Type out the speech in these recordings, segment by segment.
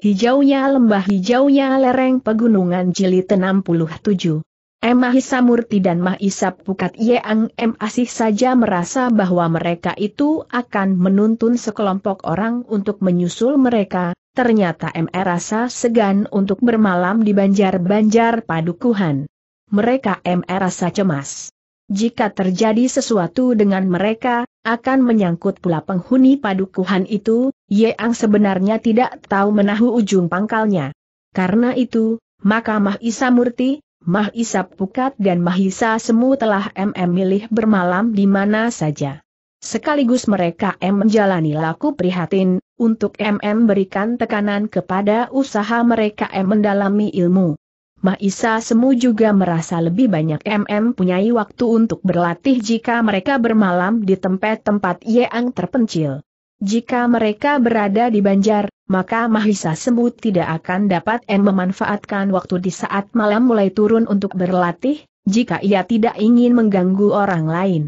Hijaunya lembah hijaunya lereng pegunungan jilid 67. Hisamurti dan Mahisap Pukat Yeang M. Asih saja merasa bahwa mereka itu akan menuntun sekelompok orang untuk menyusul mereka, ternyata M. Rasa segan untuk bermalam di banjar-banjar padukuhan. Mereka M. Rasa cemas. Jika terjadi sesuatu dengan mereka, akan menyangkut pula penghuni padukuhan itu, Ye Ang sebenarnya tidak tahu menahu ujung pangkalnya. Karena itu, maka Mahisa Murti, Mahisa Pukat dan Mahisa Semu telah MM milih bermalam di mana saja. Sekaligus mereka M menjalani laku prihatin, untuk MM berikan tekanan kepada usaha mereka M mendalami ilmu. Maisa Semu juga merasa lebih banyak MM punyai waktu untuk berlatih jika mereka bermalam di tempat-tempat yang terpencil. Jika mereka berada di Banjar, maka Mahisa Semu tidak akan dapat M memanfaatkan waktu di saat malam mulai turun untuk berlatih, jika ia tidak ingin mengganggu orang lain.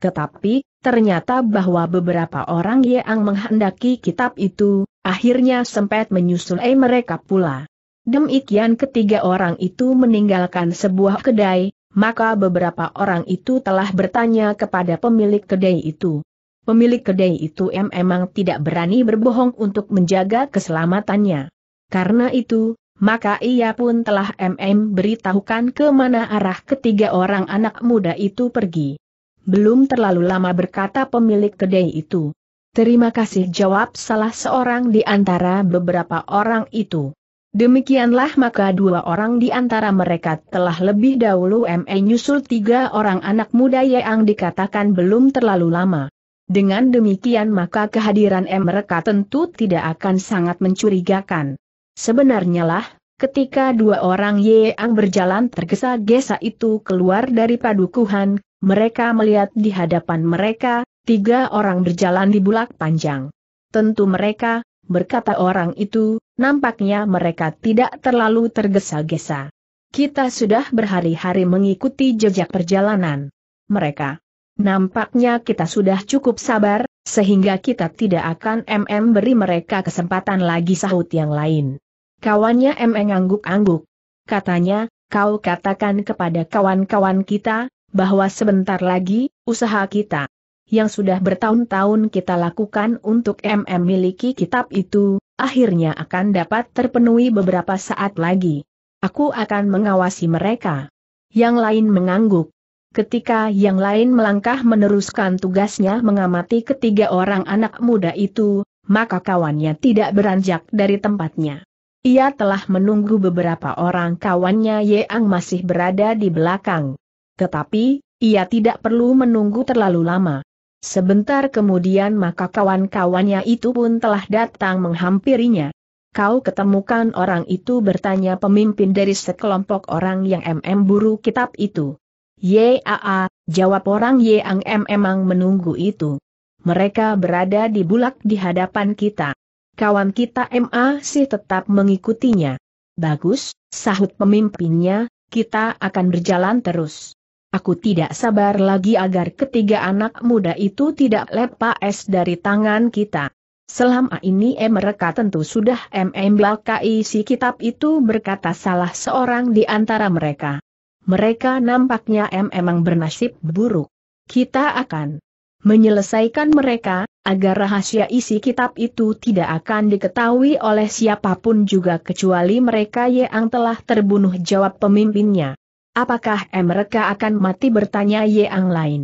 Tetapi, ternyata bahwa beberapa orang yang menghendaki kitab itu, akhirnya sempat menyusul E mereka pula. Demikian ketiga orang itu meninggalkan sebuah kedai, maka beberapa orang itu telah bertanya kepada pemilik kedai itu. Pemilik kedai itu memang tidak berani berbohong untuk menjaga keselamatannya. Karena itu, maka ia pun telah MM beritahukan ke mana arah ketiga orang anak muda itu pergi. Belum terlalu lama berkata pemilik kedai itu. Terima kasih jawab salah seorang di antara beberapa orang itu. Demikianlah maka dua orang di antara mereka telah lebih dahulu e nyusul tiga orang anak muda yang dikatakan belum terlalu lama. Dengan demikian maka kehadiran M e mereka tentu tidak akan sangat mencurigakan. Sebenarnya lah, ketika dua orang yang berjalan tergesa-gesa itu keluar dari padukuhan, mereka melihat di hadapan mereka, tiga orang berjalan di bulak panjang. Tentu mereka, berkata orang itu, nampaknya mereka tidak terlalu tergesa-gesa. Kita sudah berhari-hari mengikuti jejak perjalanan mereka. Nampaknya kita sudah cukup sabar, sehingga kita tidak akan MM beri mereka kesempatan lagi sahut yang lain. Kawannya MM ngangguk-angguk. Katanya, kau katakan kepada kawan-kawan kita, bahwa sebentar lagi, usaha kita yang sudah bertahun-tahun kita lakukan untuk MM miliki kitab itu, akhirnya akan dapat terpenuhi beberapa saat lagi. Aku akan mengawasi mereka. Yang lain mengangguk. Ketika yang lain melangkah meneruskan tugasnya mengamati ketiga orang anak muda itu, maka kawannya tidak beranjak dari tempatnya. Ia telah menunggu beberapa orang kawannya Yeang masih berada di belakang. Tetapi, ia tidak perlu menunggu terlalu lama. Sebentar kemudian maka kawan-kawannya itu pun telah datang menghampirinya. Kau ketemukan orang itu bertanya pemimpin dari sekelompok orang yang MM buru kitab itu. Yaa, jawab orang yang memang menunggu itu. Mereka berada di bulak di hadapan kita. Kawan kita MA sih tetap mengikutinya. Bagus, sahut pemimpinnya, kita akan berjalan terus. Aku tidak sabar lagi agar ketiga anak muda itu tidak lepas dari tangan kita. Selama ini eh, mereka tentu sudah MM belakai si kitab itu berkata salah seorang di antara mereka. Mereka nampaknya memang emang bernasib buruk. Kita akan menyelesaikan mereka, agar rahasia isi kitab itu tidak akan diketahui oleh siapapun juga kecuali mereka yang telah terbunuh jawab pemimpinnya. Apakah mereka akan mati bertanya Yang lain?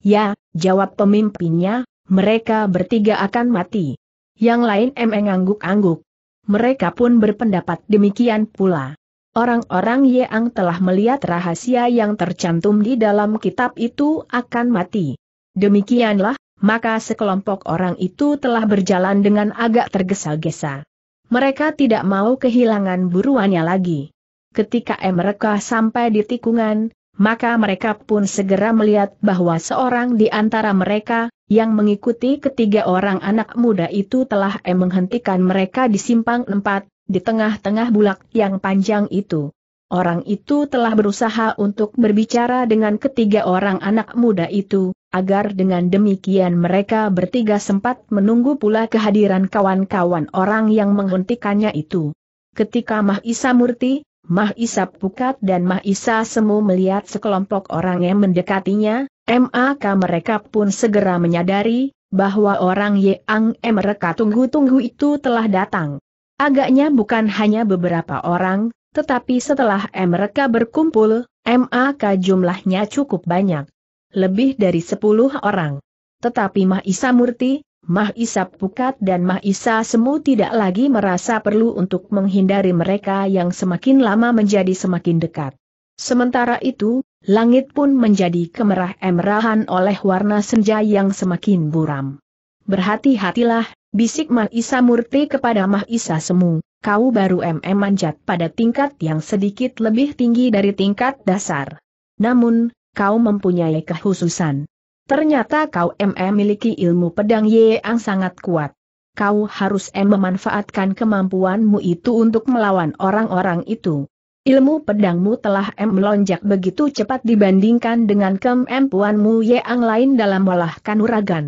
Ya, jawab pemimpinnya, mereka bertiga akan mati. Yang lain mengangguk angguk Mereka pun berpendapat demikian pula. Orang-orang Yang telah melihat rahasia yang tercantum di dalam kitab itu akan mati. Demikianlah, maka sekelompok orang itu telah berjalan dengan agak tergesa-gesa. Mereka tidak mau kehilangan buruannya lagi ketika mereka sampai di tikungan, maka mereka pun segera melihat bahwa seorang di antara mereka, yang mengikuti ketiga orang anak muda itu telah menghentikan mereka di simpang empat, di tengah-tengah bulak yang panjang itu. Orang itu telah berusaha untuk berbicara dengan ketiga orang anak muda itu, agar dengan demikian mereka bertiga sempat menunggu pula kehadiran kawan-kawan orang yang menghentikannya itu. Ketika Mahisa Murti, Mah Isa Pukat dan Mah Isa Semu melihat sekelompok orang yang mendekatinya, Maka mereka pun segera menyadari, bahwa orang yang mereka tunggu-tunggu itu telah datang. Agaknya bukan hanya beberapa orang, tetapi setelah mereka berkumpul, maka jumlahnya cukup banyak. Lebih dari sepuluh orang. Tetapi Mah Isa Murti, Mah Isa Pukat dan Mah Isa Semu tidak lagi merasa perlu untuk menghindari mereka yang semakin lama menjadi semakin dekat. Sementara itu, langit pun menjadi kemerah-emerahan oleh warna senja yang semakin buram. Berhati-hatilah, bisik Mah Isa Murti kepada Mah Isa Semu, kau baru MM manjat pada tingkat yang sedikit lebih tinggi dari tingkat dasar. Namun, kau mempunyai kehususan. Ternyata kau MM memiliki ilmu pedang Ye yang sangat kuat. Kau harus M memanfaatkan kemampuanmu itu untuk melawan orang-orang itu. Ilmu pedangmu telah M melonjak begitu cepat dibandingkan dengan kemampuanmu ye yang lain dalam melahkan uragan.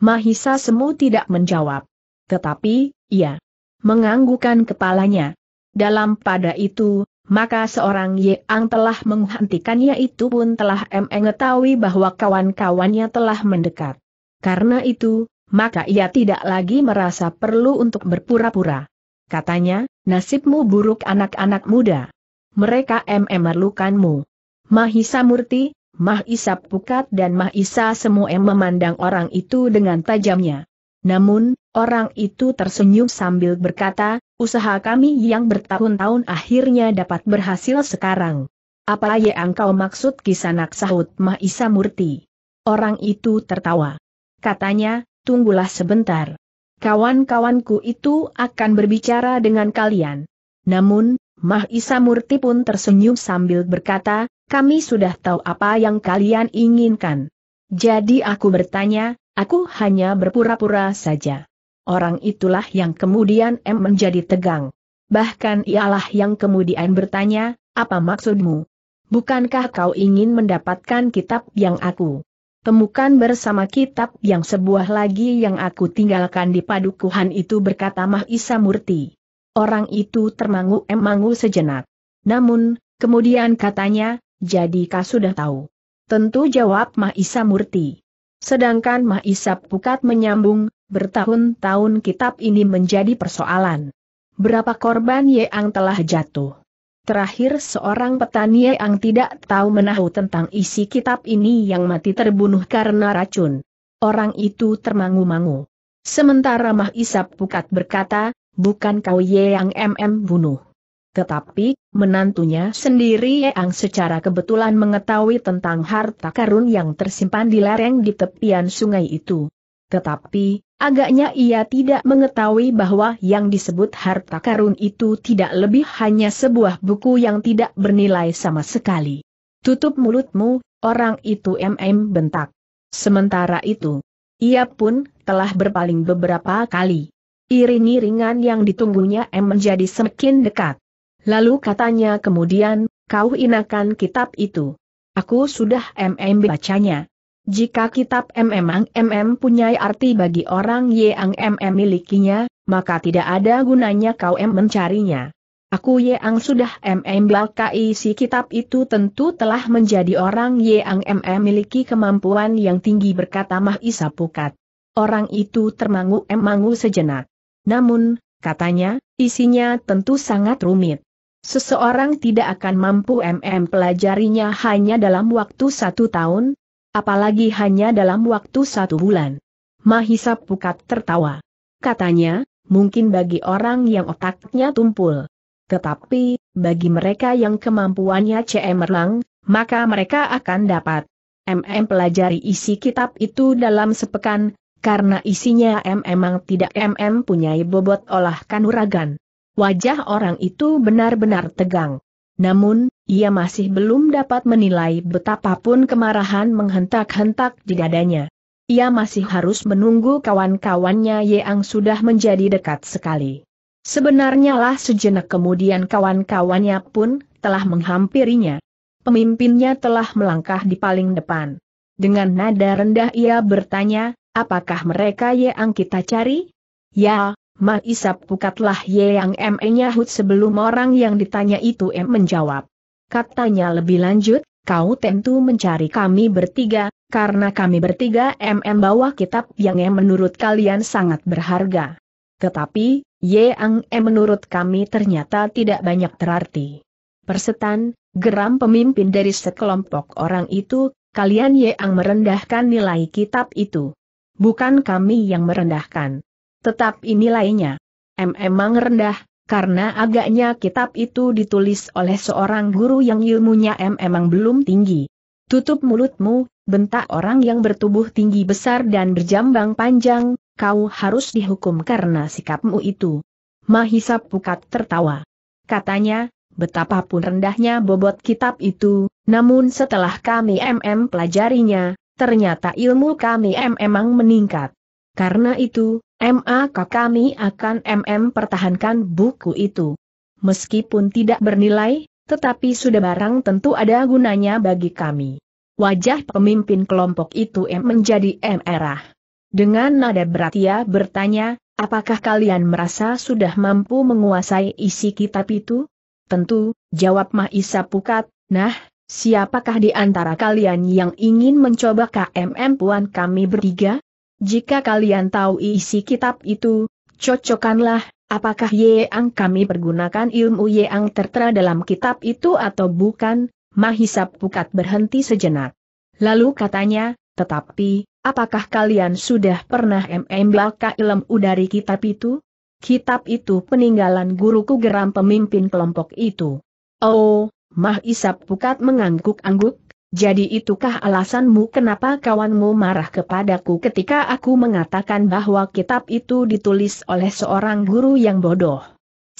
Mahisa Semu tidak menjawab. Tetapi, ia menganggukan kepalanya. Dalam pada itu, maka seorang Yang telah menghentikannya itu pun telah mengetahui bahwa kawan-kawannya telah mendekat. Karena itu, maka ia tidak lagi merasa perlu untuk berpura-pura. Katanya, nasibmu buruk anak-anak muda. Mereka memerlukanmu. Mahisa Murti, Mahisa Pukat dan Mahisa semua memandang orang itu dengan tajamnya. Namun, orang itu tersenyum sambil berkata, usaha kami yang bertahun-tahun akhirnya dapat berhasil sekarang. Apa yang kau maksud kisanak sahut Mahisa Murti? Orang itu tertawa. Katanya, tunggulah sebentar. Kawan-kawanku itu akan berbicara dengan kalian. Namun, Mahisa Murti pun tersenyum sambil berkata, kami sudah tahu apa yang kalian inginkan. Jadi aku bertanya, Aku hanya berpura-pura saja. Orang itulah yang kemudian M menjadi tegang. Bahkan ialah yang kemudian bertanya, apa maksudmu? Bukankah kau ingin mendapatkan kitab yang aku temukan bersama kitab yang sebuah lagi yang aku tinggalkan di padukuhan itu berkata Mahisa Murti. Orang itu termangu-emangu sejenak. Namun, kemudian katanya, jadi kau sudah tahu. Tentu jawab Mahisa Murti. Sedangkan Mahisap Pukat menyambung, bertahun-tahun kitab ini menjadi persoalan. Berapa korban Yeang telah jatuh? Terakhir seorang petani yang tidak tahu menahu tentang isi kitab ini yang mati terbunuh karena racun. Orang itu termangu-mangu. Sementara Mahisap Pukat berkata, bukan kau Yeang MM bunuh. Tetapi, menantunya sendiri yang secara kebetulan mengetahui tentang harta karun yang tersimpan di lereng di tepian sungai itu. Tetapi, agaknya ia tidak mengetahui bahwa yang disebut harta karun itu tidak lebih hanya sebuah buku yang tidak bernilai sama sekali. Tutup mulutmu, orang itu MM bentak. Sementara itu, ia pun telah berpaling beberapa kali. Iring-iringan yang ditunggunya M menjadi semakin dekat. Lalu katanya kemudian, kau inakan kitab itu. Aku sudah MM bacanya. Jika kitab memang MM punya arti bagi orang yang MM milikinya, maka tidak ada gunanya kau M mencarinya. Aku yang sudah MM belakai si kitab itu tentu telah menjadi orang yang MM miliki kemampuan yang tinggi berkata Mahisa Pukat. Orang itu termangu-emangu sejenak. Namun, katanya, isinya tentu sangat rumit. Seseorang tidak akan mampu MM pelajarinya hanya dalam waktu satu tahun, apalagi hanya dalam waktu satu bulan. Mahisa Pukat tertawa. Katanya, mungkin bagi orang yang otaknya tumpul. Tetapi, bagi mereka yang kemampuannya cemerlang, maka mereka akan dapat MM pelajari isi kitab itu dalam sepekan, karena isinya M MM memang tidak MM punyai bobot olah kanuragan. Wajah orang itu benar-benar tegang. Namun, ia masih belum dapat menilai betapapun kemarahan menghentak-hentak di dadanya. Ia masih harus menunggu kawan-kawannya yang sudah menjadi dekat sekali. Sebenarnya lah sejenak kemudian kawan-kawannya pun telah menghampirinya. Pemimpinnya telah melangkah di paling depan. Dengan nada rendah ia bertanya, apakah mereka yang kita cari? Ya, isap pukatlah Ye yang M nyahut sebelum orang yang ditanya itu M menjawab. Katanya lebih lanjut, kau tentu mencari kami bertiga, karena kami bertiga M bawa kitab yang M menurut kalian sangat berharga. Tetapi, ye Yang M menurut kami ternyata tidak banyak terarti. Persetan, geram pemimpin dari sekelompok orang itu, kalian ye Yang merendahkan nilai kitab itu. Bukan kami yang merendahkan. Tetap ini lainnya. M emang rendah, karena agaknya kitab itu ditulis oleh seorang guru yang ilmunya M emang belum tinggi. Tutup mulutmu, bentak orang yang bertubuh tinggi besar dan berjambang panjang, kau harus dihukum karena sikapmu itu. Mahisa Pukat tertawa. Katanya, betapapun rendahnya bobot kitab itu, namun setelah kami MM pelajarinya, ternyata ilmu kami MM meningkat. Karena itu, MAK kami akan MM pertahankan buku itu. Meskipun tidak bernilai, tetapi sudah barang tentu ada gunanya bagi kami. Wajah pemimpin kelompok itu M menjadi M erah. Dengan nada berat ia bertanya, apakah kalian merasa sudah mampu menguasai isi kitab itu? Tentu, jawab Isa Pukat, nah, siapakah di antara kalian yang ingin mencoba KMM Puan kami bertiga? Jika kalian tahu isi kitab itu, cocokkanlah, apakah Yeang kami pergunakan ilmu Yeang tertera dalam kitab itu atau bukan, Mahisap Pukat berhenti sejenak. Lalu katanya, tetapi, apakah kalian sudah pernah MM ilmu dari kitab itu? Kitab itu peninggalan guruku geram pemimpin kelompok itu. Oh, Mahisap Pukat mengangguk-angguk, jadi itukah alasanmu kenapa kawanmu marah kepadaku ketika aku mengatakan bahwa kitab itu ditulis oleh seorang guru yang bodoh?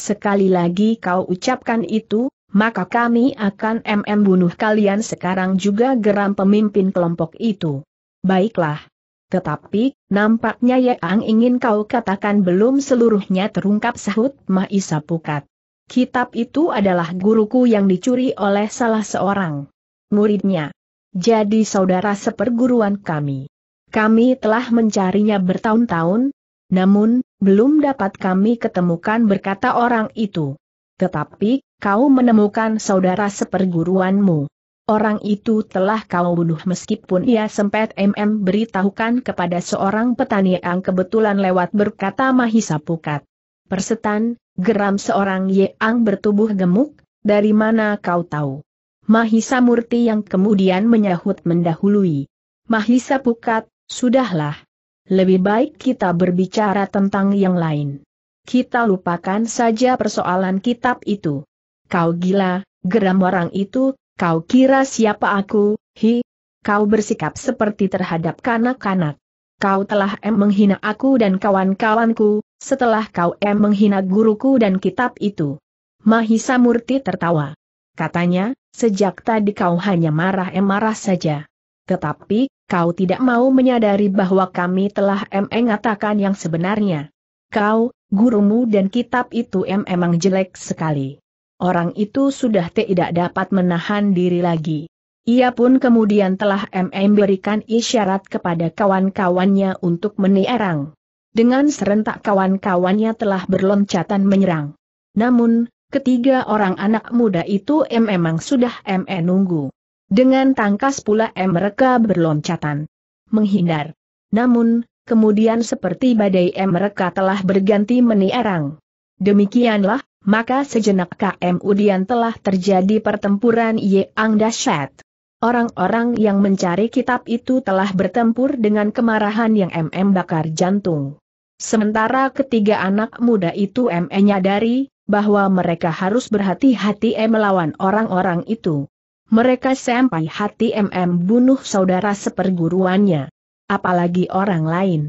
Sekali lagi kau ucapkan itu, maka kami akan mm bunuh kalian sekarang juga geram pemimpin kelompok itu. Baiklah. Tetapi, nampaknya yang ingin kau katakan belum seluruhnya terungkap sahut Maisa Pukat. Kitab itu adalah guruku yang dicuri oleh salah seorang muridnya. Jadi saudara seperguruan kami. Kami telah mencarinya bertahun-tahun, namun, belum dapat kami ketemukan berkata orang itu. Tetapi, kau menemukan saudara seperguruanmu. Orang itu telah kau bunuh meskipun ia sempat MM beritahukan kepada seorang petani yang kebetulan lewat berkata Mahisa Pukat. Persetan, geram seorang Yeang bertubuh gemuk, dari mana kau tahu? Mahisa Murti yang kemudian menyahut mendahului. Mahisa Pukat, sudahlah. Lebih baik kita berbicara tentang yang lain. Kita lupakan saja persoalan kitab itu. Kau gila, geram orang itu, kau kira siapa aku, hi? Kau bersikap seperti terhadap kanak-kanak. Kau telah em menghina aku dan kawan-kawanku, setelah kau em menghina guruku dan kitab itu. Mahisa Murti tertawa. Katanya, Sejak tadi kau hanya marah-marah saja. Tetapi, kau tidak mau menyadari bahwa kami telah mengatakan yang sebenarnya. Kau, gurumu dan kitab itu memang jelek sekali. Orang itu sudah tidak dapat menahan diri lagi. Ia pun kemudian telah memberikan isyarat kepada kawan-kawannya untuk menyerang. Dengan serentak kawan-kawannya telah berloncatan menyerang. Namun, Ketiga orang anak muda itu M memang sudah M nunggu. Dengan tangkas pula M mereka berloncatan. Menghindar. Namun, kemudian seperti badai M mereka telah berganti meniarang. Demikianlah, maka sejenak KM Udian telah terjadi pertempuran yang Dasyat. Orang-orang yang mencari kitab itu telah bertempur dengan kemarahan yang MM bakar jantung. Sementara ketiga anak muda itu ME nyadari, bahwa mereka harus berhati-hati melawan orang-orang itu. Mereka sampai hati MM bunuh saudara seperguruannya. Apalagi orang lain.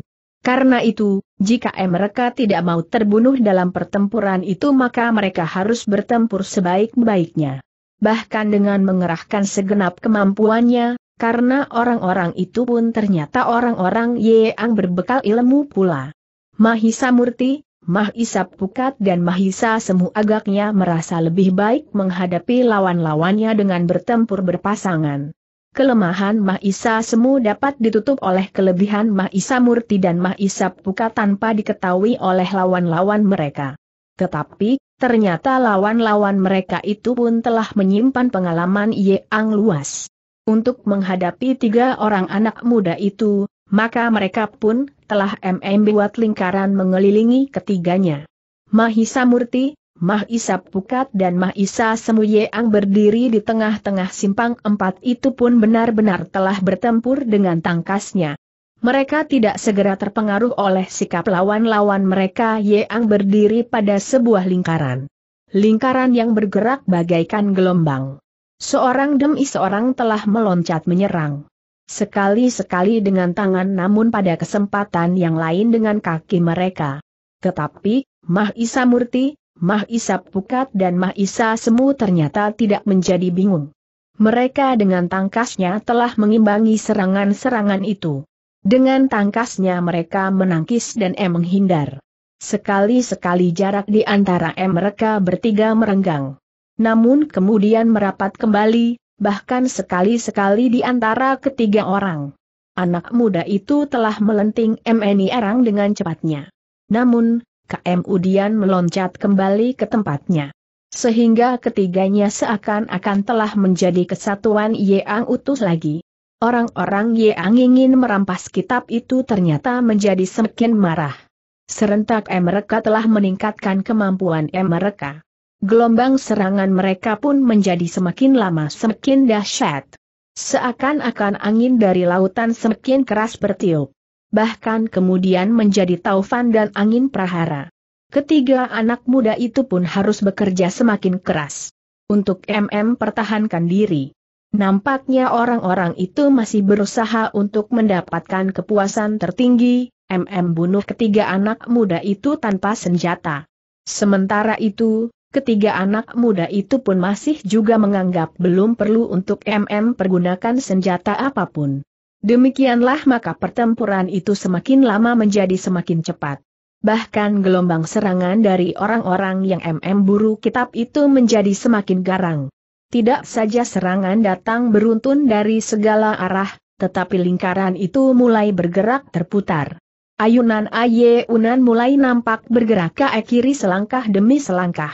Karena itu, jika mereka tidak mau terbunuh dalam pertempuran itu maka mereka harus bertempur sebaik-baiknya. Bahkan dengan mengerahkan segenap kemampuannya, karena orang-orang itu pun ternyata orang-orang yang berbekal ilmu pula. Mahisa Murti, Mahisa Pukat dan Mahisa Semu agaknya merasa lebih baik menghadapi lawan-lawannya dengan bertempur berpasangan. Kelemahan Mahisa Semu dapat ditutup oleh kelebihan Mahisa Murti dan Mahisa Pukat tanpa diketahui oleh lawan-lawan mereka. Tetapi, ternyata lawan-lawan mereka itu pun telah menyimpan pengalaman Yeang luas. Untuk menghadapi tiga orang anak muda itu, maka mereka pun telah MM buat lingkaran mengelilingi ketiganya. Mahisa Murti, Mahisa Pukat dan Mahisa Semuyeang berdiri di tengah-tengah simpang empat itu pun benar-benar telah bertempur dengan tangkasnya. Mereka tidak segera terpengaruh oleh sikap lawan-lawan mereka yang berdiri pada sebuah lingkaran. Lingkaran yang bergerak bagaikan gelombang. Seorang demi seorang telah meloncat menyerang sekali-sekali dengan tangan namun pada kesempatan yang lain dengan kaki mereka. Tetapi, Mah Isa Murti, Mah Isa Pukat dan Mah Isa Semu ternyata tidak menjadi bingung. Mereka dengan tangkasnya telah mengimbangi serangan-serangan itu. Dengan tangkasnya mereka menangkis dan M menghindar. Sekali-sekali jarak di antara M mereka bertiga merenggang. Namun kemudian merapat kembali, bahkan sekali-sekali di antara ketiga orang. Anak muda itu telah melenting MNI Erang dengan cepatnya. Namun, KM Udian meloncat kembali ke tempatnya. Sehingga ketiganya seakan-akan telah menjadi kesatuan Yeang utus lagi. Orang-orang Yeang ingin merampas kitab itu ternyata menjadi semakin marah. Serentak mereka telah meningkatkan kemampuan mereka. Gelombang serangan mereka pun menjadi semakin lama semakin dahsyat. Seakan-akan angin dari lautan semakin keras bertiup. Bahkan kemudian menjadi taufan dan angin prahara. Ketiga anak muda itu pun harus bekerja semakin keras. Untuk MM pertahankan diri. Nampaknya orang-orang itu masih berusaha untuk mendapatkan kepuasan tertinggi, MM bunuh ketiga anak muda itu tanpa senjata. Sementara itu, Ketiga anak muda itu pun masih juga menganggap belum perlu untuk MM pergunakan senjata apapun. Demikianlah maka pertempuran itu semakin lama menjadi semakin cepat. Bahkan gelombang serangan dari orang-orang yang MM buru kitab itu menjadi semakin garang. Tidak saja serangan datang beruntun dari segala arah, tetapi lingkaran itu mulai bergerak terputar. Ayunan aye unan mulai nampak bergerak ke kiri selangkah demi selangkah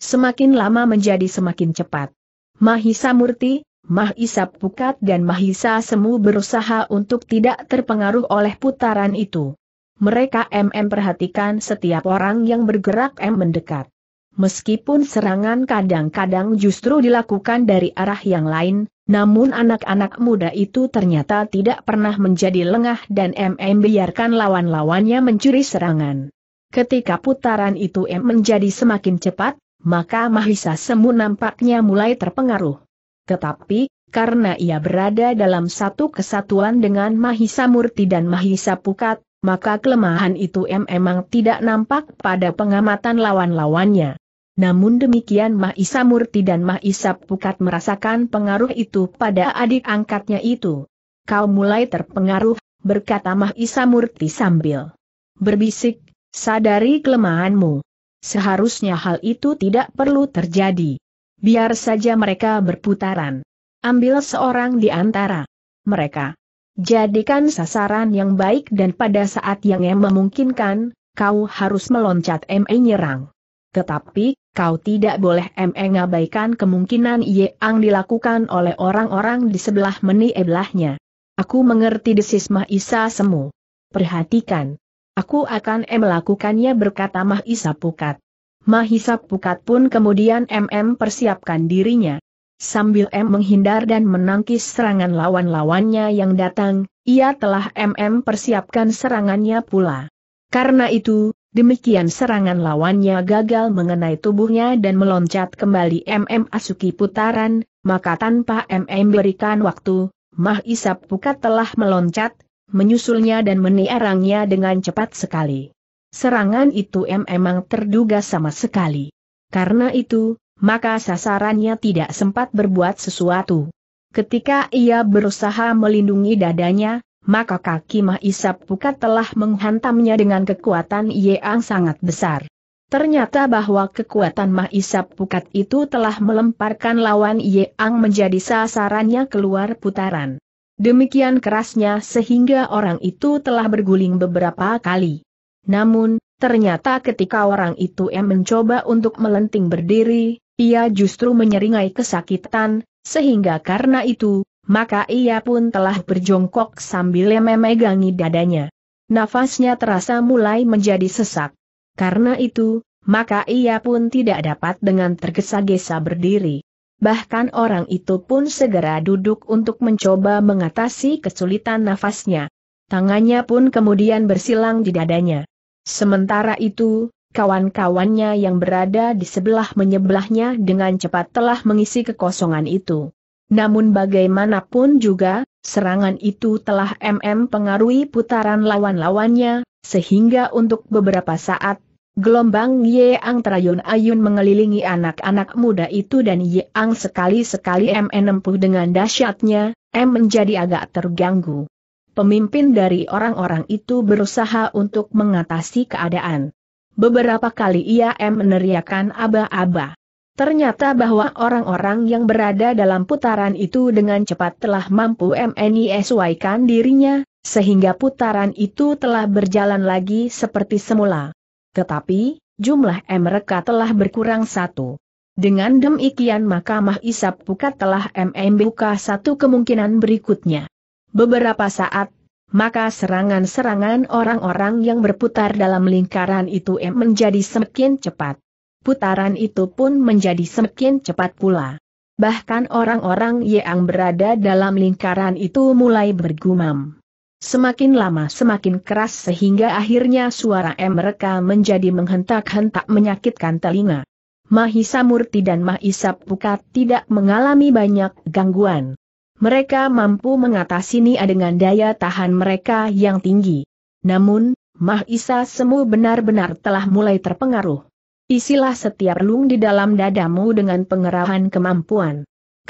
semakin lama menjadi semakin cepat. Mahisa Murti, Mahisa Pukat dan Mahisa Semu berusaha untuk tidak terpengaruh oleh putaran itu. Mereka MM perhatikan setiap orang yang bergerak M mendekat. Meskipun serangan kadang-kadang justru dilakukan dari arah yang lain, namun anak-anak muda itu ternyata tidak pernah menjadi lengah dan MM biarkan lawan-lawannya mencuri serangan. Ketika putaran itu M menjadi semakin cepat, maka Mahisa Semu nampaknya mulai terpengaruh. Tetapi, karena ia berada dalam satu kesatuan dengan Mahisa Murti dan Mahisa Pukat, maka kelemahan itu memang tidak nampak pada pengamatan lawan-lawannya. Namun demikian Mahisa Murti dan Mahisa Pukat merasakan pengaruh itu pada adik angkatnya itu. Kau mulai terpengaruh, berkata Mahisa Murti sambil berbisik, sadari kelemahanmu. Seharusnya hal itu tidak perlu terjadi. Biar saja mereka berputaran. Ambil seorang di antara mereka. Jadikan sasaran yang baik dan pada saat yang memungkinkan, kau harus meloncat ME nyerang. Tetapi, kau tidak boleh ME ngabaikan kemungkinan ye ang dilakukan oleh orang-orang di sebelah meni ebelahnya. Aku mengerti desis Mahisa Semu. Perhatikan, Aku akan em melakukannya berkata Mahisa Pukat. Mahisa Pukat pun kemudian MM persiapkan dirinya. Sambil M menghindar dan menangkis serangan lawan-lawannya yang datang, ia telah MM persiapkan serangannya pula. Karena itu, demikian serangan lawannya gagal mengenai tubuhnya dan meloncat kembali MM Asuki putaran, maka tanpa MM berikan waktu, Mahisa Pukat telah meloncat, menyusulnya dan meniarangnya dengan cepat sekali. Serangan itu memang terduga sama sekali. Karena itu, maka sasarannya tidak sempat berbuat sesuatu. Ketika ia berusaha melindungi dadanya, maka kaki Mahisap Pukat telah menghantamnya dengan kekuatan yang sangat besar. Ternyata bahwa kekuatan Mahisap Pukat itu telah melemparkan lawan Yang menjadi sasarannya keluar putaran. Demikian kerasnya sehingga orang itu telah berguling beberapa kali. Namun, ternyata ketika orang itu em mencoba untuk melenting berdiri, ia justru menyeringai kesakitan, sehingga karena itu, maka ia pun telah berjongkok sambil memegangi dadanya. Nafasnya terasa mulai menjadi sesak. Karena itu, maka ia pun tidak dapat dengan tergesa-gesa berdiri bahkan orang itu pun segera duduk untuk mencoba mengatasi kesulitan nafasnya. Tangannya pun kemudian bersilang di dadanya. Sementara itu, kawan-kawannya yang berada di sebelah menyebelahnya dengan cepat telah mengisi kekosongan itu. Namun bagaimanapun juga, serangan itu telah MM pengaruhi putaran lawan-lawannya, sehingga untuk beberapa saat Gelombang Yeang terayun-ayun mengelilingi anak-anak muda itu dan Yeang sekali-sekali M menempuh dengan dahsyatnya, M menjadi agak terganggu. Pemimpin dari orang-orang itu berusaha untuk mengatasi keadaan. Beberapa kali ia M meneriakan aba-aba. Ternyata bahwa orang-orang yang berada dalam putaran itu dengan cepat telah mampu MNISY-kan dirinya, sehingga putaran itu telah berjalan lagi seperti semula. Tetapi, jumlah mereka telah berkurang satu. Dengan demikian mahkamah isap pukat telah membuka satu kemungkinan berikutnya. Beberapa saat, maka serangan-serangan orang-orang yang berputar dalam lingkaran itu M menjadi semakin cepat. Putaran itu pun menjadi semakin cepat pula. Bahkan orang-orang yang berada dalam lingkaran itu mulai bergumam. Semakin lama semakin keras sehingga akhirnya suara M mereka menjadi menghentak-hentak menyakitkan telinga. Mahisa Murti dan Mahisa Pukat tidak mengalami banyak gangguan. Mereka mampu mengatasi Nia dengan daya tahan mereka yang tinggi. Namun, Mahisa Semu benar-benar telah mulai terpengaruh. Isilah setiap lung di dalam dadamu dengan pengerahan kemampuan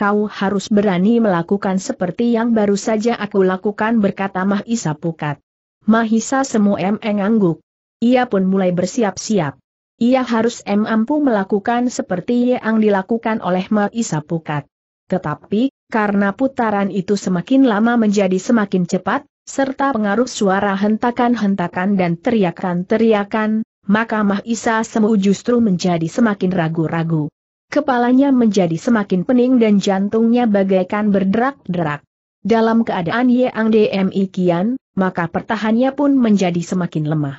kau harus berani melakukan seperti yang baru saja aku lakukan berkata Mahisa Pukat. Mahisa semua emeng angguk. Ia pun mulai bersiap-siap. Ia harus mampu melakukan seperti yang dilakukan oleh Mahisa Pukat. Tetapi, karena putaran itu semakin lama menjadi semakin cepat, serta pengaruh suara hentakan-hentakan dan teriakan-teriakan, maka Mahisa Semu justru menjadi semakin ragu-ragu. Kepalanya menjadi semakin pening dan jantungnya bagaikan berderak-derak. Dalam keadaan Yang Dmi Kian, maka pertahannya pun menjadi semakin lemah.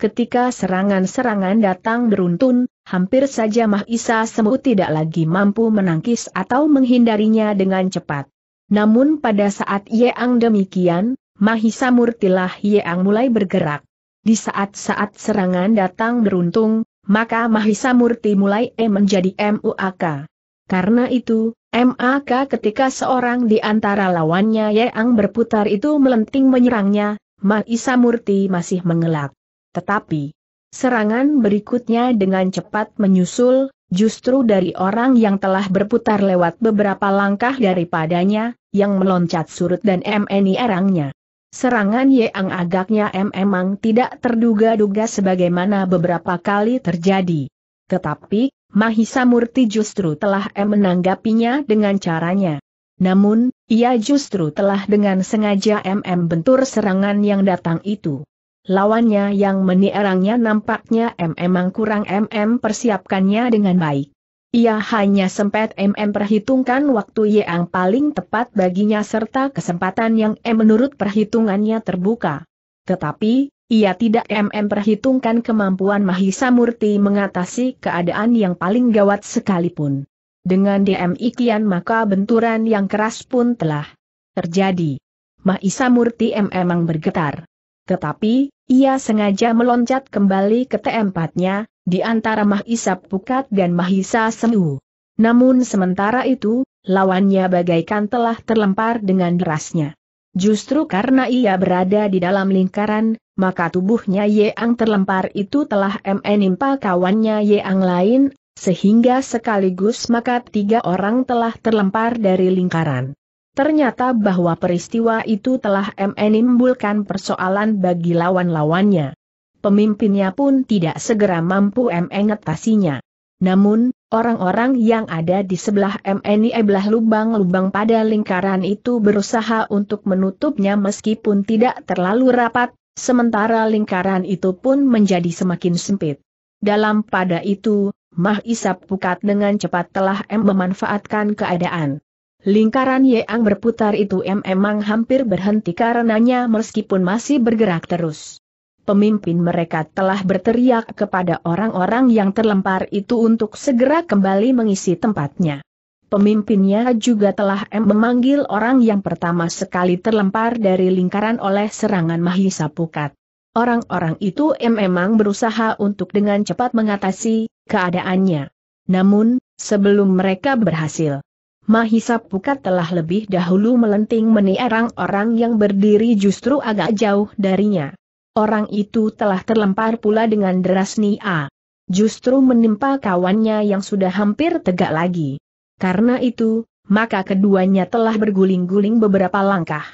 Ketika serangan-serangan datang beruntun, hampir saja Mahisa Semu tidak lagi mampu menangkis atau menghindarinya dengan cepat. Namun pada saat Yang demikian, Mahisa Murtilah Yang mulai bergerak. Di saat-saat serangan datang beruntung, maka Mahisa Murti mulai E menjadi MUAK. Karena itu, MAK ketika seorang di antara lawannya yang berputar itu melenting menyerangnya, Mahisa Murti masih mengelak. Tetapi, serangan berikutnya dengan cepat menyusul, justru dari orang yang telah berputar lewat beberapa langkah daripadanya, yang meloncat surut dan MNI erangnya. Serangan Yeang agaknya memang tidak terduga-duga sebagaimana beberapa kali terjadi. Tetapi, Mahisa Murti justru telah menanggapinya dengan caranya. Namun, ia justru telah dengan sengaja MM bentur serangan yang datang itu. Lawannya yang menierangnya nampaknya MM kurang MM persiapkannya dengan baik. Ia hanya sempat MM perhitungkan waktu yang paling tepat baginya serta kesempatan yang M menurut perhitungannya terbuka. Tetapi, ia tidak MM perhitungkan kemampuan Mahisa Murti mengatasi keadaan yang paling gawat sekalipun. Dengan DM Ikian maka benturan yang keras pun telah terjadi. Mahisa Murti M memang bergetar. Tetapi, ia sengaja meloncat kembali ke tempatnya, di antara Mahisa Pukat dan Mahisa Semu. Namun sementara itu, lawannya bagaikan telah terlempar dengan derasnya. Justru karena ia berada di dalam lingkaran, maka tubuhnya Yeang terlempar itu telah menimpa kawannya Yeang lain, sehingga sekaligus maka tiga orang telah terlempar dari lingkaran. Ternyata bahwa peristiwa itu telah menimbulkan persoalan bagi lawan-lawannya pemimpinnya pun tidak segera mampu mengatasinya. Namun, orang-orang yang ada di sebelah MNI belah lubang-lubang pada lingkaran itu berusaha untuk menutupnya meskipun tidak terlalu rapat, sementara lingkaran itu pun menjadi semakin sempit. Dalam pada itu, Mah Isap Pukat dengan cepat telah M memanfaatkan keadaan. Lingkaran Yeang berputar itu M memang hampir berhenti karenanya meskipun masih bergerak terus pemimpin mereka telah berteriak kepada orang-orang yang terlempar itu untuk segera kembali mengisi tempatnya. Pemimpinnya juga telah memanggil orang yang pertama sekali terlempar dari lingkaran oleh serangan Mahisa Pukat. Orang-orang itu memang berusaha untuk dengan cepat mengatasi keadaannya. Namun, sebelum mereka berhasil, Mahisa Pukat telah lebih dahulu melenting orang orang yang berdiri justru agak jauh darinya. Orang itu telah terlempar pula dengan deras Nia. Justru menimpa kawannya yang sudah hampir tegak lagi. Karena itu, maka keduanya telah berguling-guling beberapa langkah.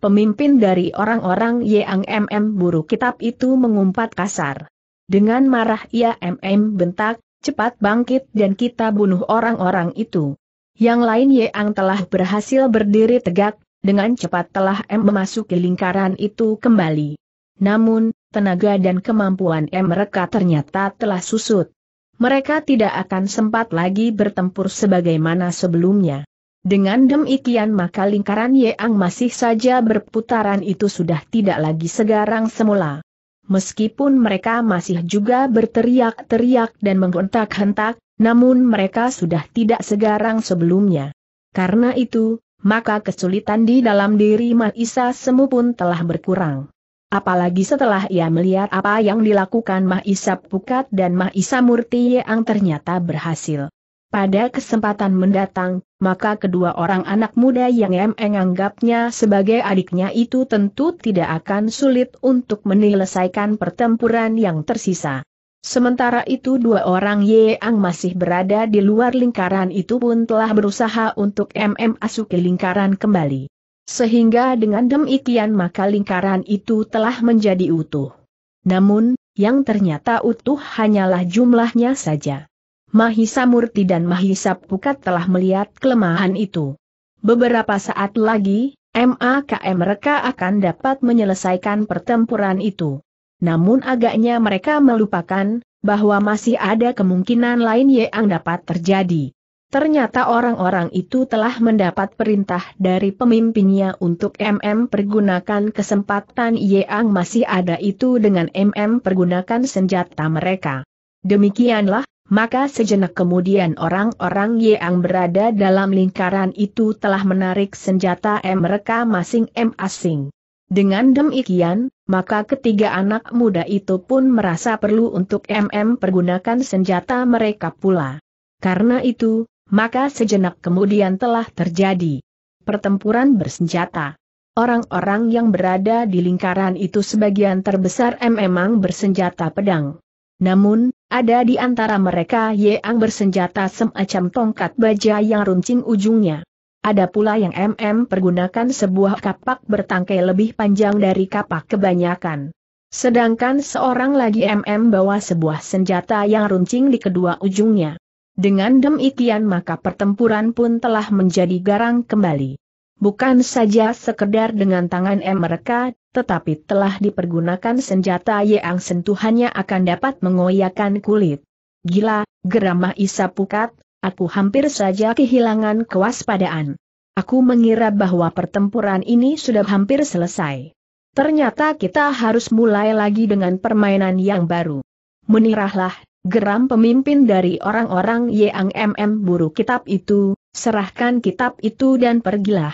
Pemimpin dari orang-orang Yang MM buru kitab itu mengumpat kasar. Dengan marah ia MM bentak, cepat bangkit dan kita bunuh orang-orang itu. Yang lain Yang telah berhasil berdiri tegak, dengan cepat telah M memasuki lingkaran itu kembali. Namun, tenaga dan kemampuan mereka ternyata telah susut. Mereka tidak akan sempat lagi bertempur sebagaimana sebelumnya. Dengan demikian maka lingkaran Yeang masih saja berputaran itu sudah tidak lagi segarang semula. Meskipun mereka masih juga berteriak-teriak dan menghentak-hentak, namun mereka sudah tidak segarang sebelumnya. Karena itu, maka kesulitan di dalam diri Maisa Semu pun telah berkurang. Apalagi setelah ia melihat apa yang dilakukan Mahisa Pukat dan Mahisa Murti yang ternyata berhasil. Pada kesempatan mendatang, maka kedua orang anak muda yang M. anggapnya sebagai adiknya itu tentu tidak akan sulit untuk menyelesaikan pertempuran yang tersisa. Sementara itu dua orang Ye Yang masih berada di luar lingkaran itu pun telah berusaha untuk MM ke lingkaran kembali. Sehingga dengan demikian maka lingkaran itu telah menjadi utuh. Namun, yang ternyata utuh hanyalah jumlahnya saja. Mahisa Murti dan Mahisa Pukat telah melihat kelemahan itu. Beberapa saat lagi, MAKM mereka akan dapat menyelesaikan pertempuran itu. Namun agaknya mereka melupakan, bahwa masih ada kemungkinan lain yang dapat terjadi. Ternyata orang-orang itu telah mendapat perintah dari pemimpinnya untuk MM pergunakan kesempatan yang masih ada itu dengan MM pergunakan senjata mereka. Demikianlah, maka sejenak kemudian orang-orang yang berada dalam lingkaran itu telah menarik senjata M mereka masing masing Dengan demikian, maka ketiga anak muda itu pun merasa perlu untuk MM pergunakan senjata mereka pula. Karena itu, maka sejenak kemudian telah terjadi pertempuran bersenjata. Orang-orang yang berada di lingkaran itu sebagian terbesar memang bersenjata pedang. Namun, ada di antara mereka yang bersenjata semacam tongkat baja yang runcing ujungnya. Ada pula yang MM pergunakan sebuah kapak bertangkai lebih panjang dari kapak kebanyakan. Sedangkan seorang lagi MM bawa sebuah senjata yang runcing di kedua ujungnya. Dengan demikian maka pertempuran pun telah menjadi garang kembali. Bukan saja sekedar dengan tangan mereka, tetapi telah dipergunakan senjata yang sentuhannya akan dapat mengoyakkan kulit. Gila, geramah Isa Pukat, aku hampir saja kehilangan kewaspadaan. Aku mengira bahwa pertempuran ini sudah hampir selesai. Ternyata kita harus mulai lagi dengan permainan yang baru. Menirahlah, Geram pemimpin dari orang-orang Yang MM buru kitab itu, serahkan kitab itu dan pergilah.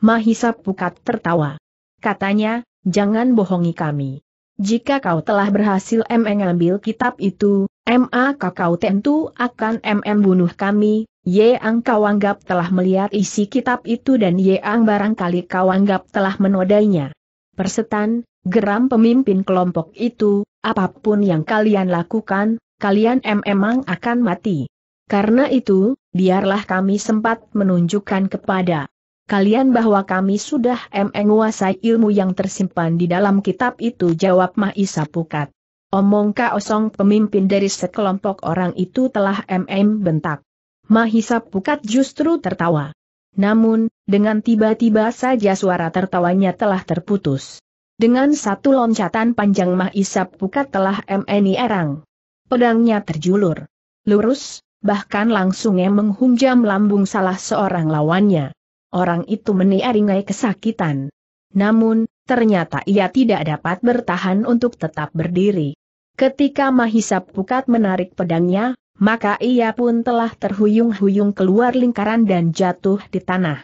Mahisa Pukat tertawa. Katanya, jangan bohongi kami. Jika kau telah berhasil mengambil kitab itu, MA kau tentu akan MM bunuh kami, Yang kau anggap telah melihat isi kitab itu dan Yang barangkali kau anggap telah menodainya. Persetan, geram pemimpin kelompok itu, apapun yang kalian lakukan, kalian memang akan mati. Karena itu, biarlah kami sempat menunjukkan kepada kalian bahwa kami sudah menguasai ilmu yang tersimpan di dalam kitab itu jawab Mahisa Pukat. Omong kosong pemimpin dari sekelompok orang itu telah MM bentak. Mahisa Pukat justru tertawa. Namun, dengan tiba-tiba saja suara tertawanya telah terputus. Dengan satu loncatan panjang Mahisa Pukat telah MNI erang pedangnya terjulur. Lurus, bahkan langsung yang menghunjam lambung salah seorang lawannya. Orang itu meniaringai kesakitan. Namun, ternyata ia tidak dapat bertahan untuk tetap berdiri. Ketika Mahisa Pukat menarik pedangnya, maka ia pun telah terhuyung-huyung keluar lingkaran dan jatuh di tanah.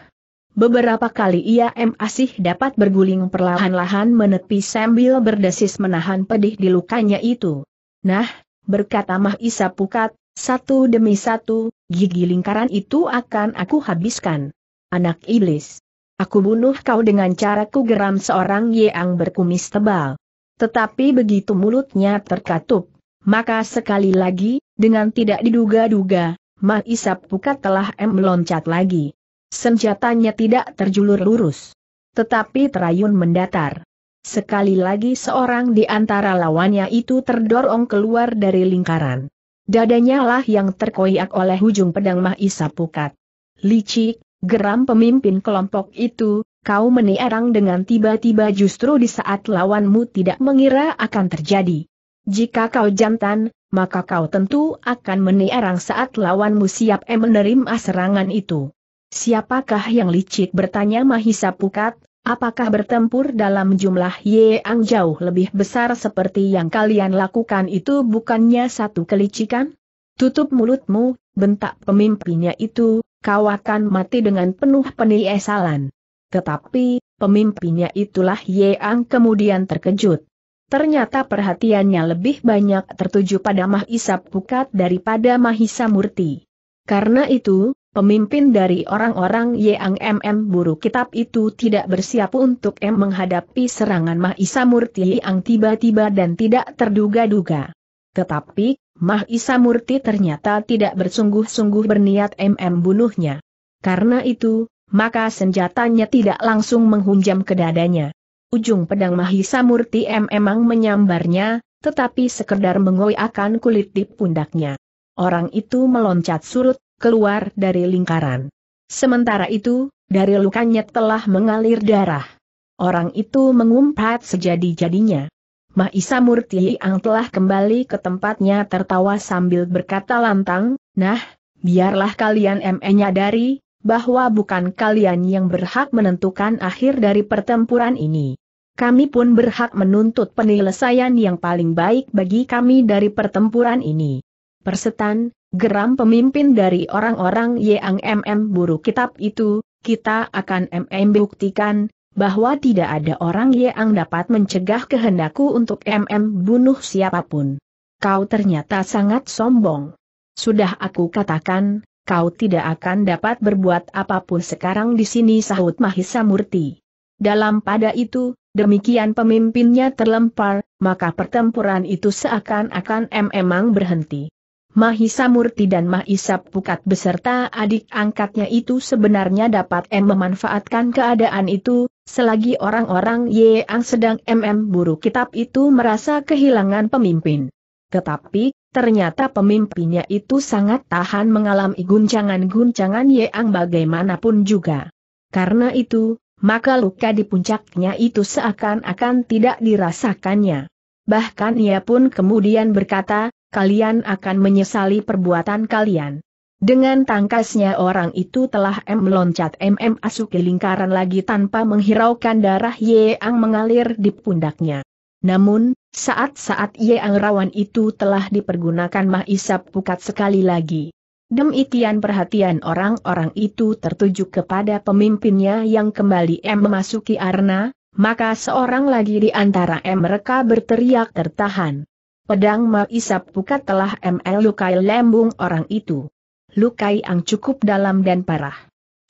Beberapa kali ia masih dapat berguling perlahan-lahan menepi sambil berdesis menahan pedih di lukanya itu. Nah, berkata Mahisa Pukat, satu demi satu, gigi lingkaran itu akan aku habiskan. Anak iblis. Aku bunuh kau dengan caraku geram seorang yang berkumis tebal. Tetapi begitu mulutnya terkatup, maka sekali lagi, dengan tidak diduga-duga, Mahisa Pukat telah meloncat lagi. Senjatanya tidak terjulur lurus. Tetapi terayun mendatar. Sekali lagi seorang di antara lawannya itu terdorong keluar dari lingkaran. Dadanya lah yang terkoyak oleh ujung pedang Mahisa Pukat. Licik, geram pemimpin kelompok itu, kau menierang dengan tiba-tiba justru di saat lawanmu tidak mengira akan terjadi. Jika kau jantan, maka kau tentu akan menierang saat lawanmu siap menerima serangan itu. Siapakah yang licik bertanya Mahisa Pukat, Apakah bertempur dalam jumlah yang jauh lebih besar seperti yang kalian lakukan itu bukannya satu kelicikan? Tutup mulutmu, bentak pemimpinnya itu, kau akan mati dengan penuh penyesalan. Tetapi, pemimpinnya itulah yang kemudian terkejut. Ternyata perhatiannya lebih banyak tertuju pada Mahisa Pukat daripada Mahisa Murti. Karena itu, Pemimpin dari orang-orang Yang MM buruk Kitab itu tidak bersiap untuk M menghadapi serangan Mahisa Murti yang tiba-tiba dan tidak terduga-duga. Tetapi, Mahisa Murti ternyata tidak bersungguh-sungguh berniat MM bunuhnya. Karena itu, maka senjatanya tidak langsung menghunjam ke dadanya. Ujung pedang Mahisa Murti M emang menyambarnya, tetapi sekedar mengoyakkan kulit di pundaknya. Orang itu meloncat surut keluar dari lingkaran. Sementara itu, dari lukanya telah mengalir darah. Orang itu mengumpat sejadi-jadinya. Mahisa Murti yang telah kembali ke tempatnya tertawa sambil berkata lantang, Nah, biarlah kalian ME dari bahwa bukan kalian yang berhak menentukan akhir dari pertempuran ini. Kami pun berhak menuntut penyelesaian yang paling baik bagi kami dari pertempuran ini. Persetan, Geram pemimpin dari orang-orang yang MM buruk kitab itu, kita akan MM buktikan, bahwa tidak ada orang yang dapat mencegah kehendakku untuk MM bunuh siapapun. Kau ternyata sangat sombong. Sudah aku katakan, kau tidak akan dapat berbuat apapun sekarang di sini sahut Mahisa Murti. Dalam pada itu, demikian pemimpinnya terlempar, maka pertempuran itu seakan-akan memang berhenti. Mahisa Murti dan Mahisa Pukat beserta adik angkatnya itu sebenarnya dapat M memanfaatkan keadaan itu, selagi orang-orang yang sedang MM buru kitab itu merasa kehilangan pemimpin. Tetapi, ternyata pemimpinnya itu sangat tahan mengalami guncangan-guncangan yang bagaimanapun juga. Karena itu, maka luka di puncaknya itu seakan-akan tidak dirasakannya. Bahkan ia pun kemudian berkata, kalian akan menyesali perbuatan kalian. Dengan tangkasnya orang itu telah M meloncat MM asuki lingkaran lagi tanpa menghiraukan darah Yeang mengalir di pundaknya. Namun, saat-saat Yeang rawan itu telah dipergunakan Mah Isap Pukat sekali lagi. Demikian perhatian orang-orang itu tertuju kepada pemimpinnya yang kembali M memasuki arena, maka seorang lagi di antara M mereka berteriak tertahan. Pedang Isap Pukat telah ML lukai lembung orang itu. Lukai yang cukup dalam dan parah.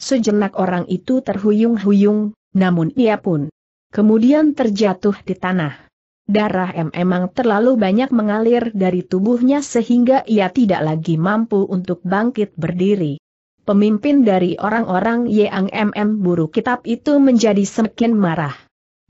Sejenak orang itu terhuyung-huyung, namun ia pun kemudian terjatuh di tanah. Darah M emang terlalu banyak mengalir dari tubuhnya sehingga ia tidak lagi mampu untuk bangkit berdiri. Pemimpin dari orang-orang Yang MM buruk kitab itu menjadi semakin marah.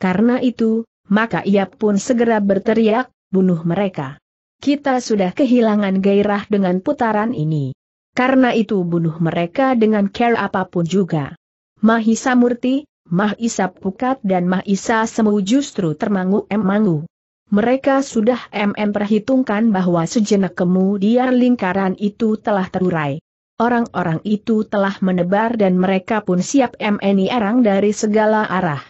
Karena itu, maka ia pun segera berteriak, bunuh mereka. Kita sudah kehilangan gairah dengan putaran ini. Karena itu bunuh mereka dengan care apapun juga. Mahisa Murti, Mahisa Pukat dan Mahisa Semu justru termangu-emangu. Mereka sudah MM perhitungkan bahwa sejenak kemudian lingkaran itu telah terurai. Orang-orang itu telah menebar dan mereka pun siap MNI erang dari segala arah.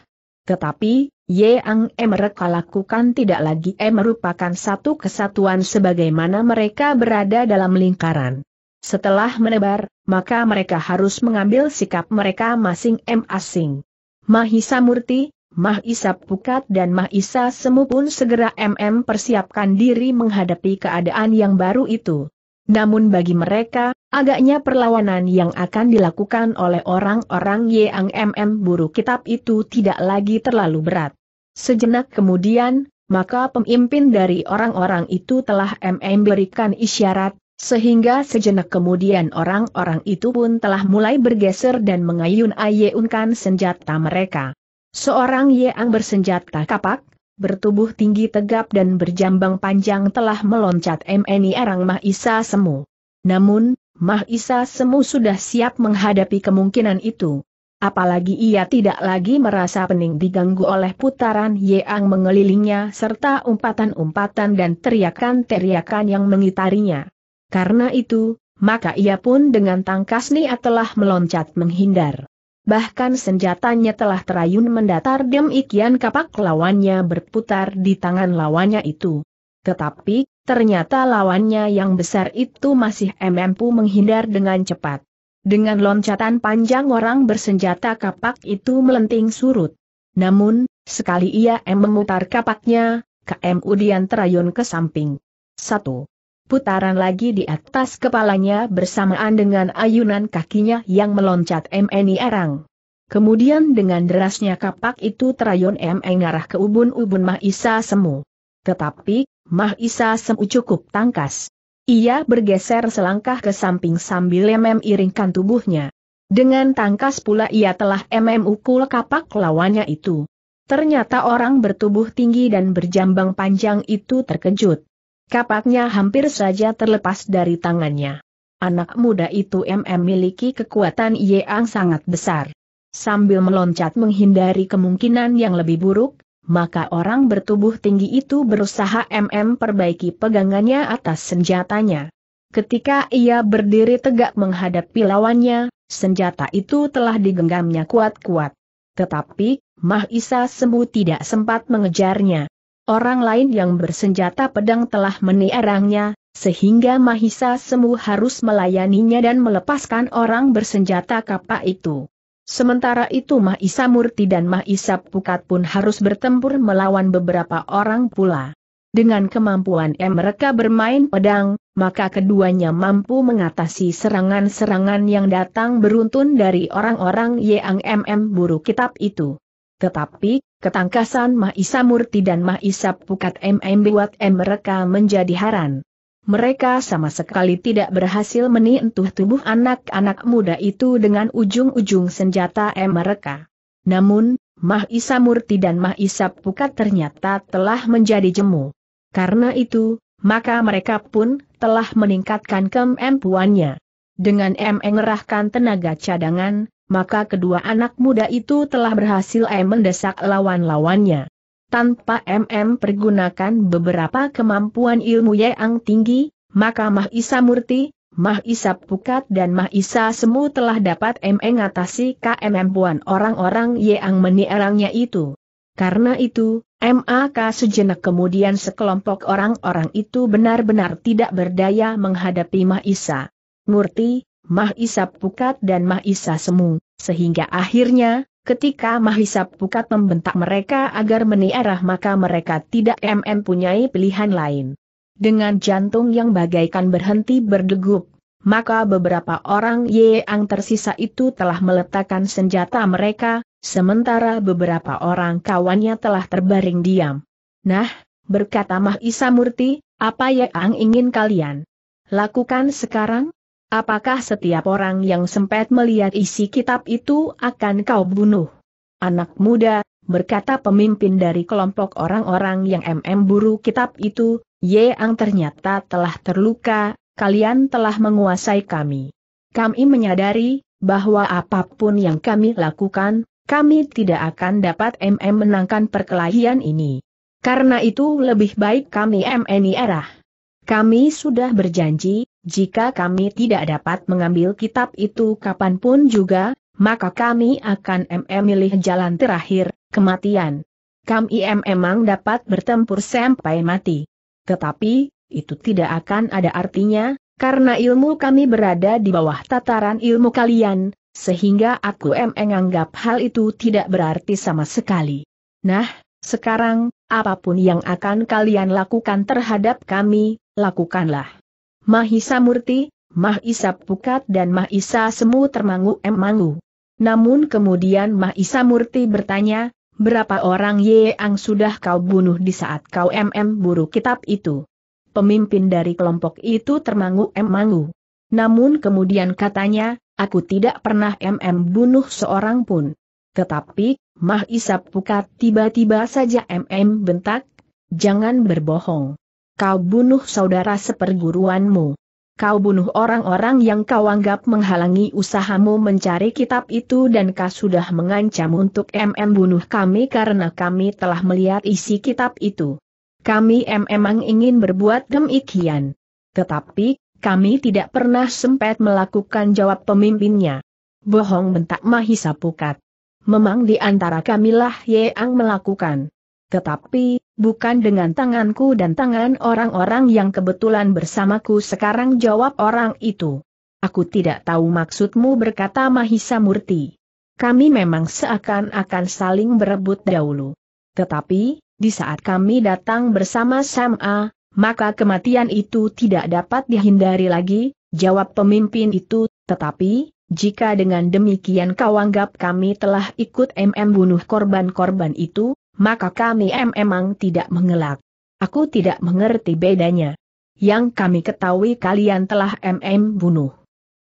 Tetapi, yang mereka lakukan tidak lagi merupakan satu kesatuan sebagaimana mereka berada dalam lingkaran. Setelah menebar, maka mereka harus mengambil sikap mereka masing-masing. Mahisa Murti, Mahisa Pukat dan Mahisa Semu pun segera MM persiapkan diri menghadapi keadaan yang baru itu. Namun bagi mereka, agaknya perlawanan yang akan dilakukan oleh orang-orang Yang MM buruk kitab itu tidak lagi terlalu berat. Sejenak kemudian, maka pemimpin dari orang-orang itu telah memberikan isyarat, sehingga sejenak kemudian orang-orang itu pun telah mulai bergeser dan mengayun-ayunkan senjata mereka. Seorang Yang bersenjata kapak, bertubuh tinggi tegap dan berjambang panjang telah meloncat MNI Arang Mahisa Semu. Namun, Mahisa Semu sudah siap menghadapi kemungkinan itu. Apalagi ia tidak lagi merasa pening diganggu oleh putaran yang mengelilinginya serta umpatan-umpatan dan teriakan-teriakan yang mengitarinya. Karena itu, maka ia pun dengan tangkas niat telah meloncat menghindar. Bahkan senjatanya telah terayun mendatar demikian kapak lawannya berputar di tangan lawannya itu. Tetapi, ternyata lawannya yang besar itu masih mampu menghindar dengan cepat. Dengan loncatan panjang orang bersenjata kapak itu melenting surut. Namun, sekali ia M memutar kapaknya, KM Udian terayun ke samping. Satu putaran lagi di atas kepalanya bersamaan dengan ayunan kakinya yang meloncat MNI Arang. Kemudian dengan derasnya kapak itu terayun MN ngarah ke ubun-ubun Mahisa Semu. Tetapi, Mahisa Semu cukup tangkas. Ia bergeser selangkah ke samping sambil memiringkan tubuhnya. Dengan tangkas pula ia telah ukul kapak lawannya itu. Ternyata orang bertubuh tinggi dan berjambang panjang itu terkejut. Kapaknya hampir saja terlepas dari tangannya. Anak muda itu miliki kekuatan yang sangat besar. Sambil meloncat menghindari kemungkinan yang lebih buruk, maka orang bertubuh tinggi itu berusaha MM perbaiki pegangannya atas senjatanya. Ketika ia berdiri tegak menghadapi lawannya, senjata itu telah digenggamnya kuat-kuat. Tetapi, Mahisa Sembu tidak sempat mengejarnya. Orang lain yang bersenjata pedang telah menierangnya, sehingga Mahisa semu harus melayaninya dan melepaskan orang bersenjata kapak itu. Sementara itu Mahisa Murti dan Mahisa Pukat pun harus bertempur melawan beberapa orang pula. Dengan kemampuan M mereka bermain pedang, maka keduanya mampu mengatasi serangan-serangan yang datang beruntun dari orang-orang yang MM buruk kitab itu. Tetapi, ketangkasan Mahisa Murti dan Mahisa Isa Pukat MM buat M mereka menjadi haran. Mereka sama sekali tidak berhasil menyentuh tubuh anak-anak muda itu dengan ujung-ujung senjata M mereka. Namun, Mah Isa Murti dan Mah Isa Pukat ternyata telah menjadi jemu. Karena itu, maka mereka pun telah meningkatkan kemampuannya. Dengan M mengerahkan tenaga cadangan, maka kedua anak muda itu telah berhasil M mendesak lawan-lawannya tanpa MM pergunakan beberapa kemampuan ilmu yang tinggi, maka Mahisa Murti, Mahisa Pukat dan Mahisa Semu telah dapat MM atasi KMM-puan orang-orang yang menierangnya itu. Karena itu, MAK sejenak kemudian sekelompok orang-orang itu benar-benar tidak berdaya menghadapi Mahisa. Murti, Mahisa Pukat dan Mahisa Semu, sehingga akhirnya, Ketika Mahisa Pukat membentak mereka agar meniarah maka mereka tidak mempunyai pilihan lain. Dengan jantung yang bagaikan berhenti berdegup, maka beberapa orang yang tersisa itu telah meletakkan senjata mereka, sementara beberapa orang kawannya telah terbaring diam. Nah, berkata Mahisa Murti, apa yang ingin kalian lakukan sekarang? Apakah setiap orang yang sempat melihat isi kitab itu akan kau bunuh? Anak muda, berkata pemimpin dari kelompok orang-orang yang MM buru kitab itu, Yeang ternyata telah terluka, kalian telah menguasai kami. Kami menyadari, bahwa apapun yang kami lakukan, kami tidak akan dapat MM menangkan perkelahian ini. Karena itu lebih baik kami MNI erah. Kami sudah berjanji, jika kami tidak dapat mengambil kitab itu kapanpun juga, maka kami akan memilih jalan terakhir, kematian. Kami emang memang dapat bertempur sampai mati. Tetapi, itu tidak akan ada artinya, karena ilmu kami berada di bawah tataran ilmu kalian, sehingga aku menganggap hal itu tidak berarti sama sekali. Nah, sekarang, apapun yang akan kalian lakukan terhadap kami, lakukanlah. Mahisa Murti, Mahisa Pukat dan Mahisa Semu termangu emangu. Namun kemudian Mahisa Murti bertanya, berapa orang Yeang sudah kau bunuh di saat kau MM buru kitab itu? Pemimpin dari kelompok itu termangu emangu. Namun kemudian katanya, aku tidak pernah MM bunuh seorang pun. Tetapi, Mahisa Pukat tiba-tiba saja MM bentak, jangan berbohong kau bunuh saudara seperguruanmu. Kau bunuh orang-orang yang kau anggap menghalangi usahamu mencari kitab itu dan kau sudah mengancam untuk MM bunuh kami karena kami telah melihat isi kitab itu. Kami memang ingin berbuat demikian. Tetapi, kami tidak pernah sempat melakukan jawab pemimpinnya. Bohong bentak Mahisa Pukat. Memang di antara kamilah Yeang melakukan. Tetapi, bukan dengan tanganku dan tangan orang-orang yang kebetulan bersamaku sekarang jawab orang itu. Aku tidak tahu maksudmu berkata Mahisa Murti. Kami memang seakan-akan saling berebut dahulu. Tetapi, di saat kami datang bersama-sama, maka kematian itu tidak dapat dihindari lagi, jawab pemimpin itu, tetapi, jika dengan demikian kau anggap kami telah ikut MM bunuh korban-korban itu, maka kami memang tidak mengelak. Aku tidak mengerti bedanya. Yang kami ketahui kalian telah MM bunuh.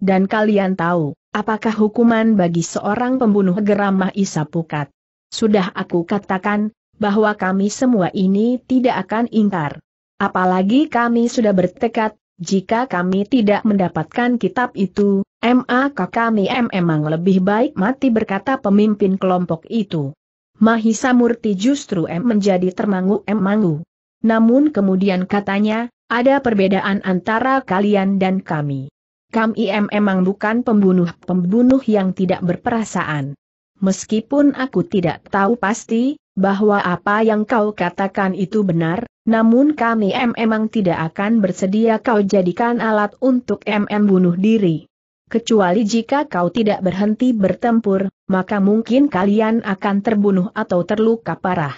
Dan kalian tahu, apakah hukuman bagi seorang pembunuh geramah Isa Pukat. Sudah aku katakan, bahwa kami semua ini tidak akan ingkar. Apalagi kami sudah bertekad, jika kami tidak mendapatkan kitab itu, maka kami memang lebih baik mati berkata pemimpin kelompok itu. Mahisa Murti justru M menjadi termangu em mangu. Namun kemudian katanya, ada perbedaan antara kalian dan kami. Kami em emang bukan pembunuh-pembunuh yang tidak berperasaan. Meskipun aku tidak tahu pasti, bahwa apa yang kau katakan itu benar, namun kami em emang tidak akan bersedia kau jadikan alat untuk em bunuh diri kecuali jika kau tidak berhenti bertempur, maka mungkin kalian akan terbunuh atau terluka parah.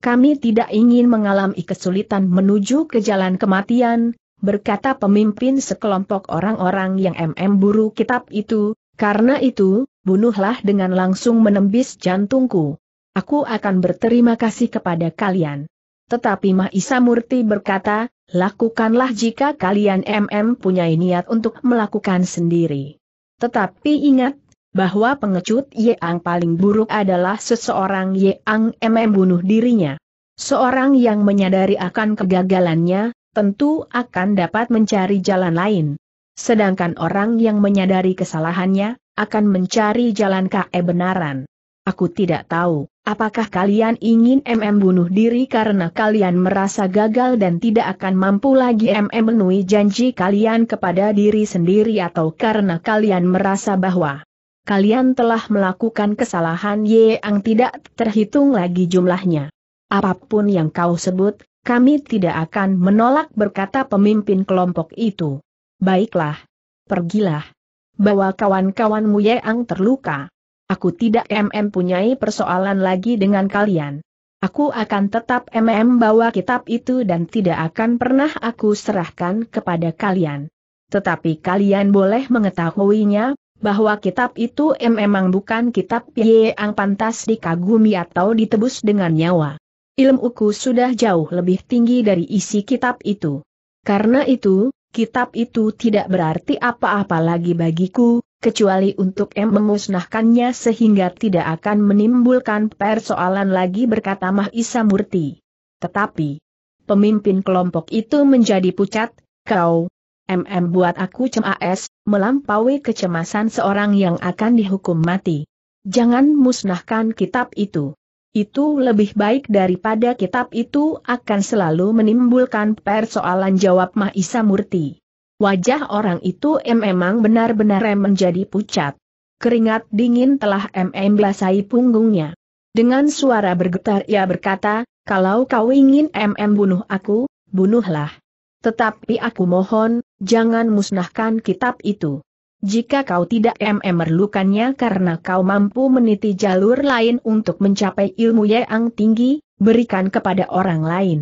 Kami tidak ingin mengalami kesulitan menuju ke jalan kematian, berkata pemimpin sekelompok orang-orang yang MM buru kitab itu, karena itu, bunuhlah dengan langsung menembis jantungku. Aku akan berterima kasih kepada kalian. Tetapi Mahisa Murti berkata, Lakukanlah jika kalian MM punya niat untuk melakukan sendiri. Tetapi ingat, bahwa pengecut Yang paling buruk adalah seseorang Yang MM bunuh dirinya. Seorang yang menyadari akan kegagalannya, tentu akan dapat mencari jalan lain. Sedangkan orang yang menyadari kesalahannya, akan mencari jalan kebenaran. Aku tidak tahu apakah kalian ingin MM bunuh diri karena kalian merasa gagal dan tidak akan mampu lagi MM menuhi janji kalian kepada diri sendiri atau karena kalian merasa bahwa kalian telah melakukan kesalahan yang tidak terhitung lagi jumlahnya. Apapun yang kau sebut, kami tidak akan menolak berkata pemimpin kelompok itu. Baiklah. Pergilah. Bawa kawan-kawanmu yang terluka. Aku tidak mm punyai persoalan lagi dengan kalian. Aku akan tetap mm bawa kitab itu dan tidak akan pernah aku serahkan kepada kalian. Tetapi kalian boleh mengetahuinya, bahwa kitab itu memang bukan kitab yang pantas dikagumi atau ditebus dengan nyawa. Ilmu ku sudah jauh lebih tinggi dari isi kitab itu. Karena itu, kitab itu tidak berarti apa-apa lagi bagiku, kecuali untuk M memusnahkannya sehingga tidak akan menimbulkan persoalan lagi berkata Mahisa Murti. Tetapi, pemimpin kelompok itu menjadi pucat, kau, MM buat aku cemas, melampaui kecemasan seorang yang akan dihukum mati. Jangan musnahkan kitab itu. Itu lebih baik daripada kitab itu akan selalu menimbulkan persoalan jawab Mahisa Murti. Wajah orang itu memang benar-benar menjadi pucat. Keringat dingin telah MM belasai punggungnya. Dengan suara bergetar ia berkata, kalau kau ingin MM bunuh aku, bunuhlah. Tetapi aku mohon, jangan musnahkan kitab itu. Jika kau tidak MM merlukannya karena kau mampu meniti jalur lain untuk mencapai ilmu yang tinggi, berikan kepada orang lain.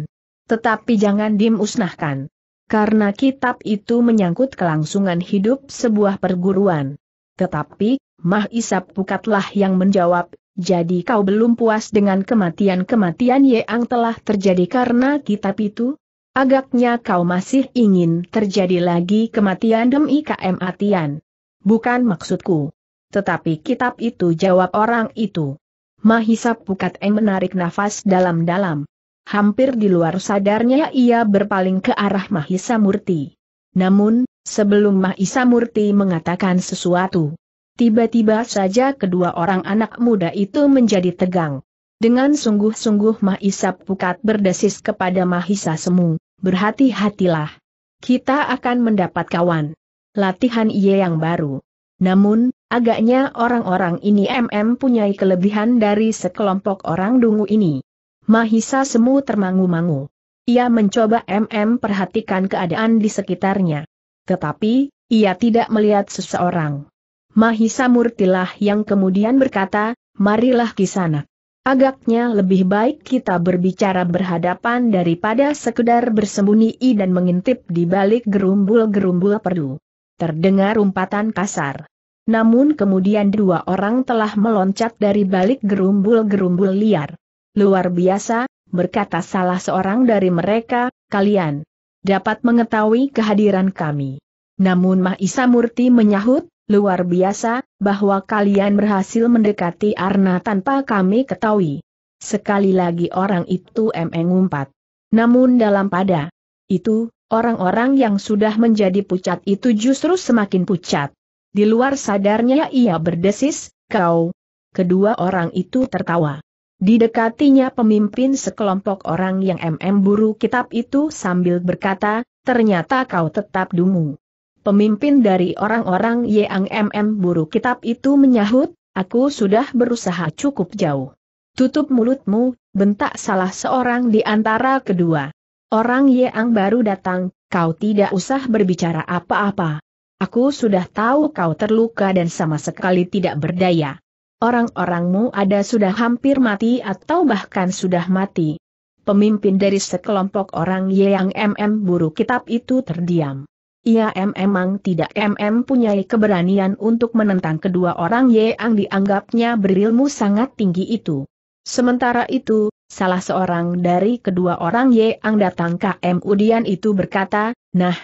Tetapi jangan dimusnahkan karena kitab itu menyangkut kelangsungan hidup sebuah perguruan. Tetapi, Mah Isap Pukatlah yang menjawab, jadi kau belum puas dengan kematian-kematian yang telah terjadi karena kitab itu? Agaknya kau masih ingin terjadi lagi kematian demi kematian. Bukan maksudku. Tetapi kitab itu jawab orang itu. Mahisap Pukat Eng menarik nafas dalam-dalam. Hampir di luar sadarnya ia berpaling ke arah Mahisa Murti. Namun, sebelum Mahisa Murti mengatakan sesuatu, tiba-tiba saja kedua orang anak muda itu menjadi tegang. Dengan sungguh-sungguh Mahisa Pukat berdesis kepada Mahisa Semu, berhati-hatilah. Kita akan mendapat kawan. Latihan ia yang baru. Namun, agaknya orang-orang ini MM punyai kelebihan dari sekelompok orang dungu ini. Mahisa Semu termangu-mangu. Ia mencoba MM perhatikan keadaan di sekitarnya. Tetapi, ia tidak melihat seseorang. Mahisa Murtilah yang kemudian berkata, marilah kisana. Agaknya lebih baik kita berbicara berhadapan daripada sekedar bersembunyi dan mengintip di balik gerumbul-gerumbul perdu. Terdengar umpatan kasar. Namun kemudian dua orang telah meloncat dari balik gerumbul-gerumbul liar luar biasa, berkata salah seorang dari mereka, kalian dapat mengetahui kehadiran kami. Namun Mahisa Murti menyahut, luar biasa, bahwa kalian berhasil mendekati Arna tanpa kami ketahui. Sekali lagi orang itu mengumpat. Namun dalam pada itu, orang-orang yang sudah menjadi pucat itu justru semakin pucat. Di luar sadarnya ia berdesis, kau. Kedua orang itu tertawa. Didekatinya pemimpin sekelompok orang yang MM buru kitab itu sambil berkata, ternyata kau tetap dungu. Pemimpin dari orang-orang yang MM buru kitab itu menyahut, aku sudah berusaha cukup jauh. Tutup mulutmu, bentak salah seorang di antara kedua. Orang yang baru datang, kau tidak usah berbicara apa-apa. Aku sudah tahu kau terluka dan sama sekali tidak berdaya orang-orangmu ada sudah hampir mati atau bahkan sudah mati. Pemimpin dari sekelompok orang yang MM buruk kitab itu terdiam. Ia memang tidak MM punyai keberanian untuk menentang kedua orang yang dianggapnya berilmu sangat tinggi itu. Sementara itu, salah seorang dari kedua orang yang datang KM Udian itu berkata, Nah,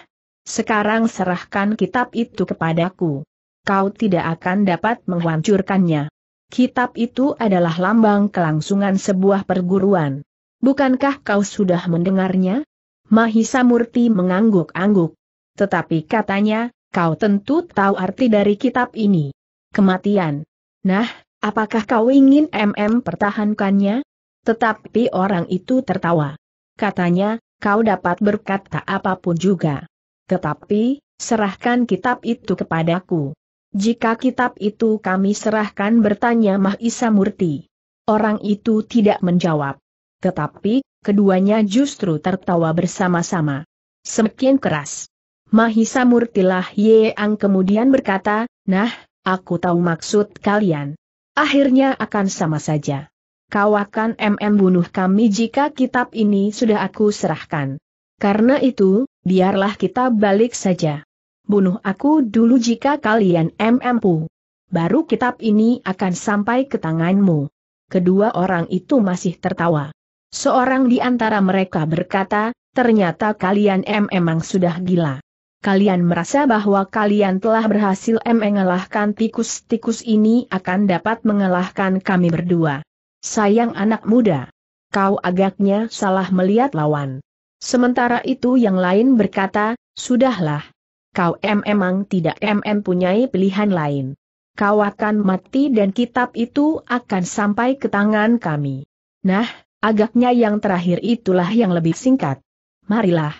sekarang serahkan kitab itu kepadaku. Kau tidak akan dapat menghancurkannya. Kitab itu adalah lambang kelangsungan sebuah perguruan. Bukankah kau sudah mendengarnya? Mahisa Murti mengangguk-angguk. Tetapi katanya, kau tentu tahu arti dari kitab ini. Kematian. Nah, apakah kau ingin MM pertahankannya? Tetapi orang itu tertawa. Katanya, kau dapat berkata apapun juga. Tetapi, serahkan kitab itu kepadaku. Jika kitab itu kami serahkan bertanya Mahisa Murti. Orang itu tidak menjawab. Tetapi, keduanya justru tertawa bersama-sama. Semakin keras. Mahisa Murtilah Yeang kemudian berkata, Nah, aku tahu maksud kalian. Akhirnya akan sama saja. Kau akan mm bunuh kami jika kitab ini sudah aku serahkan. Karena itu, biarlah kita balik saja bunuh aku dulu jika kalian mampu. Baru kitab ini akan sampai ke tanganmu. Kedua orang itu masih tertawa. Seorang di antara mereka berkata, ternyata kalian M emang sudah gila. Kalian merasa bahwa kalian telah berhasil M mengalahkan tikus-tikus ini akan dapat mengalahkan kami berdua. Sayang anak muda. Kau agaknya salah melihat lawan. Sementara itu yang lain berkata, sudahlah, kau em emang tidak mm punyai pilihan lain. Kau akan mati dan kitab itu akan sampai ke tangan kami. Nah, agaknya yang terakhir itulah yang lebih singkat. Marilah.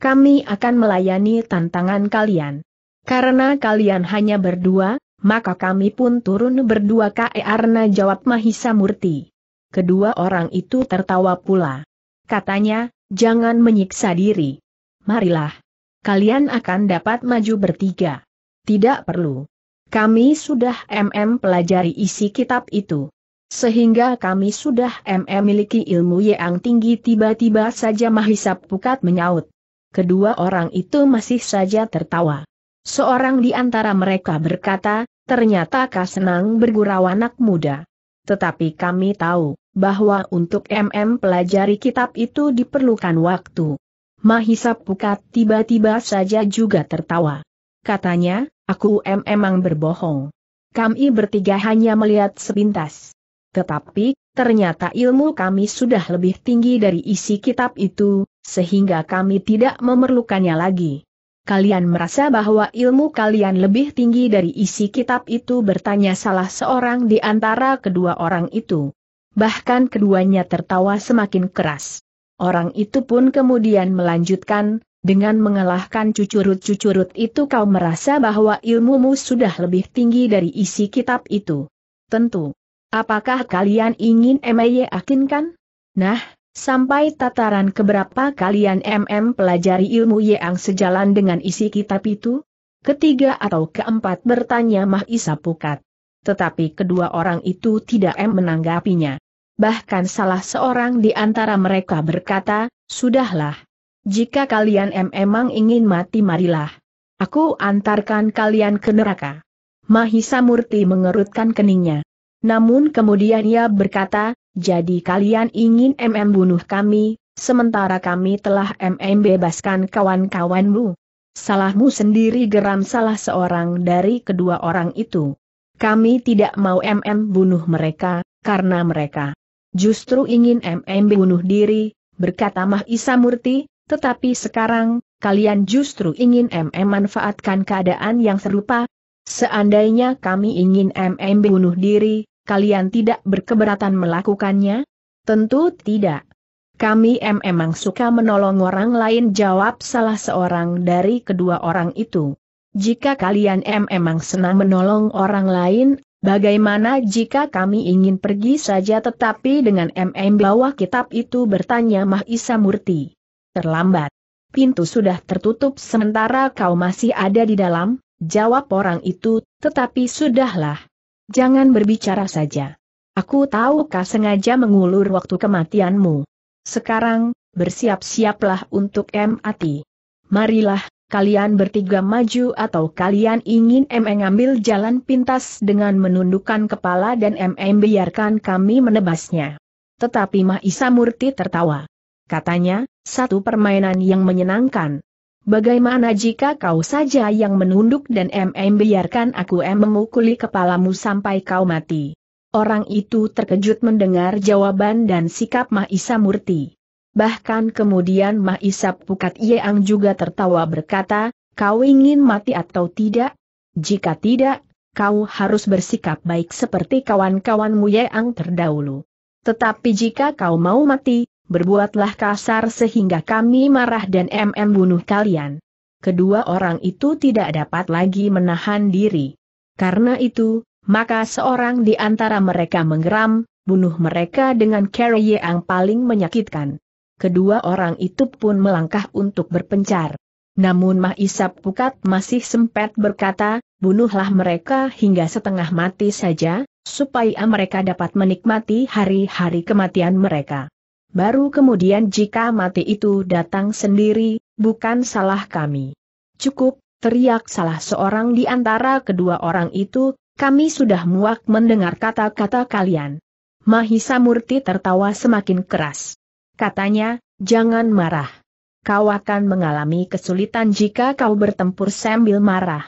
Kami akan melayani tantangan kalian. Karena kalian hanya berdua, maka kami pun turun berdua ke Arna jawab Mahisa Murti. Kedua orang itu tertawa pula. Katanya, jangan menyiksa diri. Marilah kalian akan dapat maju bertiga. Tidak perlu. Kami sudah MM pelajari isi kitab itu. Sehingga kami sudah MM miliki ilmu yang tinggi tiba-tiba saja Mahisap Pukat menyaut. Kedua orang itu masih saja tertawa. Seorang di antara mereka berkata, ternyata kau senang bergurau anak muda. Tetapi kami tahu, bahwa untuk MM pelajari kitab itu diperlukan waktu. Mahisa Pukat tiba-tiba saja juga tertawa. Katanya, aku em emang berbohong. Kami bertiga hanya melihat sepintas. Tetapi, ternyata ilmu kami sudah lebih tinggi dari isi kitab itu, sehingga kami tidak memerlukannya lagi. Kalian merasa bahwa ilmu kalian lebih tinggi dari isi kitab itu bertanya salah seorang di antara kedua orang itu. Bahkan keduanya tertawa semakin keras. Orang itu pun kemudian melanjutkan, dengan mengalahkan cucurut-cucurut itu kau merasa bahwa ilmumu sudah lebih tinggi dari isi kitab itu. Tentu. Apakah kalian ingin M.A.Y. yakinkan? Nah, sampai tataran keberapa kalian MM pelajari ilmu yang sejalan dengan isi kitab itu? Ketiga atau keempat bertanya Mahisa Pukat. Tetapi kedua orang itu tidak M menanggapinya bahkan salah seorang di antara mereka berkata, Sudahlah. Jika kalian memang ingin mati marilah. Aku antarkan kalian ke neraka. Mahisa Murti mengerutkan keningnya. Namun kemudian ia berkata, jadi kalian ingin MM bunuh kami, sementara kami telah MM bebaskan kawan-kawanmu. Salahmu sendiri geram salah seorang dari kedua orang itu. Kami tidak mau MM bunuh mereka, karena mereka Justru ingin MM bunuh diri, berkata Mahisa Murti, tetapi sekarang, kalian justru ingin MM manfaatkan keadaan yang serupa. Seandainya kami ingin MM bunuh diri, kalian tidak berkeberatan melakukannya? Tentu tidak. Kami memang suka menolong orang lain jawab salah seorang dari kedua orang itu. Jika kalian memang senang menolong orang lain, Bagaimana jika kami ingin pergi saja tetapi dengan MM bawah kitab itu bertanya Mahisa Murti. Terlambat. Pintu sudah tertutup sementara kau masih ada di dalam, jawab orang itu, tetapi sudahlah. Jangan berbicara saja. Aku tahu kau sengaja mengulur waktu kematianmu. Sekarang, bersiap-siaplah untuk mati. Marilah, kalian bertiga maju atau kalian ingin MM ambil jalan pintas dengan menundukkan kepala dan MM biarkan kami menebasnya. Tetapi Mahisa Murti tertawa. Katanya, satu permainan yang menyenangkan. Bagaimana jika kau saja yang menunduk dan MM biarkan aku M memukuli kepalamu sampai kau mati? Orang itu terkejut mendengar jawaban dan sikap Mahisa Murti bahkan kemudian Mahisap Pukat Yeang juga tertawa berkata, kau ingin mati atau tidak? Jika tidak, kau harus bersikap baik seperti kawan-kawanmu Yeang terdahulu. Tetapi jika kau mau mati, berbuatlah kasar sehingga kami marah dan MM bunuh kalian. Kedua orang itu tidak dapat lagi menahan diri. Karena itu, maka seorang di antara mereka menggeram, bunuh mereka dengan cara yang paling menyakitkan kedua orang itu pun melangkah untuk berpencar. Namun Isap Pukat masih sempat berkata, bunuhlah mereka hingga setengah mati saja, supaya mereka dapat menikmati hari-hari kematian mereka. Baru kemudian jika mati itu datang sendiri, bukan salah kami. Cukup, teriak salah seorang di antara kedua orang itu, kami sudah muak mendengar kata-kata kalian. Mahisa Murti tertawa semakin keras. Katanya, jangan marah. Kau akan mengalami kesulitan jika kau bertempur sambil marah.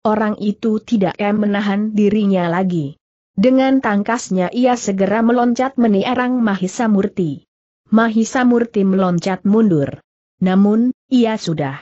Orang itu tidak em menahan dirinya lagi. Dengan tangkasnya ia segera meloncat menierang Mahisa Murti. Mahisa Murti meloncat mundur. Namun, ia sudah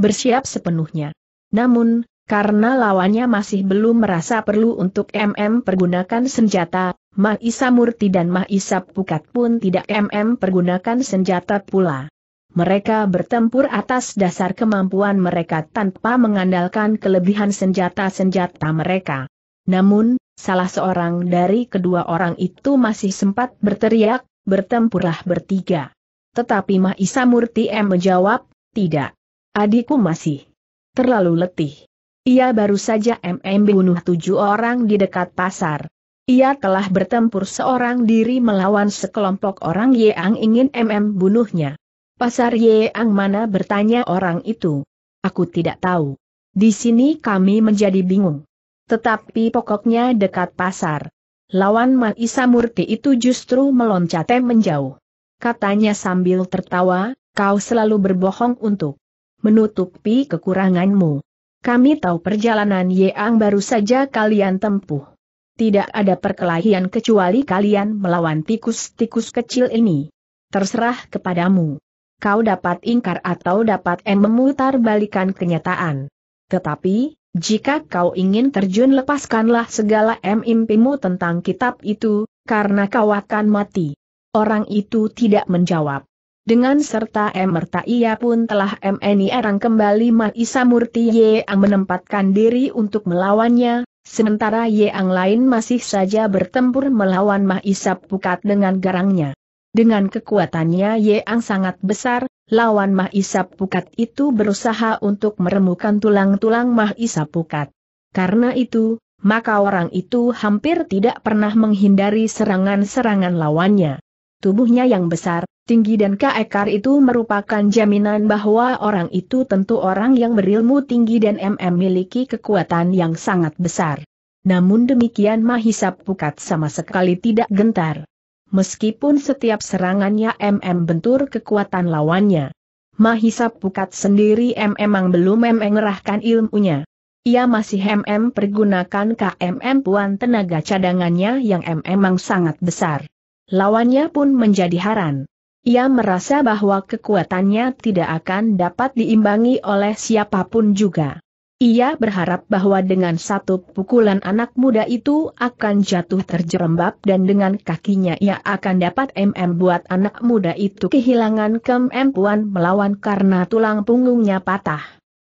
bersiap sepenuhnya. Namun, karena lawannya masih belum merasa perlu untuk MM pergunakan senjata, Mahisa Murti dan Mahisa Pukat pun tidak MM pergunakan senjata pula. Mereka bertempur atas dasar kemampuan mereka tanpa mengandalkan kelebihan senjata-senjata mereka. Namun, salah seorang dari kedua orang itu masih sempat berteriak, bertempurlah bertiga. Tetapi Mahisa Murti M menjawab, tidak. Adikku masih terlalu letih. Ia baru saja MM bunuh tujuh orang di dekat pasar. Ia telah bertempur seorang diri melawan sekelompok orang Yeang ingin MM bunuhnya. Pasar Yeang mana bertanya orang itu. Aku tidak tahu. Di sini kami menjadi bingung. Tetapi pokoknya dekat pasar. Lawan Maisa Murti itu justru meloncat menjauh. Katanya sambil tertawa, kau selalu berbohong untuk menutupi kekuranganmu. Kami tahu perjalanan Yeang baru saja kalian tempuh. Tidak ada perkelahian kecuali kalian melawan tikus-tikus kecil ini. Terserah kepadamu. Kau dapat ingkar atau dapat memutar balikan kenyataan. Tetapi, jika kau ingin terjun lepaskanlah segala mimpimu tentang kitab itu, karena kau akan mati. Orang itu tidak menjawab. Dengan serta emerta ia pun telah MNI erang kembali Maisa Murti Yeang menempatkan diri untuk melawannya, sementara Yeang lain masih saja bertempur melawan Maisa Pukat dengan garangnya. Dengan kekuatannya Yeang sangat besar, lawan Maisa Pukat itu berusaha untuk meremukan tulang-tulang Maisa Pukat. Karena itu, maka orang itu hampir tidak pernah menghindari serangan-serangan lawannya. Tubuhnya yang besar, tinggi dan keekar itu merupakan jaminan bahwa orang itu tentu orang yang berilmu tinggi dan MM miliki kekuatan yang sangat besar. Namun demikian Mahisa Pukat sama sekali tidak gentar. Meskipun setiap serangannya MM bentur kekuatan lawannya. Mahisa Pukat sendiri MM memang belum mengerahkan ilmunya. Ia masih MM pergunakan KMM puan tenaga cadangannya yang MM memang sangat besar. Lawannya pun menjadi haran. Ia merasa bahwa kekuatannya tidak akan dapat diimbangi oleh siapapun juga. Ia berharap bahwa dengan satu pukulan anak muda itu akan jatuh terjerembab dan dengan kakinya ia akan dapat MM buat anak muda itu kehilangan kemampuan melawan karena tulang punggungnya patah.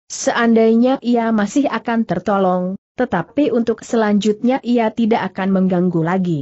Seandainya ia masih akan tertolong, tetapi untuk selanjutnya ia tidak akan mengganggu lagi.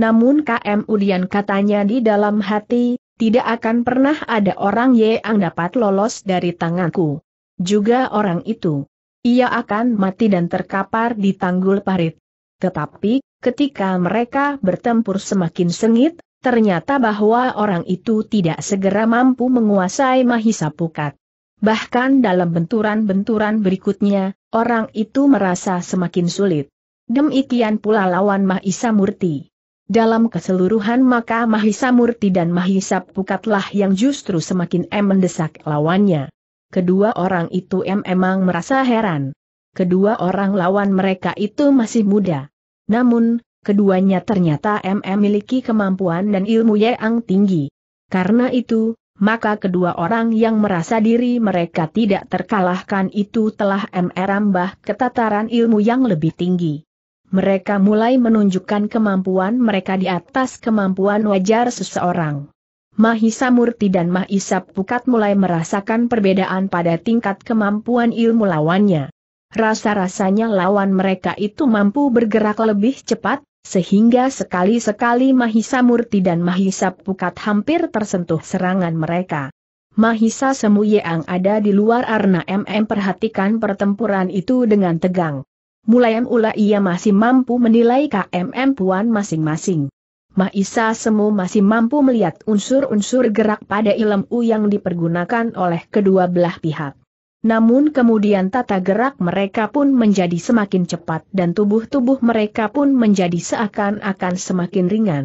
Namun KM Udian katanya di dalam hati, tidak akan pernah ada orang yang dapat lolos dari tanganku. Juga orang itu. Ia akan mati dan terkapar di tanggul parit. Tetapi, ketika mereka bertempur semakin sengit, ternyata bahwa orang itu tidak segera mampu menguasai Mahisa Pukat. Bahkan dalam benturan-benturan berikutnya, orang itu merasa semakin sulit. Demikian pula lawan Mahisa Murti. Dalam keseluruhan maka Mahisa Murti dan Mahisa Pukatlah yang justru semakin em mendesak lawannya. Kedua orang itu em emang merasa heran. Kedua orang lawan mereka itu masih muda. Namun, keduanya ternyata em memiliki kemampuan dan ilmu yang tinggi. Karena itu, maka kedua orang yang merasa diri mereka tidak terkalahkan itu telah merambah rambah ke ilmu yang lebih tinggi mereka mulai menunjukkan kemampuan mereka di atas kemampuan wajar seseorang. Mahisa Murti dan Mahisa Pukat mulai merasakan perbedaan pada tingkat kemampuan ilmu lawannya. Rasa-rasanya lawan mereka itu mampu bergerak lebih cepat, sehingga sekali-sekali Mahisa Murti dan Mahisa Pukat hampir tersentuh serangan mereka. Mahisa Semuyeang ada di luar Arna MM perhatikan pertempuran itu dengan tegang. Mulai mula ia masih mampu menilai KMM puan masing-masing. Maisa Semu masih mampu melihat unsur-unsur gerak pada ilmu yang dipergunakan oleh kedua belah pihak. Namun kemudian tata gerak mereka pun menjadi semakin cepat dan tubuh-tubuh mereka pun menjadi seakan-akan semakin ringan.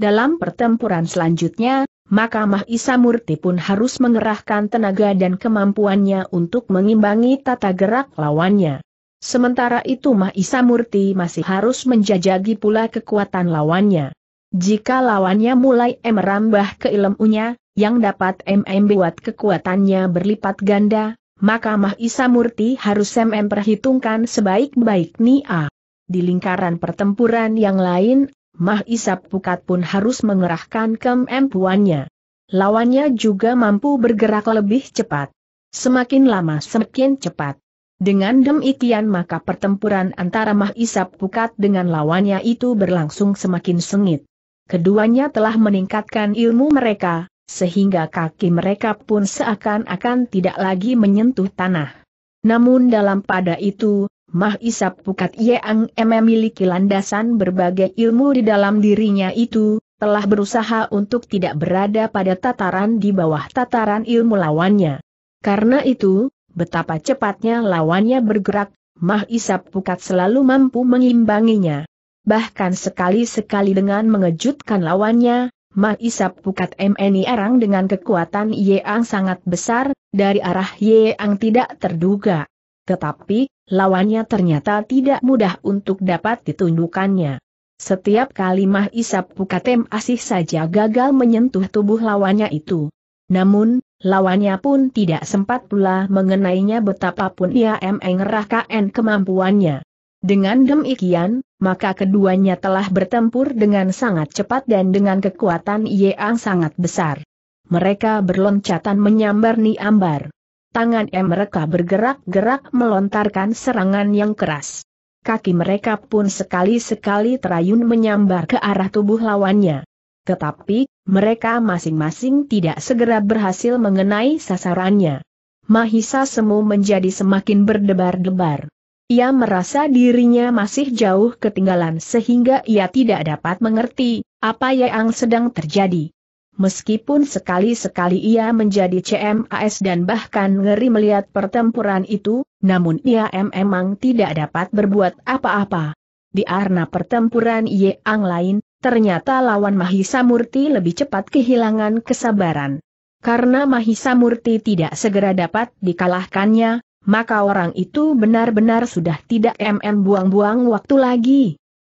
Dalam pertempuran selanjutnya, maka Mahisa Murti pun harus mengerahkan tenaga dan kemampuannya untuk mengimbangi tata gerak lawannya. Sementara itu Mahisa Murti masih harus menjajagi pula kekuatan lawannya. Jika lawannya mulai merambah ke ilmunya, yang dapat MM buat kekuatannya berlipat ganda, maka Mahisa Murti harus MM perhitungkan sebaik-baik Nia. Di lingkaran pertempuran yang lain, Mahisa Pukat pun harus mengerahkan kemampuannya. Lawannya juga mampu bergerak lebih cepat. Semakin lama semakin cepat. Dengan demikian maka pertempuran antara Mahisap Pukat dengan lawannya itu berlangsung semakin sengit. Keduanya telah meningkatkan ilmu mereka, sehingga kaki mereka pun seakan-akan tidak lagi menyentuh tanah. Namun dalam pada itu, Mahisap Pukat Yeang memiliki landasan berbagai ilmu di dalam dirinya itu, telah berusaha untuk tidak berada pada tataran di bawah tataran ilmu lawannya. Karena itu, betapa cepatnya lawannya bergerak, Mah Isap Pukat selalu mampu mengimbanginya. Bahkan sekali-sekali dengan mengejutkan lawannya, Mah Isap Pukat MNI arang dengan kekuatan Yeang sangat besar, dari arah Yeang tidak terduga. Tetapi, lawannya ternyata tidak mudah untuk dapat ditundukannya. Setiap kali Mah Isap Pukat M asih saja gagal menyentuh tubuh lawannya itu. Namun, Lawannya pun tidak sempat pula mengenainya betapapun ia KN kemampuannya. Dengan demikian, maka keduanya telah bertempur dengan sangat cepat dan dengan kekuatan yang sangat besar. Mereka berloncatan menyambar ni ambar. Tangan M mereka bergerak-gerak melontarkan serangan yang keras. Kaki mereka pun sekali-sekali terayun menyambar ke arah tubuh lawannya. Tetapi, mereka masing-masing tidak segera berhasil mengenai sasarannya. Mahisa Semu menjadi semakin berdebar-debar. Ia merasa dirinya masih jauh ketinggalan sehingga ia tidak dapat mengerti apa yang sedang terjadi. Meskipun sekali-sekali ia menjadi CMAS dan bahkan ngeri melihat pertempuran itu, namun ia memang tidak dapat berbuat apa-apa. Di arena pertempuran Yeang lain, ternyata lawan Mahisa Murti lebih cepat kehilangan kesabaran. Karena Mahisa Murti tidak segera dapat dikalahkannya, maka orang itu benar-benar sudah tidak mm buang-buang waktu lagi.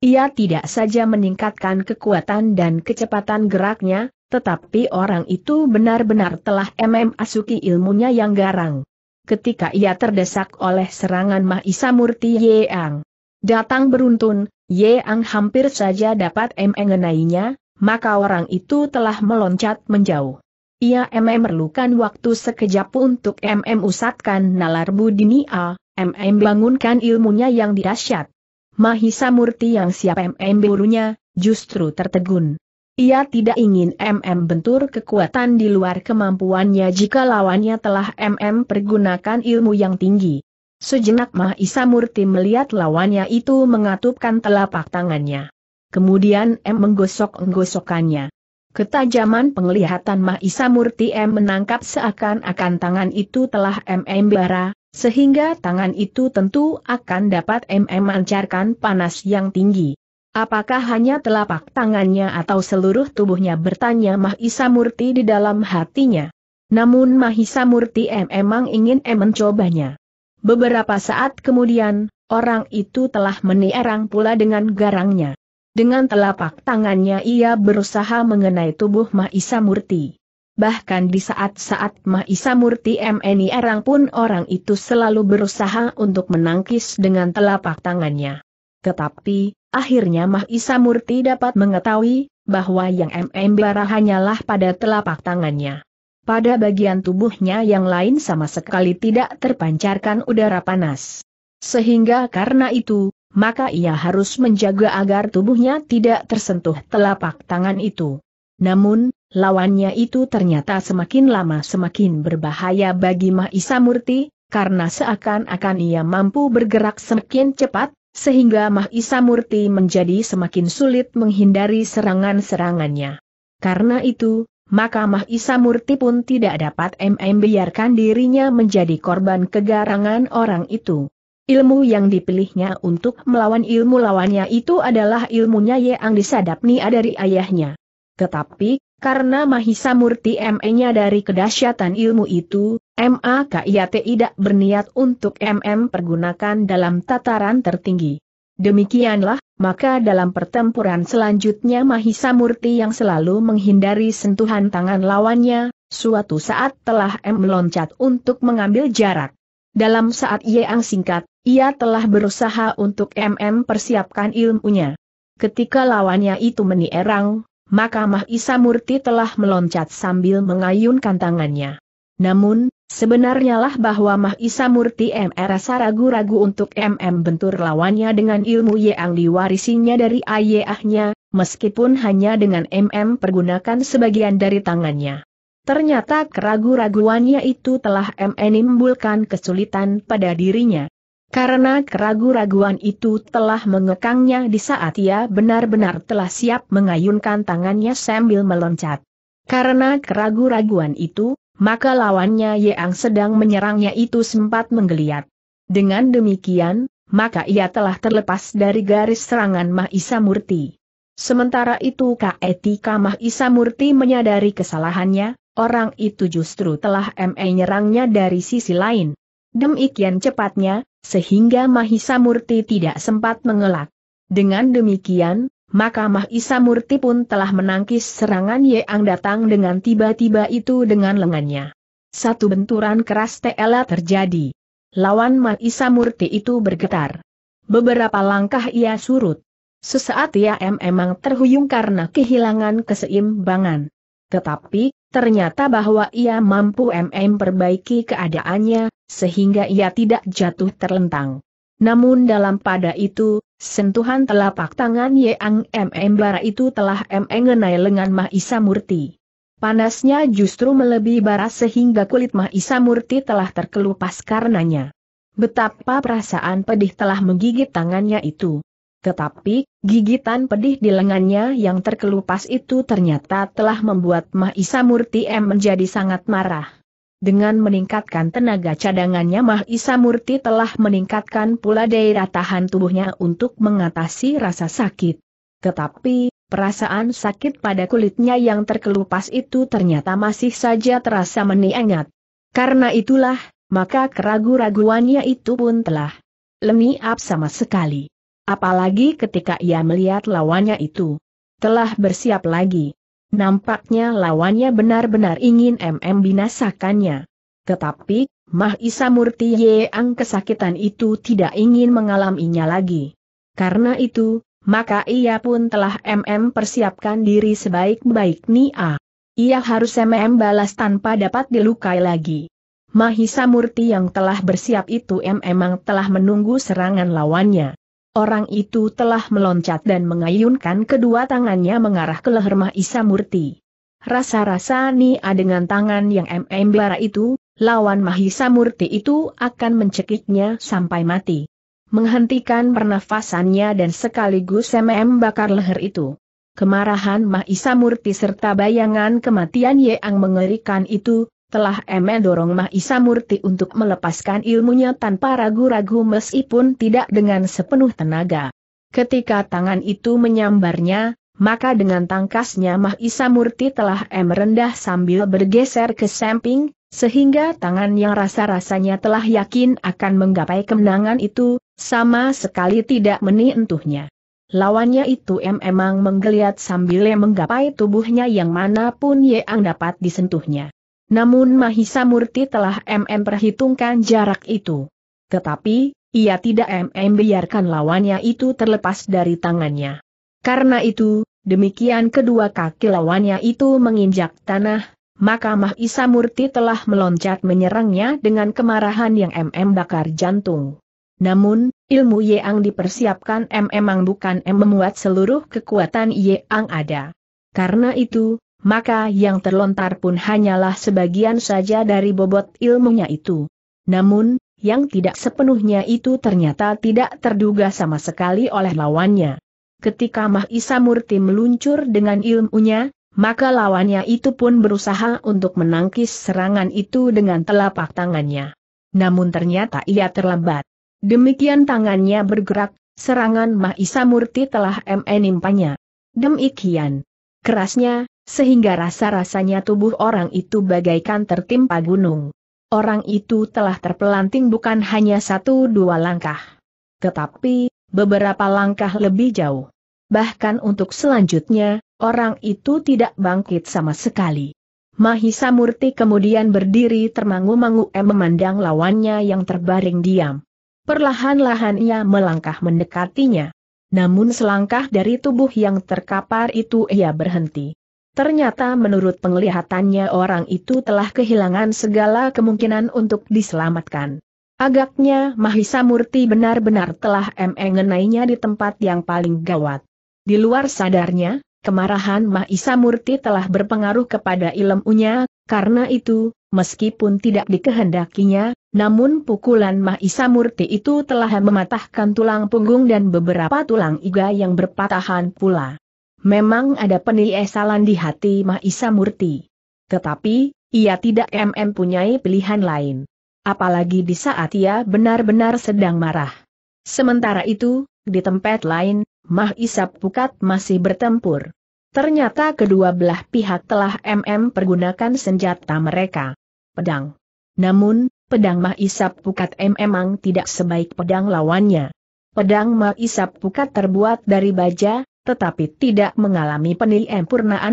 Ia tidak saja meningkatkan kekuatan dan kecepatan geraknya, tetapi orang itu benar-benar telah mm asuki ilmunya yang garang. Ketika ia terdesak oleh serangan Mahisa Murti Yeang, datang beruntun, Ye ang hampir saja dapat mengenainya, maka orang itu telah meloncat menjauh. Ia MM memerlukan waktu sekejap untuk MM usatkan nalar A, MM bangunkan ilmunya yang dirasyat. Mahisa Murti yang siap MM burunya, justru tertegun. Ia tidak ingin MM bentur kekuatan di luar kemampuannya jika lawannya telah MM pergunakan ilmu yang tinggi. Sejenak Mahisa Murti melihat lawannya itu mengatupkan telapak tangannya. Kemudian M menggosok-nggosokannya. Ketajaman penglihatan Mahisa Murti M menangkap seakan-akan tangan itu telah M bara, sehingga tangan itu tentu akan dapat M memancarkan panas yang tinggi. Apakah hanya telapak tangannya atau seluruh tubuhnya bertanya Mahisa Murti di dalam hatinya. Namun Mahisa Murti M memang ingin M mencobanya. Beberapa saat kemudian, orang itu telah menierang pula dengan garangnya. Dengan telapak tangannya ia berusaha mengenai tubuh Mahisa Murti. Bahkan di saat-saat Mahisa Murti MNI Erang pun orang itu selalu berusaha untuk menangkis dengan telapak tangannya. Tetapi, akhirnya Mahisa Murti dapat mengetahui bahwa yang MM bara hanyalah pada telapak tangannya pada bagian tubuhnya yang lain sama sekali tidak terpancarkan udara panas. Sehingga karena itu, maka ia harus menjaga agar tubuhnya tidak tersentuh telapak tangan itu. Namun, lawannya itu ternyata semakin lama semakin berbahaya bagi Mahisa Murti, karena seakan-akan ia mampu bergerak semakin cepat, sehingga Mahisa Murti menjadi semakin sulit menghindari serangan-serangannya. Karena itu, maka Mahisa Murti pun tidak dapat MM biarkan dirinya menjadi korban kegarangan orang itu. Ilmu yang dipilihnya untuk melawan ilmu lawannya itu adalah ilmunya yang disadap Nia dari ayahnya. Tetapi, karena Mahisa Murti ME-nya dari kedahsyatan ilmu itu, MAKIA tidak berniat untuk MM pergunakan dalam tataran tertinggi. Demikianlah, maka dalam pertempuran selanjutnya Mahisa Murti yang selalu menghindari sentuhan tangan lawannya, suatu saat telah M meloncat untuk mengambil jarak. Dalam saat yang singkat, ia telah berusaha untuk MM persiapkan ilmunya. Ketika lawannya itu menierang, maka Mahisa Murti telah meloncat sambil mengayunkan tangannya. Namun, Sebenarnya lah bahwa Mahisa Murti MR ragu-ragu untuk MM bentur lawannya dengan ilmu yang diwarisinya dari ayahnya, meskipun hanya dengan MM pergunakan sebagian dari tangannya. Ternyata keragu-raguannya itu telah MM kesulitan pada dirinya. Karena keragu-raguan itu telah mengekangnya di saat ia benar-benar telah siap mengayunkan tangannya sambil meloncat. Karena keragu-raguan itu, maka lawannya yang sedang menyerangnya itu sempat menggeliat. Dengan demikian, maka ia telah terlepas dari garis serangan Mahisa Murti. Sementara itu ketika Mahisa Murti menyadari kesalahannya, orang itu justru telah ME nyerangnya dari sisi lain. Demikian cepatnya, sehingga Mahisa Murti tidak sempat mengelak. Dengan demikian, maka Mahisa Murti pun telah menangkis serangan Yeang datang dengan tiba-tiba itu dengan lengannya. Satu benturan keras TLA terjadi. Lawan Mahisa Murti itu bergetar. Beberapa langkah ia surut. Sesaat ia memang terhuyung karena kehilangan keseimbangan. Tetapi, ternyata bahwa ia mampu MM perbaiki keadaannya, sehingga ia tidak jatuh terlentang. Namun dalam pada itu, Sentuhan telapak tangan Yang MM bara itu telah mengenai lengan Mahisa Murti. Panasnya justru melebihi bara sehingga kulit Mahisa Murti telah terkelupas karenanya. Betapa perasaan pedih telah menggigit tangannya itu. Tetapi, gigitan pedih di lengannya yang terkelupas itu ternyata telah membuat Mahisa Murti M menjadi sangat marah. Dengan meningkatkan tenaga cadangannya Mahisa Murti telah meningkatkan pula daya tahan tubuhnya untuk mengatasi rasa sakit. Tetapi, perasaan sakit pada kulitnya yang terkelupas itu ternyata masih saja terasa meniangat. Karena itulah, maka keragu-raguannya itu pun telah leniap sama sekali. Apalagi ketika ia melihat lawannya itu telah bersiap lagi. Nampaknya lawannya benar-benar ingin MM binasakannya. Tetapi, Mahisa Murti Yeang kesakitan itu tidak ingin mengalaminya lagi. Karena itu, maka ia pun telah MM persiapkan diri sebaik-baik Nia. Ah. Ia harus MM balas tanpa dapat dilukai lagi. Mahisa Murti yang telah bersiap itu memang telah menunggu serangan lawannya. Orang itu telah meloncat dan mengayunkan kedua tangannya mengarah ke leher Mahisa Murti. Rasa-rasa ni dengan tangan yang MM Bara itu, lawan Mahisa Murti itu akan mencekiknya sampai mati. Menghentikan pernafasannya dan sekaligus MM bakar leher itu. Kemarahan Mahisa Murti serta bayangan kematian Yang mengerikan itu, telah Emel dorong Mahisa Murti untuk melepaskan ilmunya tanpa ragu-ragu meskipun tidak dengan sepenuh tenaga. Ketika tangan itu menyambarnya, maka dengan tangkasnya Mahisa Murti telah em rendah sambil bergeser ke samping, sehingga tangan yang rasa-rasanya telah yakin akan menggapai kemenangan itu, sama sekali tidak menyentuhnya. Lawannya itu em emang menggeliat sambil menggapai tubuhnya yang manapun yang dapat disentuhnya. Namun Mahisa Murti telah MM perhitungkan jarak itu. Tetapi, ia tidak MM biarkan lawannya itu terlepas dari tangannya. Karena itu, demikian kedua kaki lawannya itu menginjak tanah, maka Mahisa Murti telah meloncat menyerangnya dengan kemarahan yang MM bakar jantung. Namun, ilmu Yeang dipersiapkan MM bukan M memuat seluruh kekuatan Yeang ada. Karena itu, maka yang terlontar pun hanyalah sebagian saja dari bobot ilmunya itu. Namun, yang tidak sepenuhnya itu ternyata tidak terduga sama sekali oleh lawannya. Ketika Mahisa Murti meluncur dengan ilmunya, maka lawannya itu pun berusaha untuk menangkis serangan itu dengan telapak tangannya. Namun ternyata ia terlambat. Demikian tangannya bergerak, serangan Mahisa Murti telah menimpanya. Demikian kerasnya, sehingga rasa-rasanya tubuh orang itu bagaikan tertimpa gunung. Orang itu telah terpelanting bukan hanya satu dua langkah, tetapi beberapa langkah lebih jauh. Bahkan untuk selanjutnya, orang itu tidak bangkit sama sekali. Mahisa Murti kemudian berdiri termangu-mangu eh, memandang lawannya yang terbaring diam. Perlahan-lahan ia melangkah mendekatinya. Namun selangkah dari tubuh yang terkapar itu ia berhenti. Ternyata menurut penglihatannya orang itu telah kehilangan segala kemungkinan untuk diselamatkan. Agaknya Mahisa Murti benar-benar telah mengenainya di tempat yang paling gawat. Di luar sadarnya, kemarahan Mahisa Murti telah berpengaruh kepada ilmunya, karena itu, meskipun tidak dikehendakinya, namun pukulan Mahisa Murti itu telah mematahkan tulang punggung dan beberapa tulang iga yang berpatahan pula. Memang ada penyesalan di hati Mahisa Murti. Tetapi, ia tidak mm punyai pilihan lain. Apalagi di saat ia benar-benar sedang marah. Sementara itu, di tempat lain, Mahisa Pukat masih bertempur. Ternyata kedua belah pihak telah MM pergunakan senjata mereka. Pedang. Namun, pedang Mahisap Pukat M memang tidak sebaik pedang lawannya. Pedang Mahisap Pukat terbuat dari baja, tetapi tidak mengalami penilaian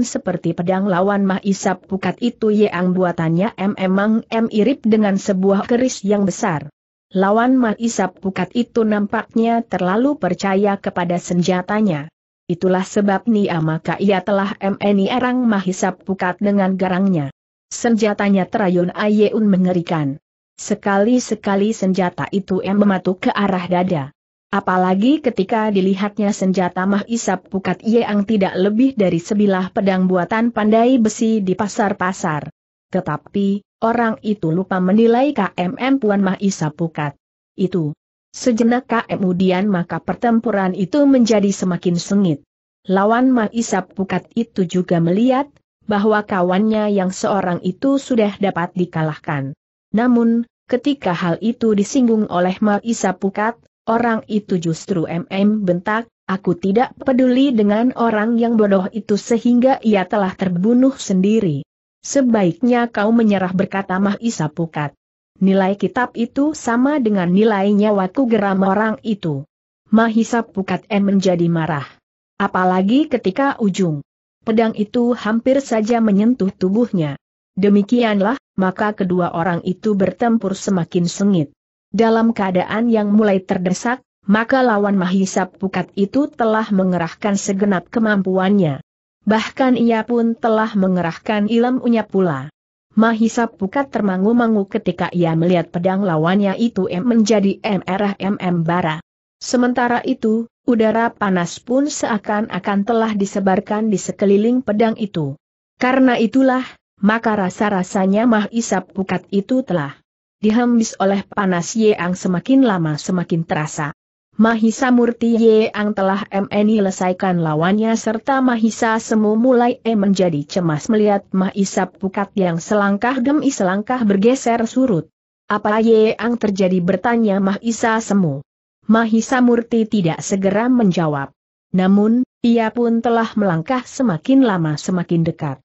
seperti pedang lawan Mahisap Pukat itu yang buatannya M emang M irip dengan sebuah keris yang besar. Lawan Mahisap Pukat itu nampaknya terlalu percaya kepada senjatanya. Itulah sebab Nia maka ia telah MNI erang Mahisap Pukat dengan garangnya. Senjatanya terayun Ayeun mengerikan. Sekali-sekali senjata itu M mematuk ke arah dada. Apalagi ketika dilihatnya senjata Mah Isap Pukat Yeang tidak lebih dari sebilah pedang buatan pandai besi di pasar-pasar. Tetapi, orang itu lupa menilai KMM Puan Mah Isap Pukat. Itu. Sejenak kemudian maka pertempuran itu menjadi semakin sengit. Lawan Mah Isap Pukat itu juga melihat, bahwa kawannya yang seorang itu sudah dapat dikalahkan. Namun, ketika hal itu disinggung oleh Mah Pukat, Orang itu justru MM bentak, aku tidak peduli dengan orang yang bodoh itu sehingga ia telah terbunuh sendiri. Sebaiknya kau menyerah berkata Mahisa Pukat. Nilai kitab itu sama dengan nilai nyawaku geram orang itu. Mahisa Pukat M menjadi marah. Apalagi ketika ujung pedang itu hampir saja menyentuh tubuhnya. Demikianlah, maka kedua orang itu bertempur semakin sengit. Dalam keadaan yang mulai terdesak, maka lawan Mahisa Pukat itu telah mengerahkan segenap kemampuannya. Bahkan ia pun telah mengerahkan ilmunya pula. Mahisa Pukat termangu-mangu ketika ia melihat pedang lawannya itu M menjadi merah MM bara. Sementara itu, udara panas pun seakan-akan telah disebarkan di sekeliling pedang itu. Karena itulah, maka rasa-rasanya Mahisa Pukat itu telah dihembis oleh panas Ye Ang semakin lama semakin terasa. Mahisa Murti Ye Ang telah MNI lesaikan lawannya serta Mahisa Semu mulai e menjadi cemas melihat Mahisa Pukat yang selangkah demi selangkah bergeser surut. Apa Ang terjadi bertanya Mahisa Semu. Mahisa Murti tidak segera menjawab. Namun, ia pun telah melangkah semakin lama semakin dekat.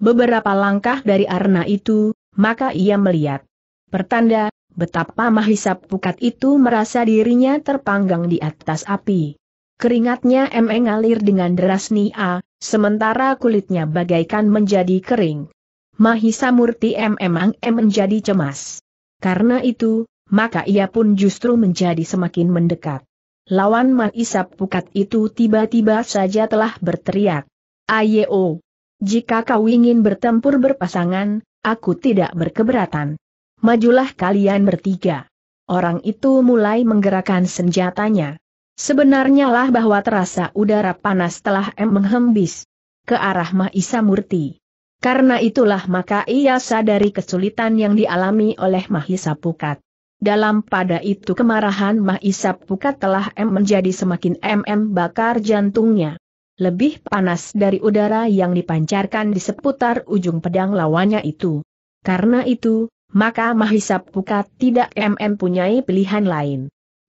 Beberapa langkah dari arna itu, maka ia melihat Pertanda, betapa Mahisa Pukat itu merasa dirinya terpanggang di atas api. Keringatnya mengalir dengan deras nia, sementara kulitnya bagaikan menjadi kering. Mahisa Murti memang menjadi cemas. Karena itu, maka ia pun justru menjadi semakin mendekat. Lawan Mahisa Pukat itu tiba-tiba saja telah berteriak. Ayo! Oh! Jika kau ingin bertempur berpasangan, aku tidak berkeberatan majulah kalian bertiga. Orang itu mulai menggerakkan senjatanya. Sebenarnya lah bahwa terasa udara panas telah em menghembis ke arah Mahisa Murti. Karena itulah maka ia sadari kesulitan yang dialami oleh Mahisa Pukat. Dalam pada itu kemarahan Mahisa Pukat telah em menjadi semakin mm bakar jantungnya. Lebih panas dari udara yang dipancarkan di seputar ujung pedang lawannya itu. Karena itu, maka Mahisa Pukat tidak MM punyai pilihan lain.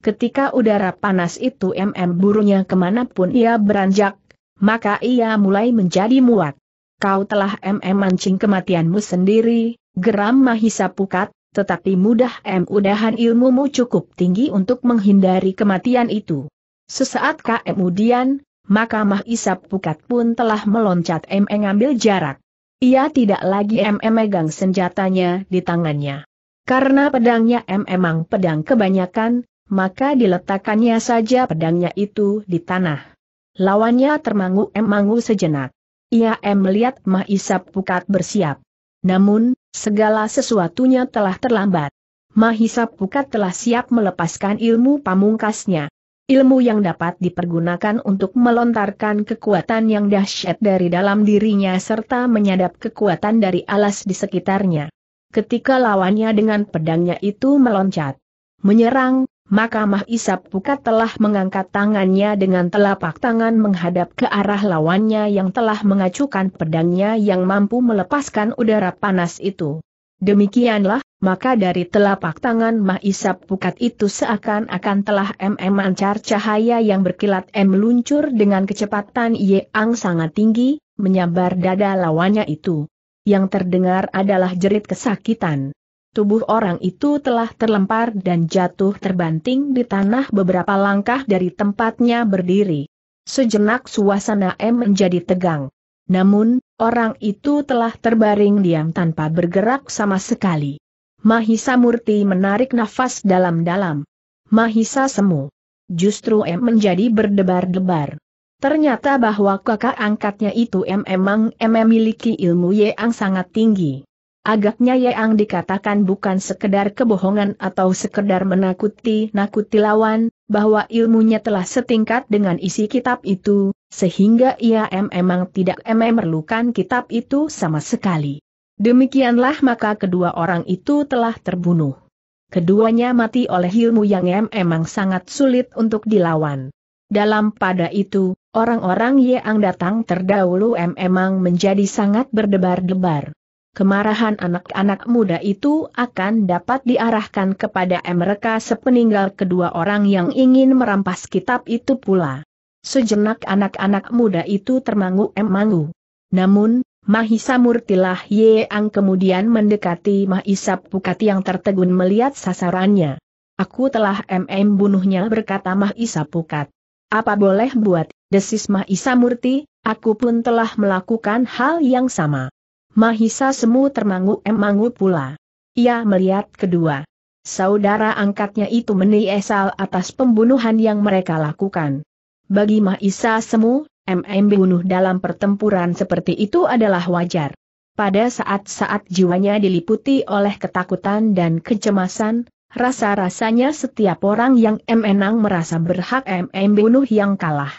Ketika udara panas itu MM burunya kemanapun ia beranjak, maka ia mulai menjadi muak. Kau telah MM mancing kematianmu sendiri, geram Mahisa Pukat, tetapi mudah M udahan ilmumu cukup tinggi untuk menghindari kematian itu. Sesaat kemudian, maka Mahisap Pukat pun telah meloncat M mengambil jarak. Ia tidak lagi eh. memegang senjatanya di tangannya. Karena pedangnya memang pedang kebanyakan, maka diletakkannya saja pedangnya itu di tanah. Lawannya termangu-emangu sejenak. Ia M melihat Mahisap Pukat bersiap. Namun, segala sesuatunya telah terlambat. Mahisap Pukat telah siap melepaskan ilmu pamungkasnya. Ilmu yang dapat dipergunakan untuk melontarkan kekuatan yang dahsyat dari dalam dirinya serta menyadap kekuatan dari alas di sekitarnya. Ketika lawannya dengan pedangnya itu meloncat, menyerang, maka Mahisap Pukat telah mengangkat tangannya dengan telapak tangan menghadap ke arah lawannya yang telah mengacukan pedangnya yang mampu melepaskan udara panas itu. Demikianlah, maka dari telapak tangan Mahisap Pukat itu seakan-akan telah MM mancar cahaya yang berkilat M meluncur dengan kecepatan yang sangat tinggi, menyambar dada lawannya itu. Yang terdengar adalah jerit kesakitan. Tubuh orang itu telah terlempar dan jatuh terbanting di tanah beberapa langkah dari tempatnya berdiri. Sejenak suasana M menjadi tegang. Namun, orang itu telah terbaring diam tanpa bergerak sama sekali. Mahisa Murti menarik nafas dalam-dalam. Mahisa semu. Justru M menjadi berdebar-debar. Ternyata bahwa kakak angkatnya itu M emang M memiliki ilmu yang sangat tinggi. Agaknya yang dikatakan bukan sekedar kebohongan atau sekedar menakuti-nakuti lawan, bahwa ilmunya telah setingkat dengan isi kitab itu, sehingga ia M emang tidak memerlukan kitab itu sama sekali. Demikianlah maka kedua orang itu telah terbunuh. Keduanya mati oleh ilmu yang memang emang sangat sulit untuk dilawan. Dalam pada itu, orang-orang yang datang terdahulu memang emang menjadi sangat berdebar-debar. Kemarahan anak-anak muda itu akan dapat diarahkan kepada mereka sepeninggal kedua orang yang ingin merampas kitab itu pula. Sejenak anak-anak muda itu termangu-emangu. Namun, Mahisa Murtilah Yeang kemudian mendekati Mahisa Pukat yang tertegun melihat sasarannya. Aku telah MM bunuhnya berkata Mahisa Pukat. Apa boleh buat, desis Mahisa Murti, aku pun telah melakukan hal yang sama. Mahisa Semu termangu emangu pula. Ia melihat kedua. Saudara angkatnya itu meniesal atas pembunuhan yang mereka lakukan. Bagi Mahisa Semu, MM bunuh dalam pertempuran seperti itu adalah wajar. Pada saat-saat jiwanya diliputi oleh ketakutan dan kecemasan, rasa-rasanya setiap orang yang menang merasa berhak MM bunuh yang kalah.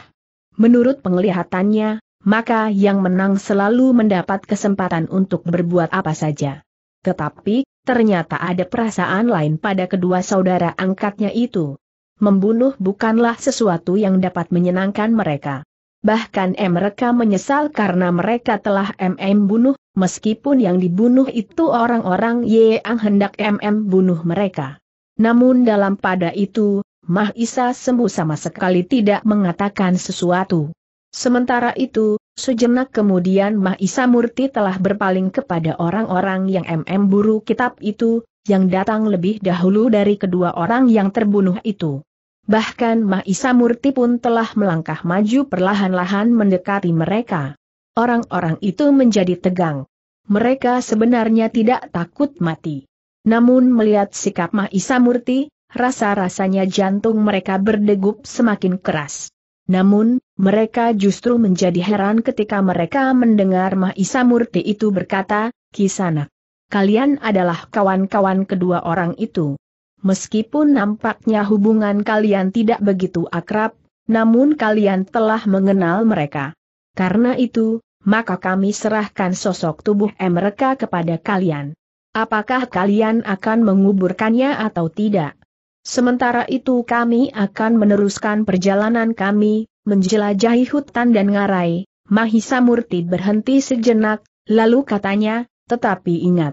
Menurut penglihatannya, maka yang menang selalu mendapat kesempatan untuk berbuat apa saja. Tetapi, ternyata ada perasaan lain pada kedua saudara angkatnya itu. Membunuh bukanlah sesuatu yang dapat menyenangkan mereka bahkan mereka menyesal karena mereka telah MM bunuh, meskipun yang dibunuh itu orang-orang yang hendak MM bunuh mereka. Namun dalam pada itu, Mah Isa sembuh sama sekali tidak mengatakan sesuatu. Sementara itu, sejenak kemudian Mah Isa Murti telah berpaling kepada orang-orang yang MM buru kitab itu, yang datang lebih dahulu dari kedua orang yang terbunuh itu. Bahkan Mahisa Murti pun telah melangkah maju perlahan-lahan mendekati mereka. Orang-orang itu menjadi tegang. Mereka sebenarnya tidak takut mati. Namun melihat sikap Mahisa Murti, rasa-rasanya jantung mereka berdegup semakin keras. Namun, mereka justru menjadi heran ketika mereka mendengar Mahisa Murti itu berkata, Kisanak, kalian adalah kawan-kawan kedua orang itu meskipun nampaknya hubungan kalian tidak begitu akrab, namun kalian telah mengenal mereka. Karena itu, maka kami serahkan sosok tubuh mereka kepada kalian. Apakah kalian akan menguburkannya atau tidak? Sementara itu kami akan meneruskan perjalanan kami, menjelajahi hutan dan ngarai. Mahisa Murti berhenti sejenak, lalu katanya, tetapi ingat,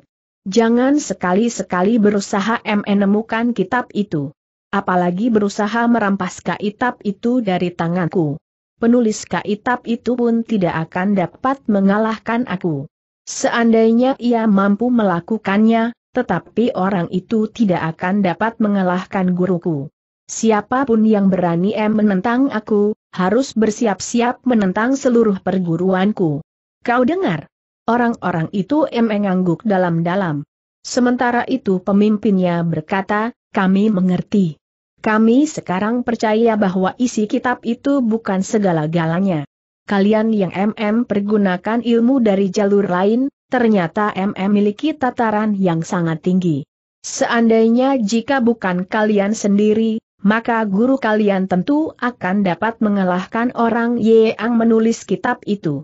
Jangan sekali-sekali berusaha menemukan kitab itu. Apalagi berusaha merampas kitab itu dari tanganku. Penulis kitab itu pun tidak akan dapat mengalahkan aku. Seandainya ia mampu melakukannya, tetapi orang itu tidak akan dapat mengalahkan guruku. Siapapun yang berani menentang aku, harus bersiap-siap menentang seluruh perguruanku. Kau dengar? Orang-orang itu mengangguk dalam-dalam. Sementara itu pemimpinnya berkata, kami mengerti. Kami sekarang percaya bahwa isi kitab itu bukan segala-galanya. Kalian yang MM pergunakan ilmu dari jalur lain, ternyata MM miliki tataran yang sangat tinggi. Seandainya jika bukan kalian sendiri, maka guru kalian tentu akan dapat mengalahkan orang yang menulis kitab itu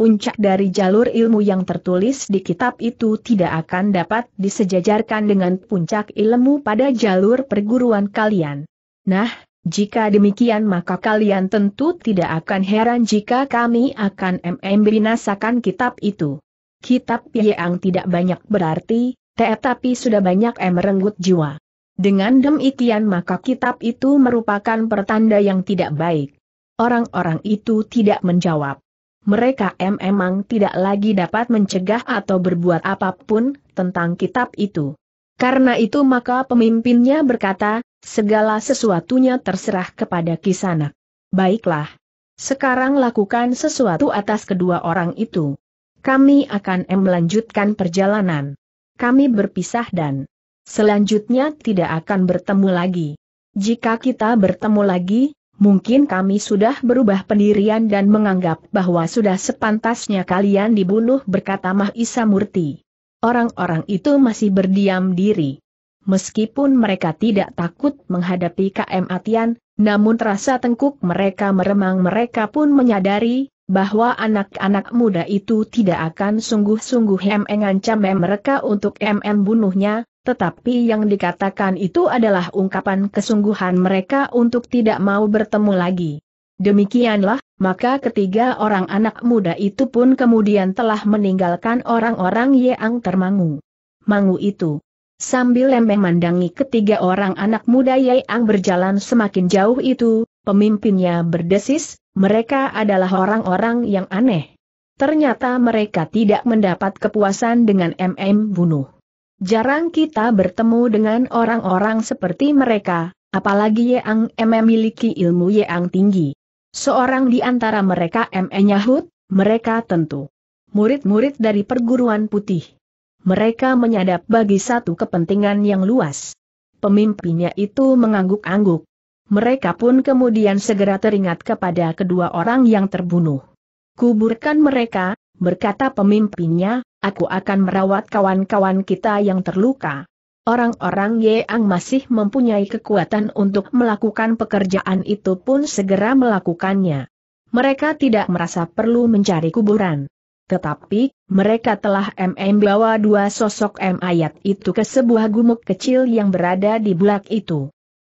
puncak dari jalur ilmu yang tertulis di kitab itu tidak akan dapat disejajarkan dengan puncak ilmu pada jalur perguruan kalian. Nah, jika demikian maka kalian tentu tidak akan heran jika kami akan MM binasakan kitab itu. Kitab yang tidak banyak berarti, tetapi sudah banyak merenggut jiwa. Dengan demikian maka kitab itu merupakan pertanda yang tidak baik. Orang-orang itu tidak menjawab mereka memang tidak lagi dapat mencegah atau berbuat apapun tentang kitab itu. Karena itu maka pemimpinnya berkata, segala sesuatunya terserah kepada Kisanak. Baiklah. Sekarang lakukan sesuatu atas kedua orang itu. Kami akan melanjutkan perjalanan. Kami berpisah dan selanjutnya tidak akan bertemu lagi. Jika kita bertemu lagi, mungkin kami sudah berubah pendirian dan menganggap bahwa sudah sepantasnya kalian dibunuh berkata Mahisa Murti. Orang-orang itu masih berdiam diri. Meskipun mereka tidak takut menghadapi KM Atian, namun terasa tengkuk mereka meremang mereka pun menyadari, bahwa anak-anak muda itu tidak akan sungguh-sungguh mengancam mereka untuk MM bunuhnya, tetapi yang dikatakan itu adalah ungkapan kesungguhan mereka untuk tidak mau bertemu lagi. Demikianlah, maka ketiga orang anak muda itu pun kemudian telah meninggalkan orang-orang yang termangu. Mangu itu. Sambil lembeng mandangi ketiga orang anak muda yang berjalan semakin jauh itu, pemimpinnya berdesis, mereka adalah orang-orang yang aneh. Ternyata mereka tidak mendapat kepuasan dengan MM bunuh. Jarang kita bertemu dengan orang-orang seperti mereka, apalagi yang memiliki ilmu yang tinggi. Seorang di antara mereka M. mereka tentu murid-murid dari perguruan putih. Mereka menyadap bagi satu kepentingan yang luas. Pemimpinnya itu mengangguk-angguk. Mereka pun kemudian segera teringat kepada kedua orang yang terbunuh. Kuburkan mereka, berkata pemimpinnya, aku akan merawat kawan-kawan kita yang terluka. Orang-orang Yeang masih mempunyai kekuatan untuk melakukan pekerjaan itu pun segera melakukannya. Mereka tidak merasa perlu mencari kuburan. Tetapi, mereka telah MM bawa dua sosok M ayat itu ke sebuah gumuk kecil yang berada di belakang itu.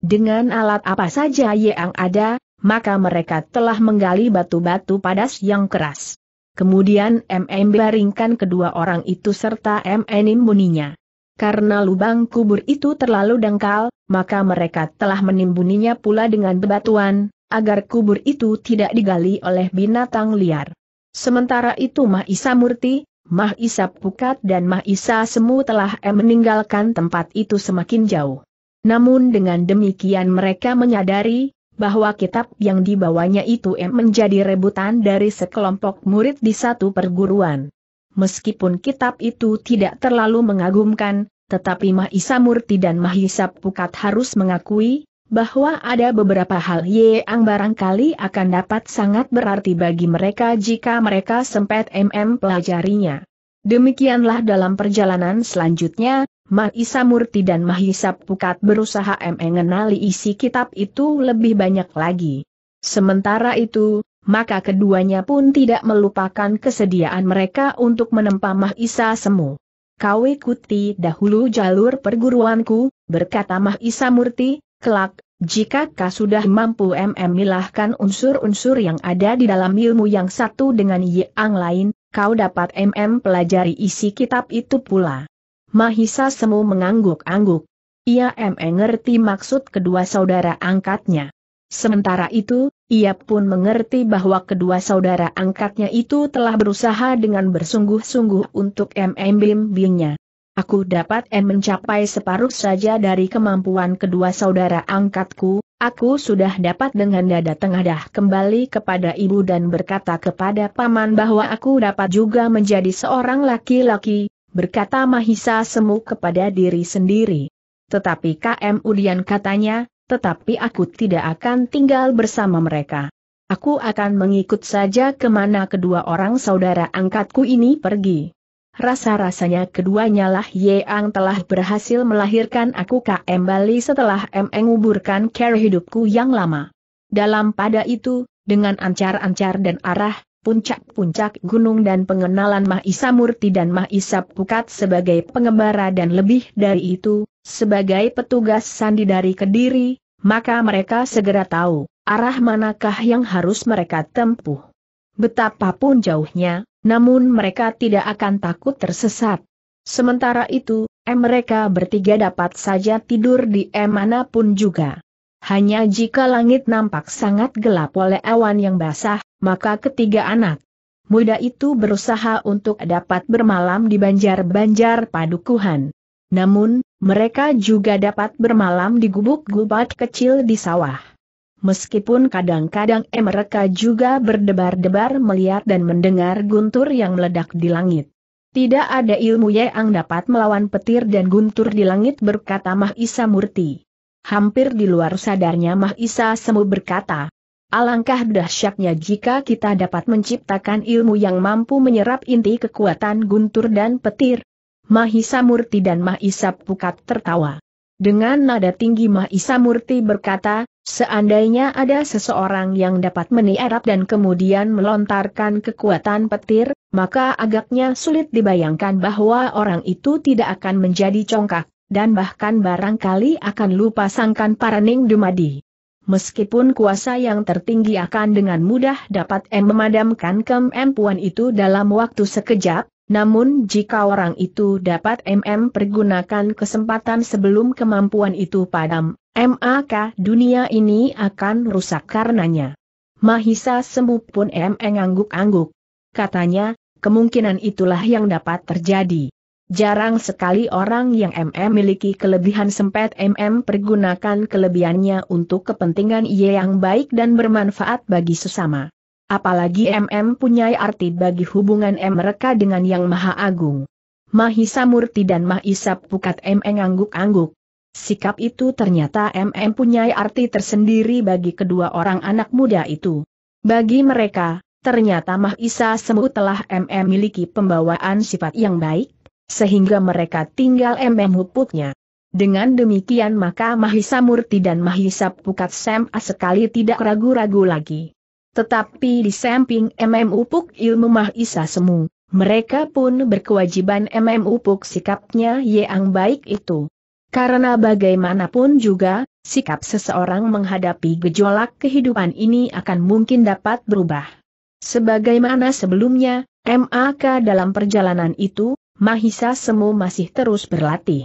Dengan alat apa saja yang ada, maka mereka telah menggali batu-batu padas yang keras. Kemudian MM baringkan kedua orang itu serta MN imuninya. Karena lubang kubur itu terlalu dangkal, maka mereka telah menimbuninya pula dengan bebatuan, agar kubur itu tidak digali oleh binatang liar. Sementara itu Mahisa Murti, Mahisa Pukat dan Mahisa Semu telah meninggalkan tempat itu semakin jauh. Namun dengan demikian mereka menyadari, bahwa kitab yang dibawanya itu menjadi rebutan dari sekelompok murid di satu perguruan. Meskipun kitab itu tidak terlalu mengagumkan, tetapi Mahisa Murti dan Mahisa Pukat harus mengakui, bahwa ada beberapa hal yang barangkali akan dapat sangat berarti bagi mereka jika mereka sempat MM pelajarinya. Demikianlah dalam perjalanan selanjutnya, Mahisa Murti dan Mahisa Pukat berusaha mengenali isi kitab itu lebih banyak lagi. Sementara itu, maka keduanya pun tidak melupakan kesediaan mereka untuk menempa Mahisa Semu. Kau ikuti dahulu jalur perguruanku, berkata Mahisa Murti, kelak, jika kau sudah mampu memilahkan unsur-unsur yang ada di dalam ilmu yang satu dengan yang lain, kau dapat MM pelajari isi kitab itu pula. Mahisa Semu mengangguk-angguk. Ia MM ngerti maksud kedua saudara angkatnya. Sementara itu, ia pun mengerti bahwa kedua saudara angkatnya itu telah berusaha dengan bersungguh-sungguh untuk MM bimbingnya. Aku dapat en mencapai separuh saja dari kemampuan kedua saudara angkatku, aku sudah dapat dengan dada tengadah kembali kepada ibu dan berkata kepada paman bahwa aku dapat juga menjadi seorang laki-laki, berkata Mahisa Semu kepada diri sendiri. Tetapi KM Udian katanya, tetapi aku tidak akan tinggal bersama mereka. Aku akan mengikut saja kemana kedua orang saudara angkatku ini pergi. Rasa-rasanya keduanya lah Yeang telah berhasil melahirkan aku kembali setelah M menguburkan care hidupku yang lama. Dalam pada itu, dengan ancar-ancar dan arah, puncak-puncak gunung dan pengenalan Mahisa Murti dan Mahisa Pukat sebagai pengembara dan lebih dari itu, sebagai petugas sandi dari Kediri, maka mereka segera tahu arah manakah yang harus mereka tempuh. Betapapun jauhnya, namun mereka tidak akan takut tersesat. Sementara itu, eh, mereka bertiga dapat saja tidur di eh, manapun juga. Hanya jika langit nampak sangat gelap oleh awan yang basah, maka ketiga anak muda itu berusaha untuk dapat bermalam di banjar-banjar padukuhan. Namun, mereka juga dapat bermalam di gubuk-gubat kecil di sawah meskipun kadang-kadang mereka juga berdebar-debar melihat dan mendengar guntur yang meledak di langit. Tidak ada ilmu yang dapat melawan petir dan guntur di langit berkata Mah Isa Murti. Hampir di luar sadarnya Mah Isa Semu berkata, Alangkah dahsyatnya jika kita dapat menciptakan ilmu yang mampu menyerap inti kekuatan guntur dan petir. Mahisa Murti dan Mahisa Pukat tertawa. Dengan nada tinggi Mahisa Murti berkata, Seandainya ada seseorang yang dapat meniarap dan kemudian melontarkan kekuatan petir, maka agaknya sulit dibayangkan bahwa orang itu tidak akan menjadi congkak, dan bahkan barangkali akan lupa sangkan paraning dumadi. Meskipun kuasa yang tertinggi akan dengan mudah dapat memadamkan kemampuan itu dalam waktu sekejap, namun jika orang itu dapat MM pergunakan kesempatan sebelum kemampuan itu padam, MAK dunia ini akan rusak karenanya. Mahisa sembuh pun MM angguk-angguk. Katanya, kemungkinan itulah yang dapat terjadi. Jarang sekali orang yang MM miliki kelebihan sempet MM pergunakan kelebihannya untuk kepentingan ia yang baik dan bermanfaat bagi sesama apalagi MM punya arti bagi hubungan M mereka dengan Yang Maha Agung. Mahisa Murti dan Mahisa Pukat M angguk angguk Sikap itu ternyata MM punya arti tersendiri bagi kedua orang anak muda itu. Bagi mereka, ternyata Mahisa Semu telah MM miliki pembawaan sifat yang baik, sehingga mereka tinggal MM huputnya. Dengan demikian maka Mahisa Murti dan Mahisa Pukat Sem sekali tidak ragu-ragu lagi. Tetapi di samping MM Upuk ilmu Mahisa Semu, mereka pun berkewajiban MM Upuk sikapnya yang baik itu. Karena bagaimanapun juga, sikap seseorang menghadapi gejolak kehidupan ini akan mungkin dapat berubah. Sebagaimana sebelumnya, MAK dalam perjalanan itu, Mahisa Semu masih terus berlatih.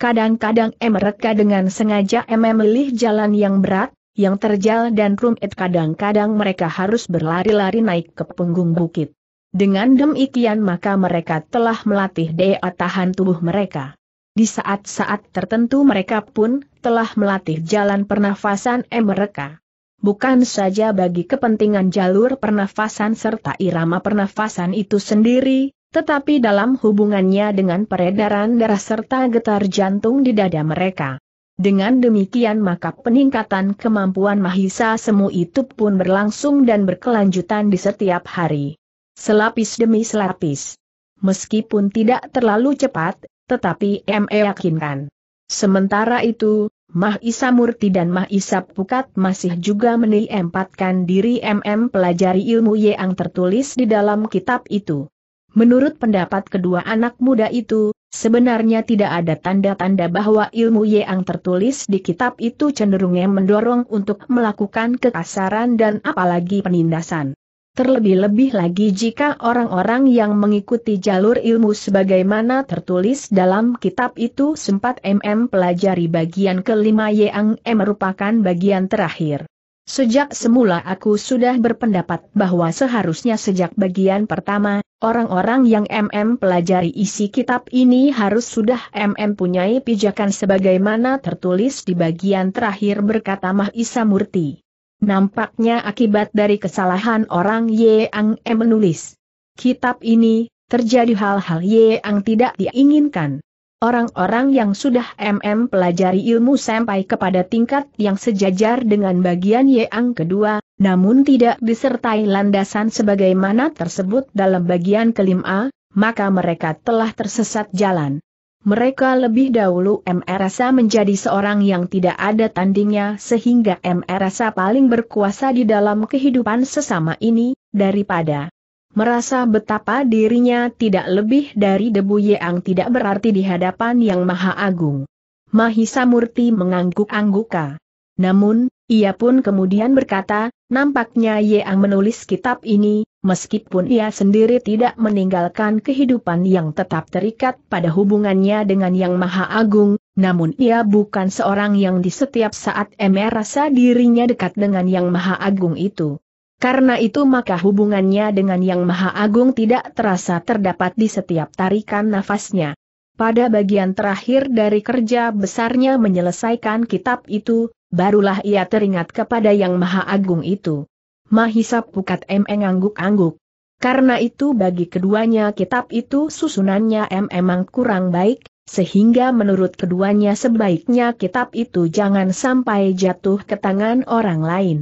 Kadang-kadang mereka dengan sengaja memilih jalan yang berat, yang terjal dan rumit kadang-kadang mereka harus berlari-lari naik ke punggung bukit. Dengan demikian maka mereka telah melatih daya tahan tubuh mereka. Di saat-saat tertentu mereka pun telah melatih jalan pernafasan e mereka. Bukan saja bagi kepentingan jalur pernafasan serta irama pernafasan itu sendiri, tetapi dalam hubungannya dengan peredaran darah serta getar jantung di dada mereka. Dengan demikian maka peningkatan kemampuan Mahisa Semu itu pun berlangsung dan berkelanjutan di setiap hari. Selapis demi selapis. Meskipun tidak terlalu cepat, tetapi M.E. yakinkan. Sementara itu, Mahisa Murti dan Mahisa Pukat masih juga menempatkan diri MM pelajari ilmu yang tertulis di dalam kitab itu. Menurut pendapat kedua anak muda itu, Sebenarnya tidak ada tanda-tanda bahwa ilmu yang tertulis di kitab itu cenderungnya mendorong untuk melakukan kekasaran dan apalagi penindasan. Terlebih-lebih lagi jika orang-orang yang mengikuti jalur ilmu sebagaimana tertulis dalam kitab itu sempat MM pelajari bagian kelima yang m merupakan bagian terakhir. Sejak semula aku sudah berpendapat bahwa seharusnya sejak bagian pertama, orang-orang yang MM pelajari isi kitab ini harus sudah MM punyai pijakan sebagaimana tertulis di bagian terakhir berkata Mahisa Murti. Nampaknya akibat dari kesalahan orang Yang M menulis kitab ini, terjadi hal-hal yang tidak diinginkan. Orang-orang yang sudah MM pelajari ilmu sampai kepada tingkat yang sejajar dengan bagian yang kedua, namun tidak disertai landasan sebagaimana tersebut dalam bagian kelima, maka mereka telah tersesat jalan. Mereka lebih dahulu MRSA menjadi seorang yang tidak ada tandingnya sehingga MRSA paling berkuasa di dalam kehidupan sesama ini, daripada merasa betapa dirinya tidak lebih dari debu yang tidak berarti di hadapan Yang Maha Agung. Mahisa Murti mengangguk-angguka. Namun, ia pun kemudian berkata, nampaknya Yang menulis kitab ini, meskipun ia sendiri tidak meninggalkan kehidupan yang tetap terikat pada hubungannya dengan Yang Maha Agung, namun ia bukan seorang yang di setiap saat merasa dirinya dekat dengan Yang Maha Agung itu. Karena itu maka hubungannya dengan Yang Maha Agung tidak terasa terdapat di setiap tarikan nafasnya. Pada bagian terakhir dari kerja besarnya menyelesaikan kitab itu, barulah ia teringat kepada Yang Maha Agung itu. Mahisa Pukat M angguk-angguk. Karena itu bagi keduanya kitab itu susunannya M emang kurang baik, sehingga menurut keduanya sebaiknya kitab itu jangan sampai jatuh ke tangan orang lain.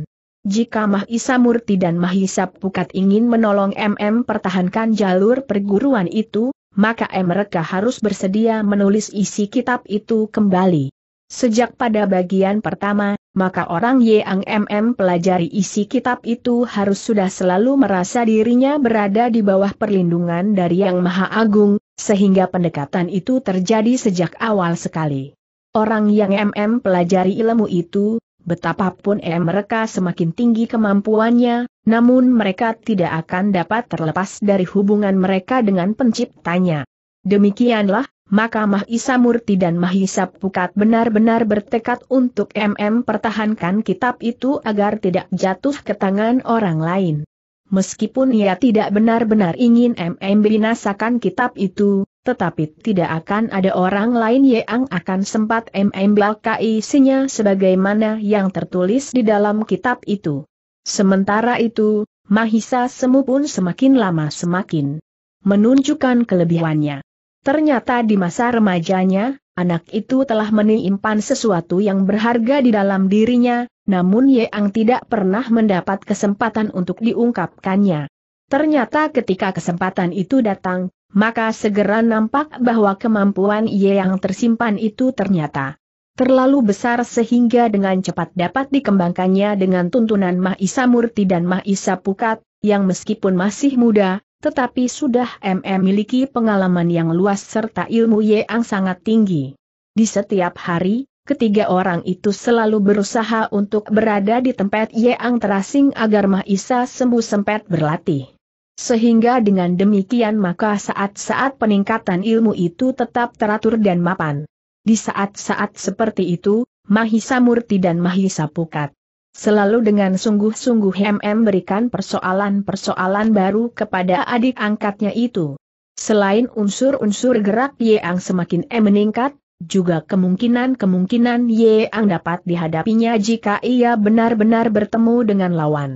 Jika Mahisa Murti dan Mahisa Pukat ingin menolong MM pertahankan jalur perguruan itu, maka mereka harus bersedia menulis isi kitab itu kembali. Sejak pada bagian pertama, maka orang yang MM pelajari isi kitab itu harus sudah selalu merasa dirinya berada di bawah perlindungan dari Yang Maha Agung, sehingga pendekatan itu terjadi sejak awal sekali. Orang yang MM pelajari ilmu itu, Betapapun eh mereka semakin tinggi kemampuannya, namun mereka tidak akan dapat terlepas dari hubungan mereka dengan penciptanya. Demikianlah, maka Mahisa Murti dan Mahisa Pukat benar-benar bertekad untuk MM pertahankan kitab itu agar tidak jatuh ke tangan orang lain. Meskipun ia tidak benar-benar ingin MM binasakan kitab itu, tetapi tidak akan ada orang lain yang akan sempat memblaki isinya sebagaimana yang tertulis di dalam kitab itu. Sementara itu, Mahisa Semu pun semakin lama semakin menunjukkan kelebihannya. Ternyata di masa remajanya, anak itu telah menyimpan sesuatu yang berharga di dalam dirinya, namun Yeang tidak pernah mendapat kesempatan untuk diungkapkannya. Ternyata ketika kesempatan itu datang, maka segera nampak bahwa kemampuan ia yang tersimpan itu ternyata terlalu besar sehingga dengan cepat dapat dikembangkannya dengan tuntunan Mahisa Murti dan Mahisa Pukat, yang meskipun masih muda, tetapi sudah MM miliki pengalaman yang luas serta ilmu yang sangat tinggi. Di setiap hari, ketiga orang itu selalu berusaha untuk berada di tempat yang terasing agar Mahisa sembuh sempat berlatih. Sehingga dengan demikian maka saat-saat peningkatan ilmu itu tetap teratur dan mapan. Di saat-saat seperti itu, Mahisa Murti dan Mahisa Pukat selalu dengan sungguh-sungguh MM berikan persoalan-persoalan baru kepada adik angkatnya itu. Selain unsur-unsur gerak Yeang semakin E meningkat, juga kemungkinan-kemungkinan Yeang dapat dihadapinya jika ia benar-benar bertemu dengan lawan.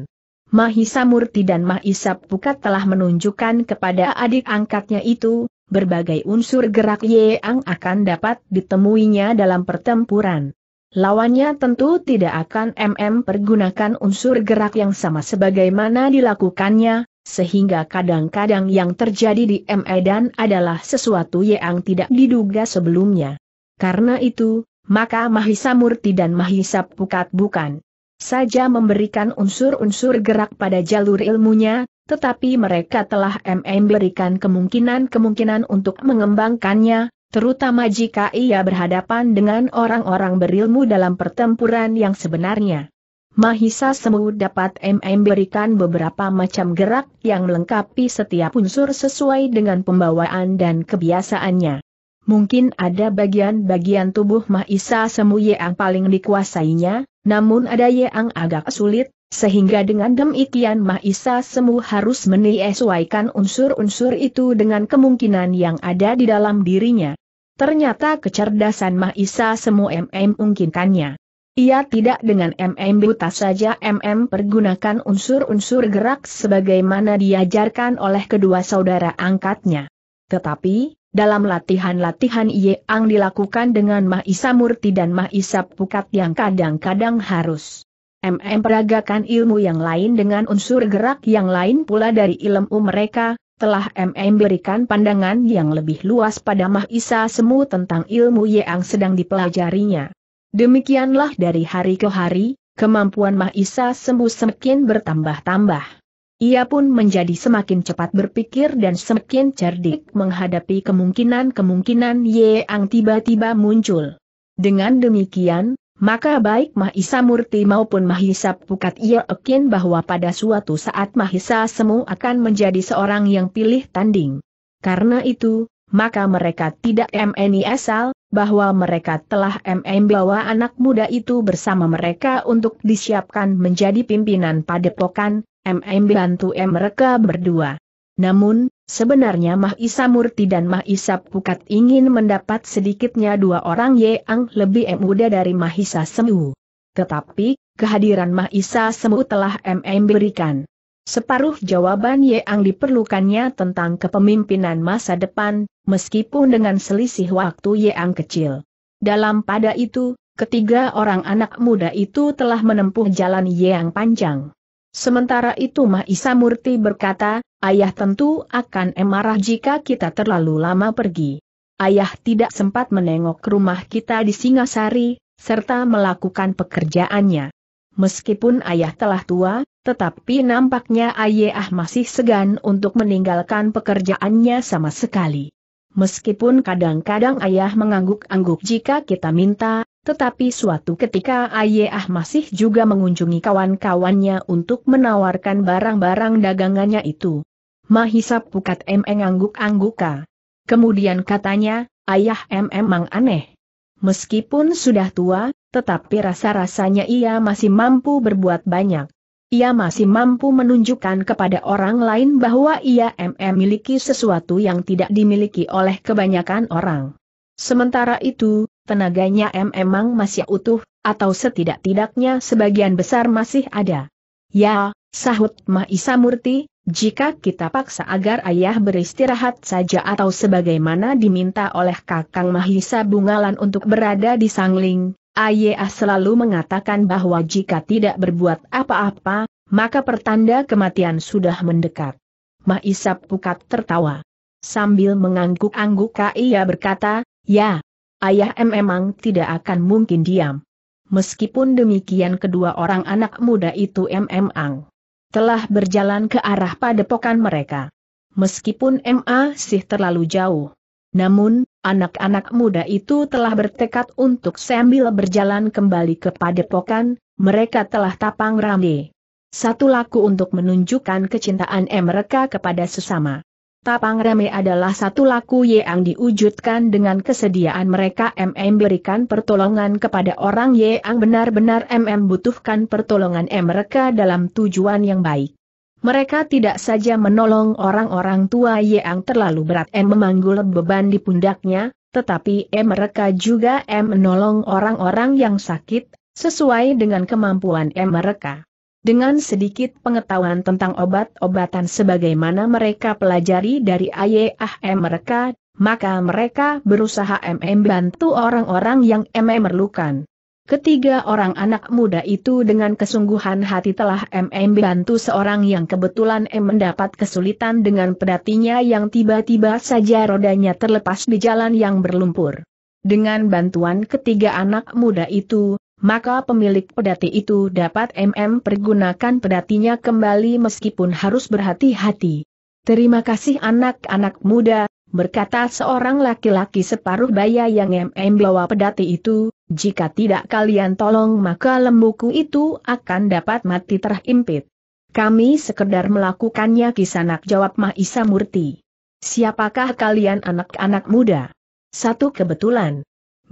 Mahisa Murti dan Mahisa Pukat telah menunjukkan kepada adik angkatnya itu, berbagai unsur gerak yang akan dapat ditemuinya dalam pertempuran. Lawannya tentu tidak akan MM pergunakan unsur gerak yang sama sebagaimana dilakukannya, sehingga kadang-kadang yang terjadi di ME dan adalah sesuatu yang tidak diduga sebelumnya. Karena itu, maka Mahisa Murti dan Mahisa Pukat bukan saja memberikan unsur-unsur gerak pada jalur ilmunya, tetapi mereka telah memberikan kemungkinan-kemungkinan untuk mengembangkannya, terutama jika ia berhadapan dengan orang-orang berilmu dalam pertempuran yang sebenarnya. Mahisa Semu dapat memberikan beberapa macam gerak yang melengkapi setiap unsur sesuai dengan pembawaan dan kebiasaannya. Mungkin ada bagian-bagian tubuh Mahisa Semu yang paling dikuasainya, namun ada yang agak sulit, sehingga dengan demikian Mahisa Semu harus menyesuaikan unsur-unsur itu dengan kemungkinan yang ada di dalam dirinya. Ternyata kecerdasan Mahisa Semu MM mungkinkannya. Ia tidak dengan MM buta saja MM pergunakan unsur-unsur gerak sebagaimana diajarkan oleh kedua saudara angkatnya. Tetapi, dalam latihan-latihan Ang dilakukan dengan Mahisa Murti dan Mahisa Pukat yang kadang-kadang harus MM peragakan ilmu yang lain dengan unsur gerak yang lain pula dari ilmu mereka, telah MM berikan pandangan yang lebih luas pada Mahisa Semu tentang ilmu yang sedang dipelajarinya. Demikianlah dari hari ke hari, kemampuan Mahisa Semu semakin bertambah-tambah. Ia pun menjadi semakin cepat berpikir dan semakin cerdik menghadapi kemungkinan-kemungkinan yang tiba-tiba muncul. Dengan demikian, maka baik Mahisa Murti maupun Mahisa Pukat ia yakin bahwa pada suatu saat Mahisa Semu akan menjadi seorang yang pilih tanding. Karena itu, maka mereka tidak MNI asal, bahwa mereka telah MM bawa anak muda itu bersama mereka untuk disiapkan menjadi pimpinan padepokan, MM bantu mereka berdua. Namun, sebenarnya Mah Isa Murti dan Mah Isa Pukat ingin mendapat sedikitnya dua orang yang lebih muda dari Mah Isa Semu. Tetapi, kehadiran Mah Isa Semu telah MM berikan. Separuh jawaban yang diperlukannya tentang kepemimpinan masa depan, meskipun dengan selisih waktu yang kecil. Dalam pada itu, ketiga orang anak muda itu telah menempuh jalan yang panjang. Sementara itu Mahisa Murti berkata, ayah tentu akan emarah jika kita terlalu lama pergi. Ayah tidak sempat menengok rumah kita di Singasari, serta melakukan pekerjaannya. Meskipun ayah telah tua, tetapi nampaknya ayah masih segan untuk meninggalkan pekerjaannya sama sekali. Meskipun kadang-kadang ayah mengangguk-angguk jika kita minta, tetapi suatu ketika Ayah masih juga mengunjungi kawan-kawannya untuk menawarkan barang-barang dagangannya itu. Mahisa Pukat Meng angguk-angguka. Kemudian katanya, Ayah M memang aneh. Meskipun sudah tua, tetapi rasa-rasanya ia masih mampu berbuat banyak. Ia masih mampu menunjukkan kepada orang lain bahwa ia memiliki sesuatu yang tidak dimiliki oleh kebanyakan orang. Sementara itu, tenaganya emang masih utuh, atau setidak-tidaknya sebagian besar masih ada. Ya, sahut Mahisa Murti, jika kita paksa agar ayah beristirahat saja atau sebagaimana diminta oleh kakang Mahisa Bungalan untuk berada di Sangling, Ayah selalu mengatakan bahwa jika tidak berbuat apa-apa, maka pertanda kematian sudah mendekat. Mahisa Pukat tertawa. Sambil mengangguk-angguk ia berkata, ya, ayah M memang tidak akan mungkin diam. Meskipun demikian kedua orang anak muda itu M memang telah berjalan ke arah padepokan mereka. Meskipun MA sih terlalu jauh. Namun, anak-anak muda itu telah bertekad untuk sambil berjalan kembali ke padepokan, mereka telah tapang rame. Satu laku untuk menunjukkan kecintaan M mereka kepada sesama. Tapang Reme adalah satu laku yang diwujudkan dengan kesediaan mereka MM berikan pertolongan kepada orang yang benar-benar MM butuhkan pertolongan M mereka dalam tujuan yang baik. Mereka tidak saja menolong orang-orang tua yang terlalu berat M memanggul beban di pundaknya, tetapi M mereka juga M menolong orang-orang yang sakit, sesuai dengan kemampuan M mereka. Dengan sedikit pengetahuan tentang obat-obatan sebagaimana mereka pelajari dari AYAM mereka, maka mereka berusaha MM bantu orang-orang yang MM merlukan. Ketiga orang anak muda itu dengan kesungguhan hati telah MM bantu seorang yang kebetulan M mendapat kesulitan dengan pedatinya yang tiba-tiba saja rodanya terlepas di jalan yang berlumpur. Dengan bantuan ketiga anak muda itu, maka pemilik pedati itu dapat MM pergunakan pedatinya kembali meskipun harus berhati-hati. Terima kasih anak-anak muda, berkata seorang laki-laki separuh baya yang MM bawa pedati itu, jika tidak kalian tolong maka lembuku itu akan dapat mati terhimpit. Kami sekedar melakukannya kisanak jawab Mahisa Murti. Siapakah kalian anak-anak muda? Satu kebetulan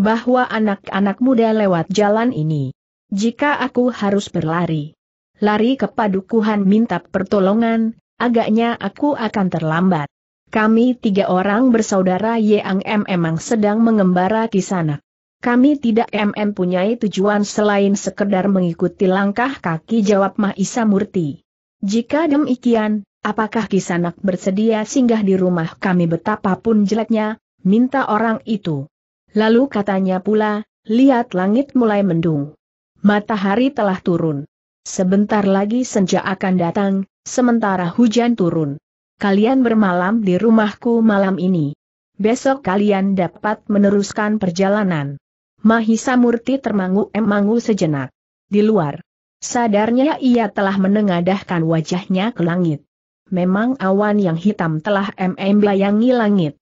bahwa anak-anak muda lewat jalan ini. Jika aku harus berlari, lari ke padukuhan minta pertolongan, agaknya aku akan terlambat. Kami tiga orang bersaudara yang M memang sedang mengembara di sana. Kami tidak MM punyai tujuan selain sekedar mengikuti langkah kaki jawab Mahisa Murti. Jika demikian, apakah Kisanak bersedia singgah di rumah kami betapapun jeleknya, minta orang itu. Lalu katanya pula, lihat langit mulai mendung. Matahari telah turun. Sebentar lagi senja akan datang, sementara hujan turun. Kalian bermalam di rumahku malam ini. Besok kalian dapat meneruskan perjalanan. Mahisa Murti termangu-emangu sejenak. Di luar. Sadarnya ia telah menengadahkan wajahnya ke langit. Memang awan yang hitam telah mm bayangi langit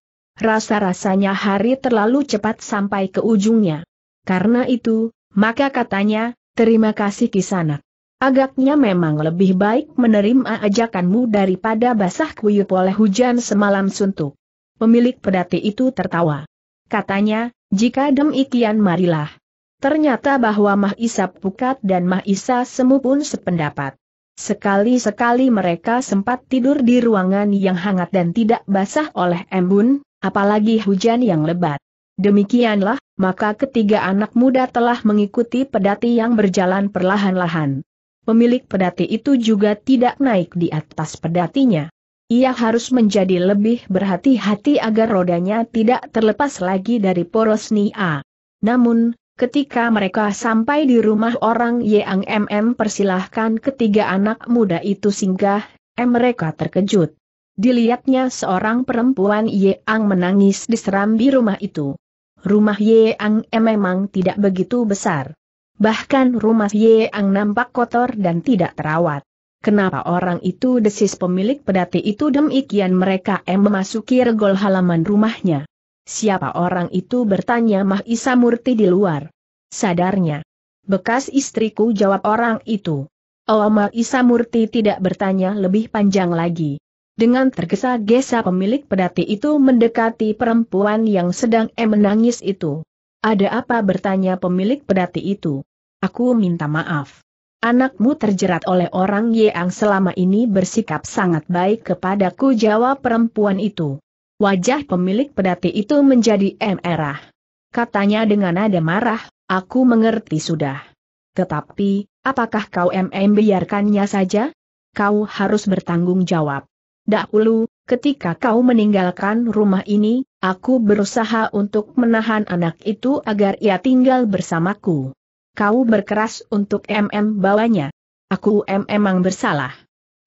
rasa-rasanya hari terlalu cepat sampai ke ujungnya. Karena itu, maka katanya, terima kasih kisanak. Agaknya memang lebih baik menerima ajakanmu daripada basah kuyup oleh hujan semalam suntuk. Pemilik pedati itu tertawa. Katanya, jika demikian marilah. Ternyata bahwa Mah Isa Pukat dan Mah Isa Semu pun sependapat. Sekali-sekali mereka sempat tidur di ruangan yang hangat dan tidak basah oleh embun, apalagi hujan yang lebat. Demikianlah, maka ketiga anak muda telah mengikuti pedati yang berjalan perlahan-lahan. Pemilik pedati itu juga tidak naik di atas pedatinya. Ia harus menjadi lebih berhati-hati agar rodanya tidak terlepas lagi dari poros Nia. Namun, Ketika mereka sampai di rumah orang Yang MM persilahkan ketiga anak muda itu singgah, M eh, mereka terkejut. Dilihatnya seorang perempuan Ye Ang menangis diserambi rumah itu. Rumah Ye Ang memang tidak begitu besar. Bahkan rumah Ye Ang nampak kotor dan tidak terawat. Kenapa orang itu desis pemilik pedati itu demikian mereka em memasuki regol halaman rumahnya. Siapa orang itu bertanya Mah Isa Murti di luar. Sadarnya. Bekas istriku jawab orang itu. Oh Mah Isa Murti tidak bertanya lebih panjang lagi. Dengan tergesa-gesa pemilik pedati itu mendekati perempuan yang sedang e menangis itu. Ada apa bertanya pemilik pedati itu? Aku minta maaf. Anakmu terjerat oleh orang yang selama ini bersikap sangat baik kepadaku jawab perempuan itu. Wajah pemilik pedati itu menjadi merah. Katanya dengan nada marah, aku mengerti sudah. Tetapi, apakah kau mm biarkannya saja? Kau harus bertanggung jawab. Dahulu, ketika kau meninggalkan rumah ini, aku berusaha untuk menahan anak itu agar ia tinggal bersamaku. Kau berkeras untuk MM bawanya. Aku memang bersalah.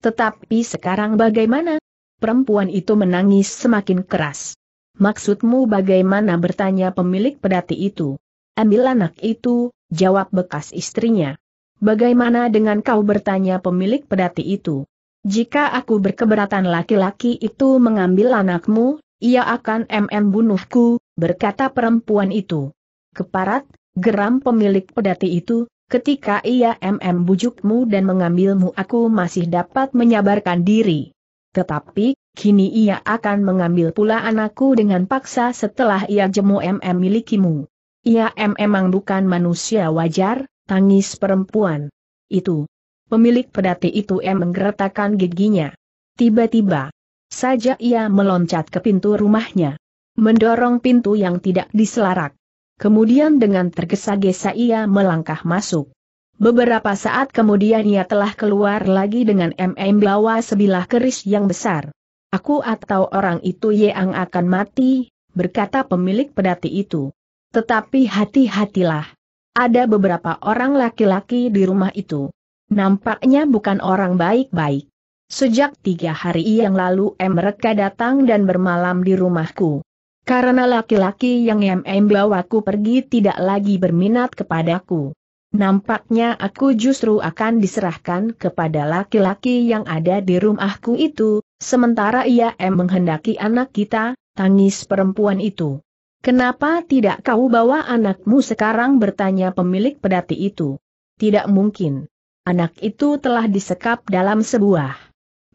Tetapi sekarang bagaimana? Perempuan itu menangis semakin keras. Maksudmu bagaimana bertanya pemilik pedati itu? Ambil anak itu, jawab bekas istrinya. Bagaimana dengan kau bertanya pemilik pedati itu? Jika aku berkeberatan laki-laki itu mengambil anakmu, ia akan mm bunuhku, berkata perempuan itu. Keparat, geram pemilik pedati itu, ketika ia mm bujukmu dan mengambilmu aku masih dapat menyabarkan diri. Tetapi, kini ia akan mengambil pula anakku dengan paksa setelah ia jemu mm milikimu. Ia mm memang bukan manusia wajar, tangis perempuan. Itu, pemilik pedati itu M menggeretakkan giginya. Tiba-tiba saja ia meloncat ke pintu rumahnya. Mendorong pintu yang tidak diselarak. Kemudian dengan tergesa-gesa ia melangkah masuk. Beberapa saat kemudian ia telah keluar lagi dengan MM bawa sebilah keris yang besar. Aku atau orang itu yang akan mati, berkata pemilik pedati itu. Tetapi hati-hatilah. Ada beberapa orang laki-laki di rumah itu. Nampaknya bukan orang baik-baik. Sejak tiga hari yang lalu mereka datang dan bermalam di rumahku. Karena laki-laki yang MM bawaku pergi tidak lagi berminat kepadaku. Nampaknya aku justru akan diserahkan kepada laki-laki yang ada di rumahku itu, sementara ia M menghendaki anak kita, tangis perempuan itu. Kenapa tidak kau bawa anakmu sekarang bertanya pemilik pedati itu? Tidak mungkin. Anak itu telah disekap dalam sebuah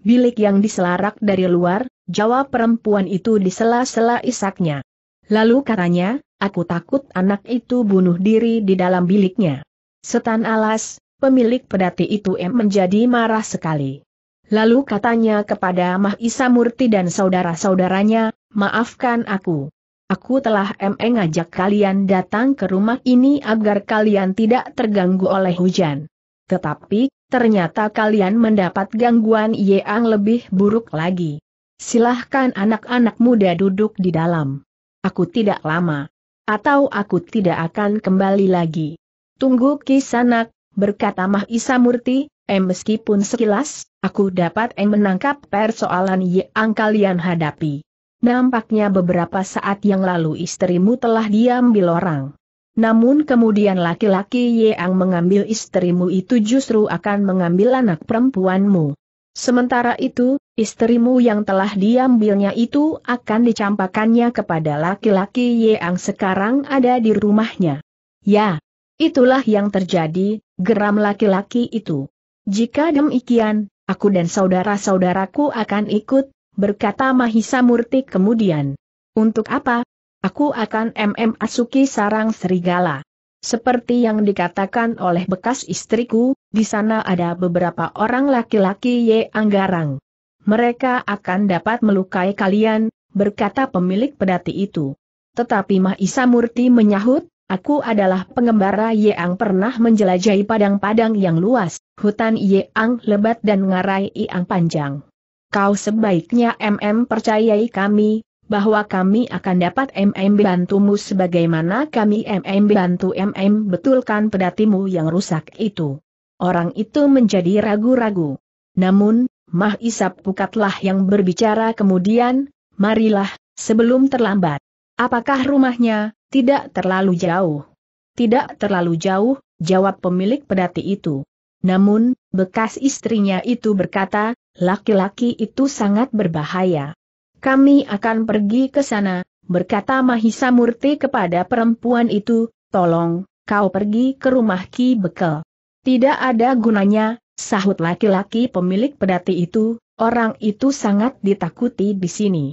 bilik yang diselarak dari luar, jawab perempuan itu di sela-sela isaknya. Lalu katanya, aku takut anak itu bunuh diri di dalam biliknya. Setan alas, pemilik pedati itu M menjadi marah sekali. Lalu katanya kepada Mahisa Murti dan saudara-saudaranya, maafkan aku. Aku telah mengajak kalian datang ke rumah ini agar kalian tidak terganggu oleh hujan. Tetapi, ternyata kalian mendapat gangguan yang lebih buruk lagi. Silahkan anak-anak muda duduk di dalam. Aku tidak lama. Atau aku tidak akan kembali lagi. Tunggu kisanak, berkata Mahisa Murti, eh meskipun sekilas, aku dapat eh menangkap persoalan yang kalian hadapi. Nampaknya beberapa saat yang lalu istrimu telah diambil orang. Namun kemudian laki-laki yang mengambil istrimu itu justru akan mengambil anak perempuanmu. Sementara itu, istrimu yang telah diambilnya itu akan dicampakannya kepada laki-laki yang sekarang ada di rumahnya. Ya, itulah yang terjadi, geram laki-laki itu. Jika demikian, aku dan saudara-saudaraku akan ikut, berkata Mahisa Murti kemudian. Untuk apa, Aku akan MM Asuki sarang serigala. Seperti yang dikatakan oleh bekas istriku, di sana ada beberapa orang laki-laki Ye Anggarang. Mereka akan dapat melukai kalian, berkata pemilik pedati itu. Tetapi Mahisa Murti menyahut, aku adalah pengembara Yeang pernah menjelajahi padang-padang yang luas, hutan Yeang lebat dan ngarai Iang panjang. Kau sebaiknya MM percayai kami, bahwa kami akan dapat MM bantumu sebagaimana kami MM bantu MM betulkan pedatimu yang rusak itu. Orang itu menjadi ragu-ragu. Namun, Mah Isap Pukatlah yang berbicara kemudian, marilah, sebelum terlambat. Apakah rumahnya, tidak terlalu jauh? Tidak terlalu jauh, jawab pemilik pedati itu. Namun, bekas istrinya itu berkata, laki-laki itu sangat berbahaya. Kami akan pergi ke sana, berkata Mahisa Murti kepada perempuan itu, tolong, kau pergi ke rumah Ki Bekel. Tidak ada gunanya, sahut laki-laki pemilik pedati itu, orang itu sangat ditakuti di sini.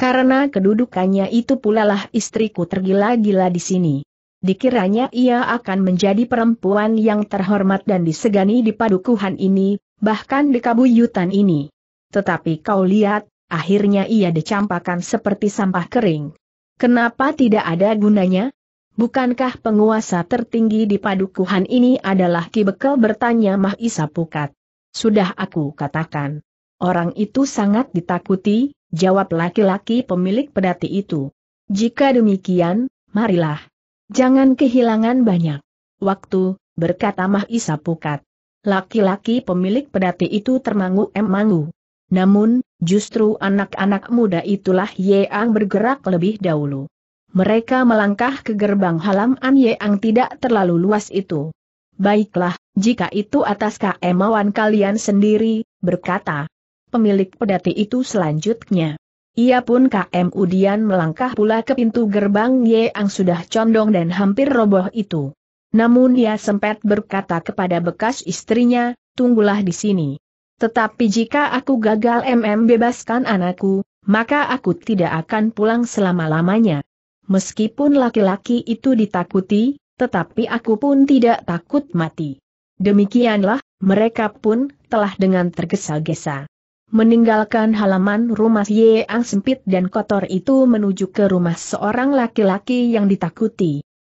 Karena kedudukannya itu pula lah istriku tergila-gila di sini. Dikiranya ia akan menjadi perempuan yang terhormat dan disegani di padukuhan ini, bahkan di kabuyutan ini. Tetapi kau lihat, akhirnya ia dicampakkan seperti sampah kering. Kenapa tidak ada gunanya? Bukankah penguasa tertinggi di padukuhan ini adalah Ki Bekel bertanya Isa Pukat? Sudah aku katakan. Orang itu sangat ditakuti, jawab laki-laki pemilik pedati itu. Jika demikian, marilah. Jangan kehilangan banyak waktu, berkata Isa Pukat. Laki-laki pemilik pedati itu termangu-emangu. Namun, Justru anak-anak muda itulah yang bergerak lebih dahulu. Mereka melangkah ke gerbang halaman yang tidak terlalu luas itu. Baiklah, jika itu atas keemauan kalian sendiri, berkata. Pemilik pedati itu selanjutnya. Ia pun KM Udian melangkah pula ke pintu gerbang yang sudah condong dan hampir roboh itu. Namun ia sempat berkata kepada bekas istrinya, tunggulah di sini. Tetapi jika aku gagal MM bebaskan anakku, maka aku tidak akan pulang selama-lamanya. Meskipun laki-laki itu ditakuti, tetapi aku pun tidak takut mati. Demikianlah, mereka pun telah dengan tergesa-gesa meninggalkan halaman rumah Yeang sempit dan kotor itu menuju ke rumah seorang laki-laki yang ditakuti.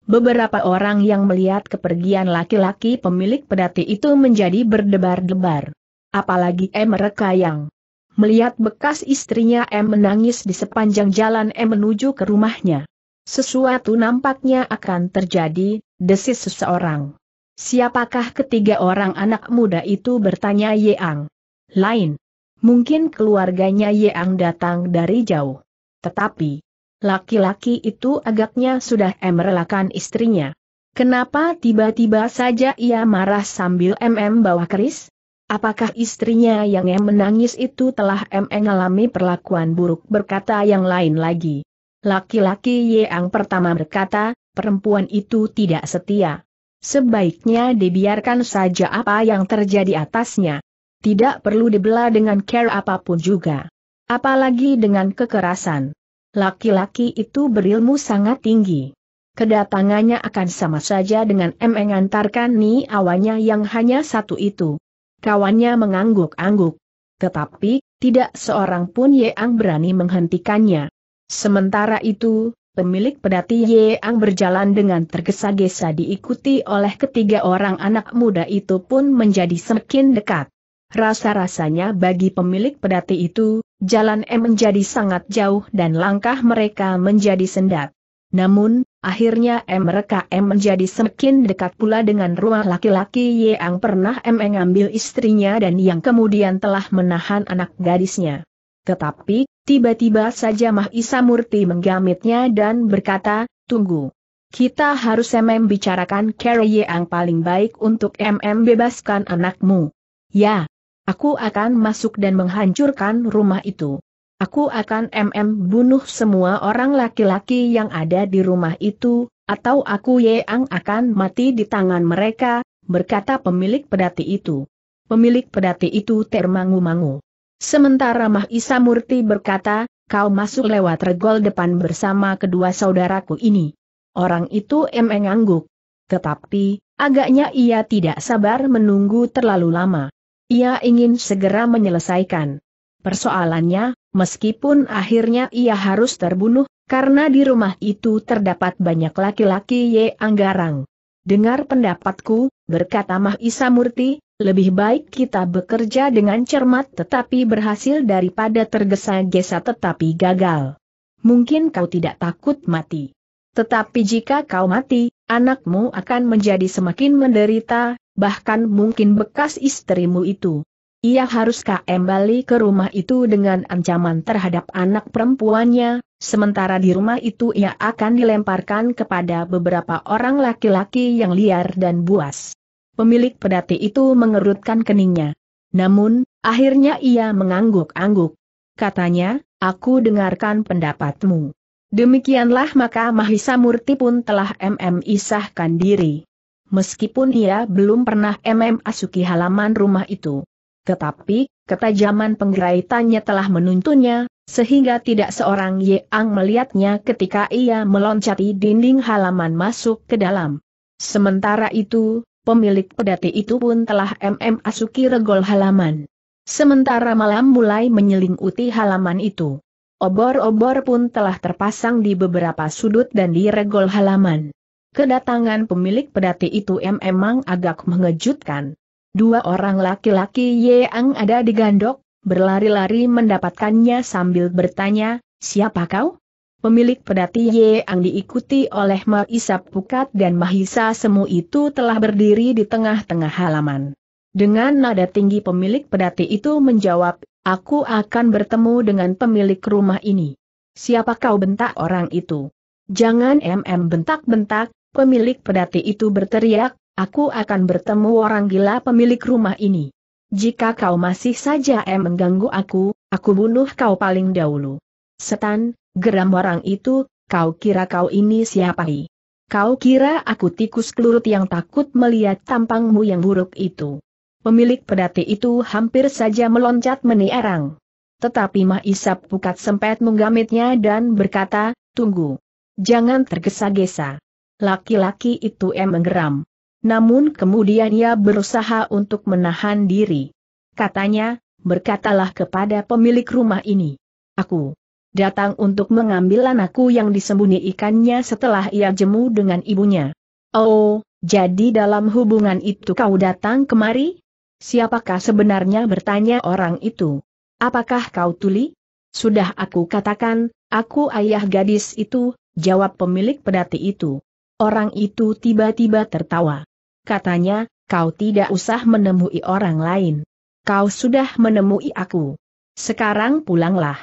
Beberapa orang yang melihat kepergian laki-laki pemilik pedati itu menjadi berdebar-debar. Apalagi M mereka yang melihat bekas istrinya M menangis di sepanjang jalan M menuju ke rumahnya. Sesuatu nampaknya akan terjadi, desis seseorang. Siapakah ketiga orang anak muda itu bertanya Yeang? Lain. Mungkin keluarganya Yeang datang dari jauh. Tetapi, laki-laki itu agaknya sudah M relakan istrinya. Kenapa tiba-tiba saja ia marah sambil MM bawa keris? Apakah istrinya yang menangis itu telah mengalami perlakuan buruk berkata yang lain lagi? Laki-laki yang pertama berkata, perempuan itu tidak setia. Sebaiknya dibiarkan saja apa yang terjadi atasnya. Tidak perlu dibela dengan care apapun juga. Apalagi dengan kekerasan. Laki-laki itu berilmu sangat tinggi. Kedatangannya akan sama saja dengan mengantarkan ni awanya yang hanya satu itu. Kawannya mengangguk-angguk. Tetapi, tidak seorang pun Yeang berani menghentikannya. Sementara itu, pemilik pedati Yeang berjalan dengan tergesa-gesa diikuti oleh ketiga orang anak muda itu pun menjadi semakin dekat. Rasa-rasanya bagi pemilik pedati itu, jalan M menjadi sangat jauh dan langkah mereka menjadi sendat. Namun, Akhirnya MRKM menjadi semakin dekat pula dengan rumah laki-laki yang pernah M mengambil istrinya dan yang kemudian telah menahan anak gadisnya. Tetapi, tiba-tiba saja Mahisa Murti menggamitnya dan berkata, Tunggu. Kita harus MM bicarakan cara yang paling baik untuk MM bebaskan anakmu. Ya, aku akan masuk dan menghancurkan rumah itu. Aku akan MM bunuh semua orang laki-laki yang ada di rumah itu, atau aku yang akan mati di tangan mereka, berkata pemilik pedati itu. Pemilik pedati itu termangu-mangu. Sementara Mahisa Murti berkata, kau masuk lewat regol depan bersama kedua saudaraku ini. Orang itu emeng angguk. Tetapi, agaknya ia tidak sabar menunggu terlalu lama. Ia ingin segera menyelesaikan persoalannya, Meskipun akhirnya ia harus terbunuh, karena di rumah itu terdapat banyak laki-laki Ye Anggarang. Dengar pendapatku, berkata Mah Isa Murti, lebih baik kita bekerja dengan cermat tetapi berhasil daripada tergesa-gesa tetapi gagal. Mungkin kau tidak takut mati. Tetapi jika kau mati, anakmu akan menjadi semakin menderita, bahkan mungkin bekas istrimu itu. Ia harus kembali ke rumah itu dengan ancaman terhadap anak perempuannya, sementara di rumah itu ia akan dilemparkan kepada beberapa orang laki-laki yang liar dan buas. Pemilik pedati itu mengerutkan keningnya. Namun, akhirnya ia mengangguk-angguk. Katanya, aku dengarkan pendapatmu. Demikianlah maka Mahisa Murti pun telah MM isahkan diri. Meskipun ia belum pernah MM asuki halaman rumah itu. Tetapi, ketajaman penggeraitannya telah menuntunnya, sehingga tidak seorang Yang melihatnya ketika ia meloncati dinding halaman masuk ke dalam. Sementara itu, pemilik pedati itu pun telah MM Asuki regol halaman. Sementara malam mulai menyelinguti halaman itu. Obor-obor pun telah terpasang di beberapa sudut dan di regol halaman. Kedatangan pemilik pedati itu memang agak mengejutkan. Dua orang laki-laki yang ada di gandok, berlari-lari mendapatkannya sambil bertanya, siapa kau? Pemilik pedati yang diikuti oleh Maisa Pukat dan Mahisa Semu itu telah berdiri di tengah-tengah halaman. Dengan nada tinggi pemilik pedati itu menjawab, aku akan bertemu dengan pemilik rumah ini. Siapa kau bentak orang itu? Jangan MM bentak-bentak, pemilik pedati itu berteriak, aku akan bertemu orang gila pemilik rumah ini. Jika kau masih saja em mengganggu aku, aku bunuh kau paling dahulu. Setan, geram orang itu, kau kira kau ini siapa? Hi? Kau kira aku tikus kelurut yang takut melihat tampangmu yang buruk itu. Pemilik pedati itu hampir saja meloncat menierang. Tetapi mah isap Pukat sempat menggamitnya dan berkata, tunggu. Jangan tergesa-gesa. Laki-laki itu em menggeram. Namun kemudian ia berusaha untuk menahan diri. Katanya, berkatalah kepada pemilik rumah ini. Aku datang untuk mengambil anakku yang disembunyi ikannya setelah ia jemu dengan ibunya. Oh, jadi dalam hubungan itu kau datang kemari? Siapakah sebenarnya bertanya orang itu? Apakah kau tuli? Sudah aku katakan, aku ayah gadis itu, jawab pemilik pedati itu. Orang itu tiba-tiba tertawa katanya, kau tidak usah menemui orang lain. Kau sudah menemui aku. Sekarang pulanglah.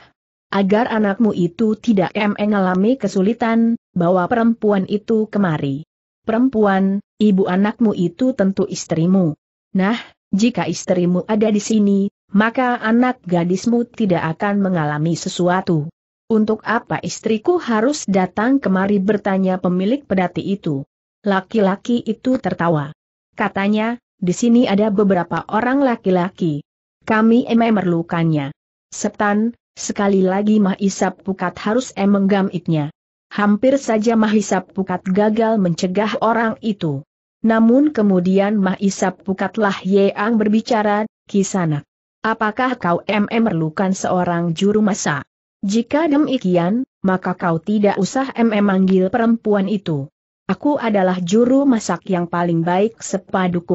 Agar anakmu itu tidak mengalami kesulitan, bawa perempuan itu kemari. Perempuan, ibu anakmu itu tentu istrimu. Nah, jika istrimu ada di sini, maka anak gadismu tidak akan mengalami sesuatu. Untuk apa istriku harus datang kemari bertanya pemilik pedati itu? Laki-laki itu tertawa. Katanya, di sini ada beberapa orang laki-laki. Kami emang memerlukannya. Setan, sekali lagi Mahisap Pukat harus emang gamitnya. Hampir saja Mahisap Pukat gagal mencegah orang itu. Namun kemudian Mahisap Pukatlah Yeang berbicara, kisana. Apakah kau memerlukan seorang juru masa? Jika demikian, maka kau tidak usah memanggil manggil perempuan itu. Aku adalah juru masak yang paling baik sepadu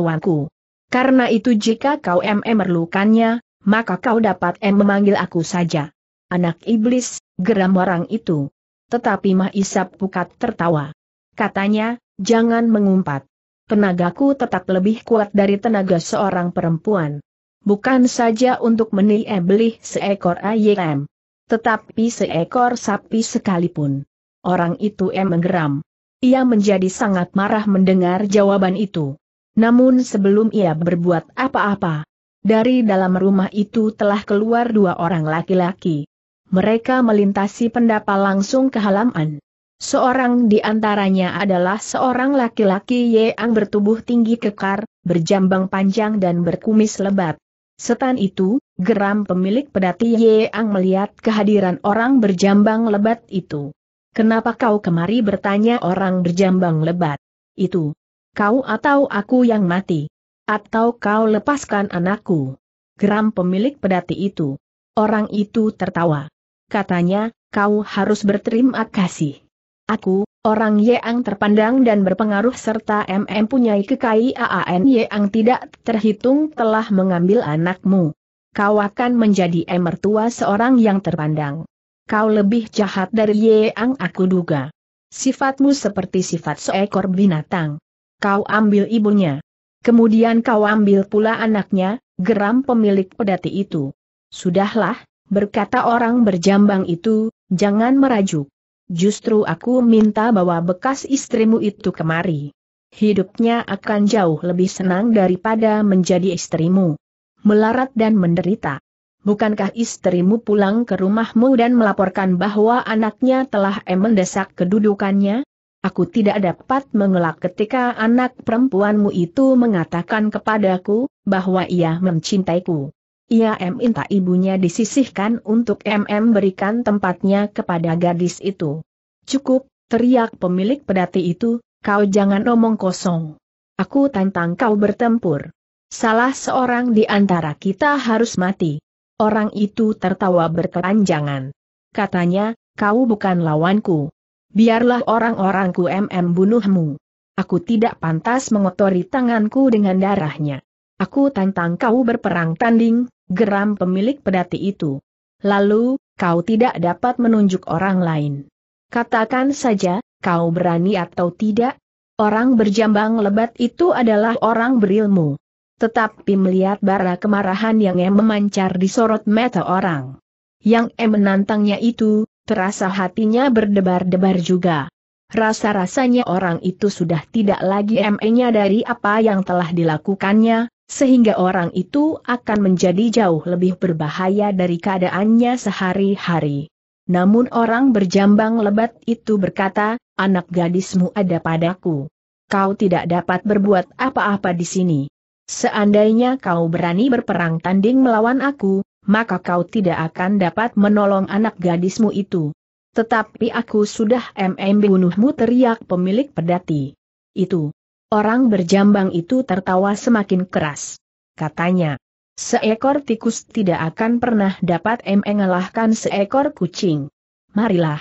Karena itu jika kau em memerlukannya, maka kau dapat em memanggil aku saja. Anak iblis, geram orang itu. Tetapi Mahisap Pukat tertawa. Katanya, jangan mengumpat. Tenagaku tetap lebih kuat dari tenaga seorang perempuan. Bukan saja untuk meniebelih seekor ayam. Tetapi seekor sapi sekalipun. Orang itu em menggeram. Ia menjadi sangat marah mendengar jawaban itu. Namun sebelum ia berbuat apa-apa, dari dalam rumah itu telah keluar dua orang laki-laki. Mereka melintasi pendapa langsung ke halaman. Seorang di antaranya adalah seorang laki-laki yang bertubuh tinggi kekar, berjambang panjang dan berkumis lebat. Setan itu, geram pemilik pedati yang melihat kehadiran orang berjambang lebat itu. Kenapa kau kemari bertanya orang berjambang lebat? Itu. Kau atau aku yang mati? Atau kau lepaskan anakku? Geram pemilik pedati itu. Orang itu tertawa. Katanya, kau harus berterima kasih. Aku, orang Yeang terpandang dan berpengaruh serta MM punyai kekayaan Yeang tidak terhitung telah mengambil anakmu. Kau akan menjadi mertua seorang yang terpandang kau lebih jahat dari Ye Ang aku duga. Sifatmu seperti sifat seekor binatang. Kau ambil ibunya. Kemudian kau ambil pula anaknya, geram pemilik pedati itu. Sudahlah, berkata orang berjambang itu, jangan merajuk. Justru aku minta bawa bekas istrimu itu kemari. Hidupnya akan jauh lebih senang daripada menjadi istrimu. Melarat dan menderita bukankah istrimu pulang ke rumahmu dan melaporkan bahwa anaknya telah mendesak kedudukannya? Aku tidak dapat mengelak ketika anak perempuanmu itu mengatakan kepadaku, bahwa ia mencintaiku. Ia minta ibunya disisihkan untuk MM berikan tempatnya kepada gadis itu. Cukup, teriak pemilik pedati itu, kau jangan omong kosong. Aku tantang kau bertempur. Salah seorang di antara kita harus mati. Orang itu tertawa berkepanjangan. Katanya, kau bukan lawanku. Biarlah orang-orangku MM bunuhmu. Aku tidak pantas mengotori tanganku dengan darahnya. Aku tantang kau berperang tanding, geram pemilik pedati itu. Lalu, kau tidak dapat menunjuk orang lain. Katakan saja, kau berani atau tidak? Orang berjambang lebat itu adalah orang berilmu tetapi melihat bara kemarahan yang em memancar di sorot mata orang. Yang em menantangnya itu, terasa hatinya berdebar-debar juga. Rasa-rasanya orang itu sudah tidak lagi ME-nya dari apa yang telah dilakukannya, sehingga orang itu akan menjadi jauh lebih berbahaya dari keadaannya sehari-hari. Namun orang berjambang lebat itu berkata, anak gadismu ada padaku. Kau tidak dapat berbuat apa-apa di sini. Seandainya kau berani berperang tanding melawan aku, maka kau tidak akan dapat menolong anak gadismu itu. Tetapi aku sudah MM bunuhmu teriak pemilik pedati. Itu. Orang berjambang itu tertawa semakin keras. Katanya. Seekor tikus tidak akan pernah dapat mengalahkan seekor kucing. Marilah.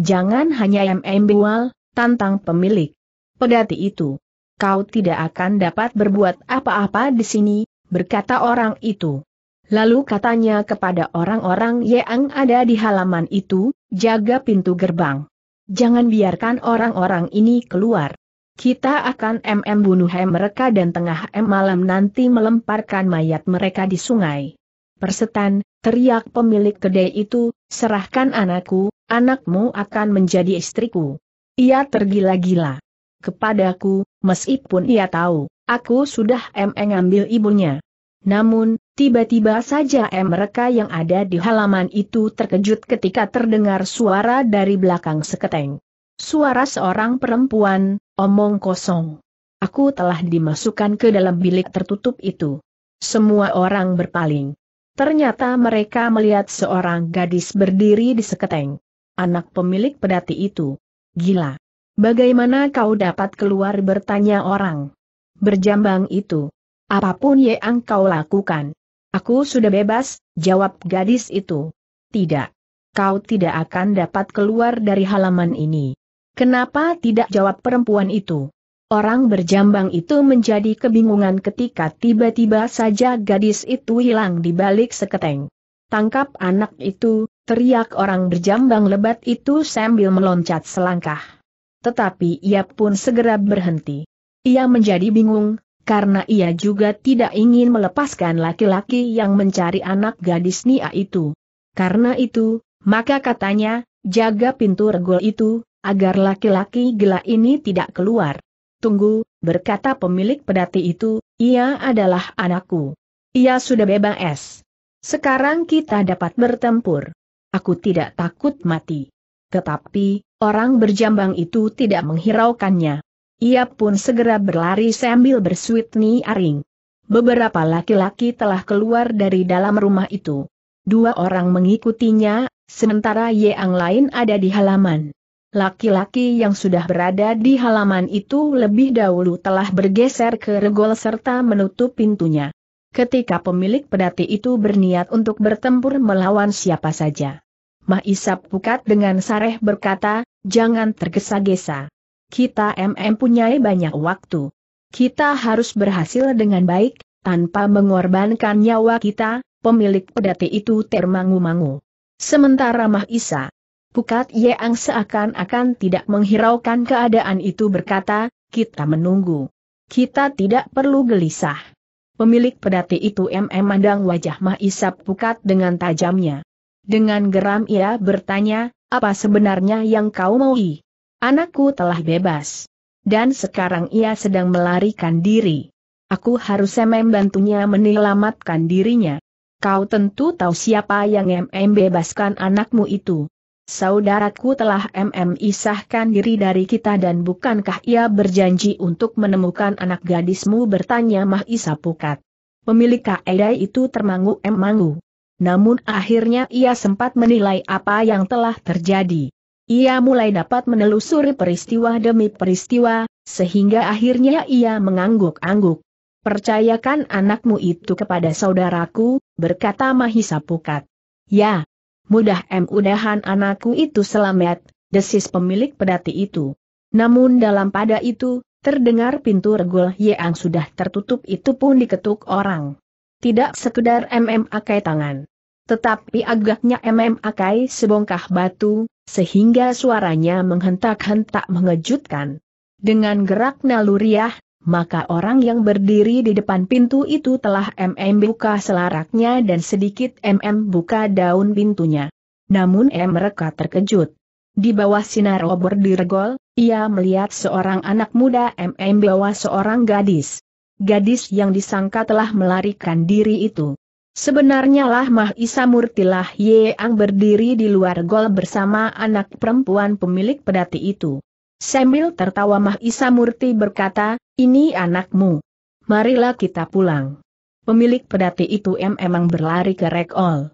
Jangan hanya MM bual, tantang pemilik pedati itu kau tidak akan dapat berbuat apa-apa di sini, berkata orang itu. Lalu katanya kepada orang-orang yang ada di halaman itu, jaga pintu gerbang. Jangan biarkan orang-orang ini keluar. Kita akan mm bunuh mereka dan tengah M malam nanti melemparkan mayat mereka di sungai. Persetan, teriak pemilik kedai itu, serahkan anakku, anakmu akan menjadi istriku. Ia tergila-gila. Kepadaku, meskipun ia tahu, aku sudah M ngambil ibunya. Namun, tiba-tiba saja mereka yang ada di halaman itu terkejut ketika terdengar suara dari belakang seketeng. Suara seorang perempuan, omong kosong. Aku telah dimasukkan ke dalam bilik tertutup itu. Semua orang berpaling. Ternyata mereka melihat seorang gadis berdiri di seketeng. Anak pemilik pedati itu. Gila. Bagaimana kau dapat keluar bertanya orang? Berjambang itu. Apapun yang kau lakukan. Aku sudah bebas, jawab gadis itu. Tidak. Kau tidak akan dapat keluar dari halaman ini. Kenapa tidak jawab perempuan itu? Orang berjambang itu menjadi kebingungan ketika tiba-tiba saja gadis itu hilang di balik seketeng. Tangkap anak itu, teriak orang berjambang lebat itu sambil meloncat selangkah tetapi ia pun segera berhenti. Ia menjadi bingung, karena ia juga tidak ingin melepaskan laki-laki yang mencari anak gadis Nia itu. Karena itu, maka katanya, jaga pintu regol itu, agar laki-laki gila ini tidak keluar. Tunggu, berkata pemilik pedati itu, ia adalah anakku. Ia sudah bebas. Sekarang kita dapat bertempur. Aku tidak takut mati. Tetapi, Orang berjambang itu tidak menghiraukannya. Ia pun segera berlari sambil bersuitni aring. Beberapa laki-laki telah keluar dari dalam rumah itu. Dua orang mengikutinya, sementara yang lain ada di halaman. Laki-laki yang sudah berada di halaman itu lebih dahulu telah bergeser ke regol serta menutup pintunya. Ketika pemilik pedati itu berniat untuk bertempur melawan siapa saja Mahisap Pukat dengan sareh berkata, jangan tergesa-gesa. Kita MM punyai banyak waktu. Kita harus berhasil dengan baik, tanpa mengorbankan nyawa kita, pemilik pedati itu termangu-mangu. Sementara Mahisa, Pukat Yeang seakan-akan tidak menghiraukan keadaan itu berkata, kita menunggu. Kita tidak perlu gelisah. Pemilik pedati itu MM mandang wajah Mahisa Pukat dengan tajamnya. Dengan geram ia bertanya, apa sebenarnya yang kau maui? Anakku telah bebas. Dan sekarang ia sedang melarikan diri. Aku harusnya membantunya menyelamatkan dirinya. Kau tentu tahu siapa yang MM bebaskan anakmu itu. Saudaraku telah MM isahkan diri dari kita dan bukankah ia berjanji untuk menemukan anak gadismu bertanya Mahisa Pukat. Pemilik Kaedai itu termangu-emangu namun akhirnya ia sempat menilai apa yang telah terjadi. Ia mulai dapat menelusuri peristiwa demi peristiwa, sehingga akhirnya ia mengangguk-angguk. Percayakan anakmu itu kepada saudaraku, berkata Mahisa Pukat. Ya, mudah mudahan anakku itu selamat, desis pemilik pedati itu. Namun dalam pada itu, terdengar pintu regul yang sudah tertutup itu pun diketuk orang. Tidak sekedar MM akai tangan. Tetapi agaknya MMA Kai sebongkah batu, sehingga suaranya menghentak-hentak mengejutkan. Dengan gerak naluriah, maka orang yang berdiri di depan pintu itu telah MM buka selaraknya dan sedikit MM buka daun pintunya. Namun M mereka terkejut. Di bawah sinar obor dirgol, ia melihat seorang anak muda MM bawa seorang gadis. Gadis yang disangka telah melarikan diri itu. Sebenarnya lah Mahisa Murtilah Yeang berdiri di luar gol bersama anak perempuan pemilik pedati itu. Sambil tertawa Mahisa Murti berkata, ini anakmu. Marilah kita pulang. Pemilik pedati itu emang berlari ke rekol.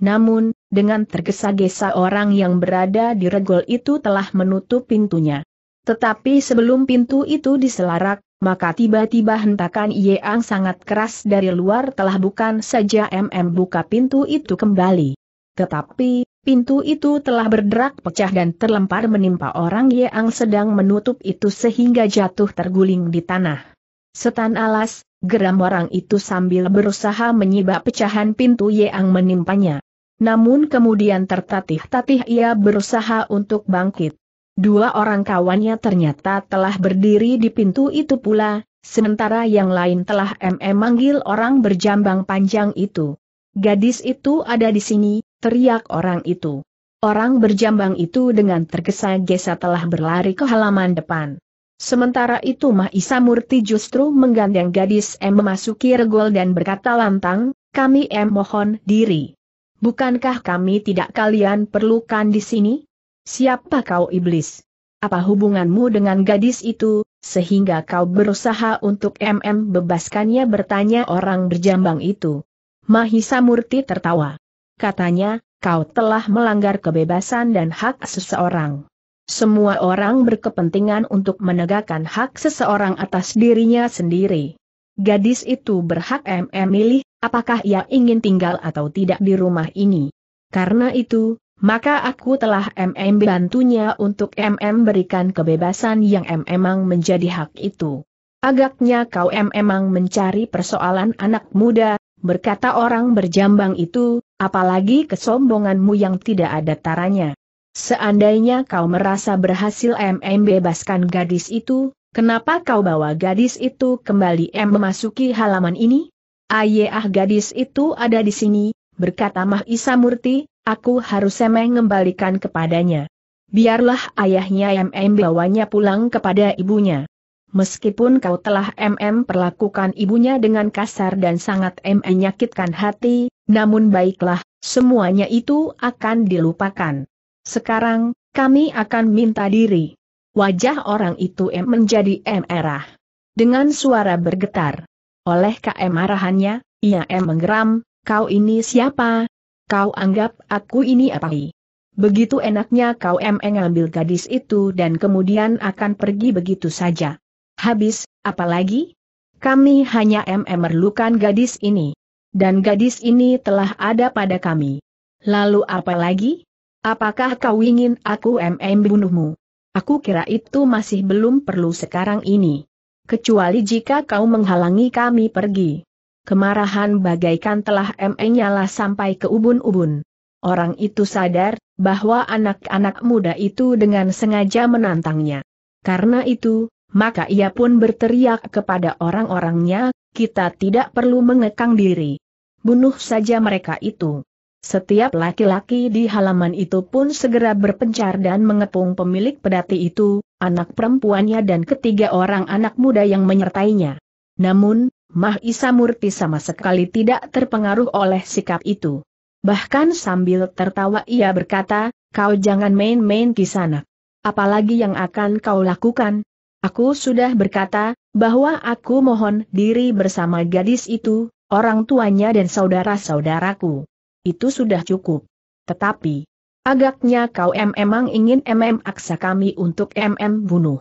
Namun, dengan tergesa-gesa orang yang berada di regol itu telah menutup pintunya. Tetapi sebelum pintu itu diselarak, maka tiba-tiba hentakan Yeang sangat keras dari luar telah bukan saja MM buka pintu itu kembali. Tetapi, pintu itu telah berderak pecah dan terlempar menimpa orang Yeang sedang menutup itu sehingga jatuh terguling di tanah. Setan alas, geram orang itu sambil berusaha menyibak pecahan pintu Yeang menimpanya. Namun kemudian tertatih-tatih ia berusaha untuk bangkit. Dua orang kawannya ternyata telah berdiri di pintu itu pula, sementara yang lain telah MM manggil orang berjambang panjang itu. Gadis itu ada di sini, teriak orang itu. Orang berjambang itu dengan tergesa-gesa telah berlari ke halaman depan. Sementara itu Mahisa Murti justru menggandeng gadis M memasuki regol dan berkata lantang, kami M mohon diri. Bukankah kami tidak kalian perlukan di sini? Siapa kau iblis? Apa hubunganmu dengan gadis itu, sehingga kau berusaha untuk MM bebaskannya bertanya orang berjambang itu? Mahisa Murti tertawa. Katanya, kau telah melanggar kebebasan dan hak seseorang. Semua orang berkepentingan untuk menegakkan hak seseorang atas dirinya sendiri. Gadis itu berhak MM milih, apakah ia ingin tinggal atau tidak di rumah ini. Karena itu, maka aku telah MM bantunya untuk MM berikan kebebasan yang memang menjadi hak itu. Agaknya kau memang mencari persoalan anak muda, berkata orang berjambang itu, apalagi kesombonganmu yang tidak ada taranya. Seandainya kau merasa berhasil MM bebaskan gadis itu, kenapa kau bawa gadis itu kembali M memasuki halaman ini? Ayah gadis itu ada di sini, berkata Mahisa Murti, Aku harus semeh mengembalikan kepadanya. Biarlah ayahnya MM bawanya pulang kepada ibunya. Meskipun kau telah MM perlakukan ibunya dengan kasar dan sangat MM menyakitkan hati, namun baiklah, semuanya itu akan dilupakan. Sekarang, kami akan minta diri. Wajah orang itu M menjadi M erah. Dengan suara bergetar. Oleh KM arahannya, ia M menggeram, kau ini siapa, kau anggap aku ini apa? Begitu enaknya kau emeng ambil gadis itu dan kemudian akan pergi begitu saja. Habis, apalagi? Kami hanya mm merlukan gadis ini. Dan gadis ini telah ada pada kami. Lalu apalagi? Apakah kau ingin aku mm bunuhmu? Aku kira itu masih belum perlu sekarang ini. Kecuali jika kau menghalangi kami pergi. Kemarahan bagaikan telah menyala sampai ke ubun-ubun. Orang itu sadar bahwa anak-anak muda itu dengan sengaja menantangnya. Karena itu, maka ia pun berteriak kepada orang-orangnya, kita tidak perlu mengekang diri. Bunuh saja mereka itu. Setiap laki-laki di halaman itu pun segera berpencar dan mengepung pemilik pedati itu, anak perempuannya dan ketiga orang anak muda yang menyertainya. Namun, Mahisa Murti sama sekali tidak terpengaruh oleh sikap itu. Bahkan sambil tertawa ia berkata, kau jangan main-main di sana. Apalagi yang akan kau lakukan? Aku sudah berkata, bahwa aku mohon diri bersama gadis itu, orang tuanya dan saudara-saudaraku. Itu sudah cukup. Tetapi, agaknya kau memang ingin MM aksa kami untuk MM bunuh.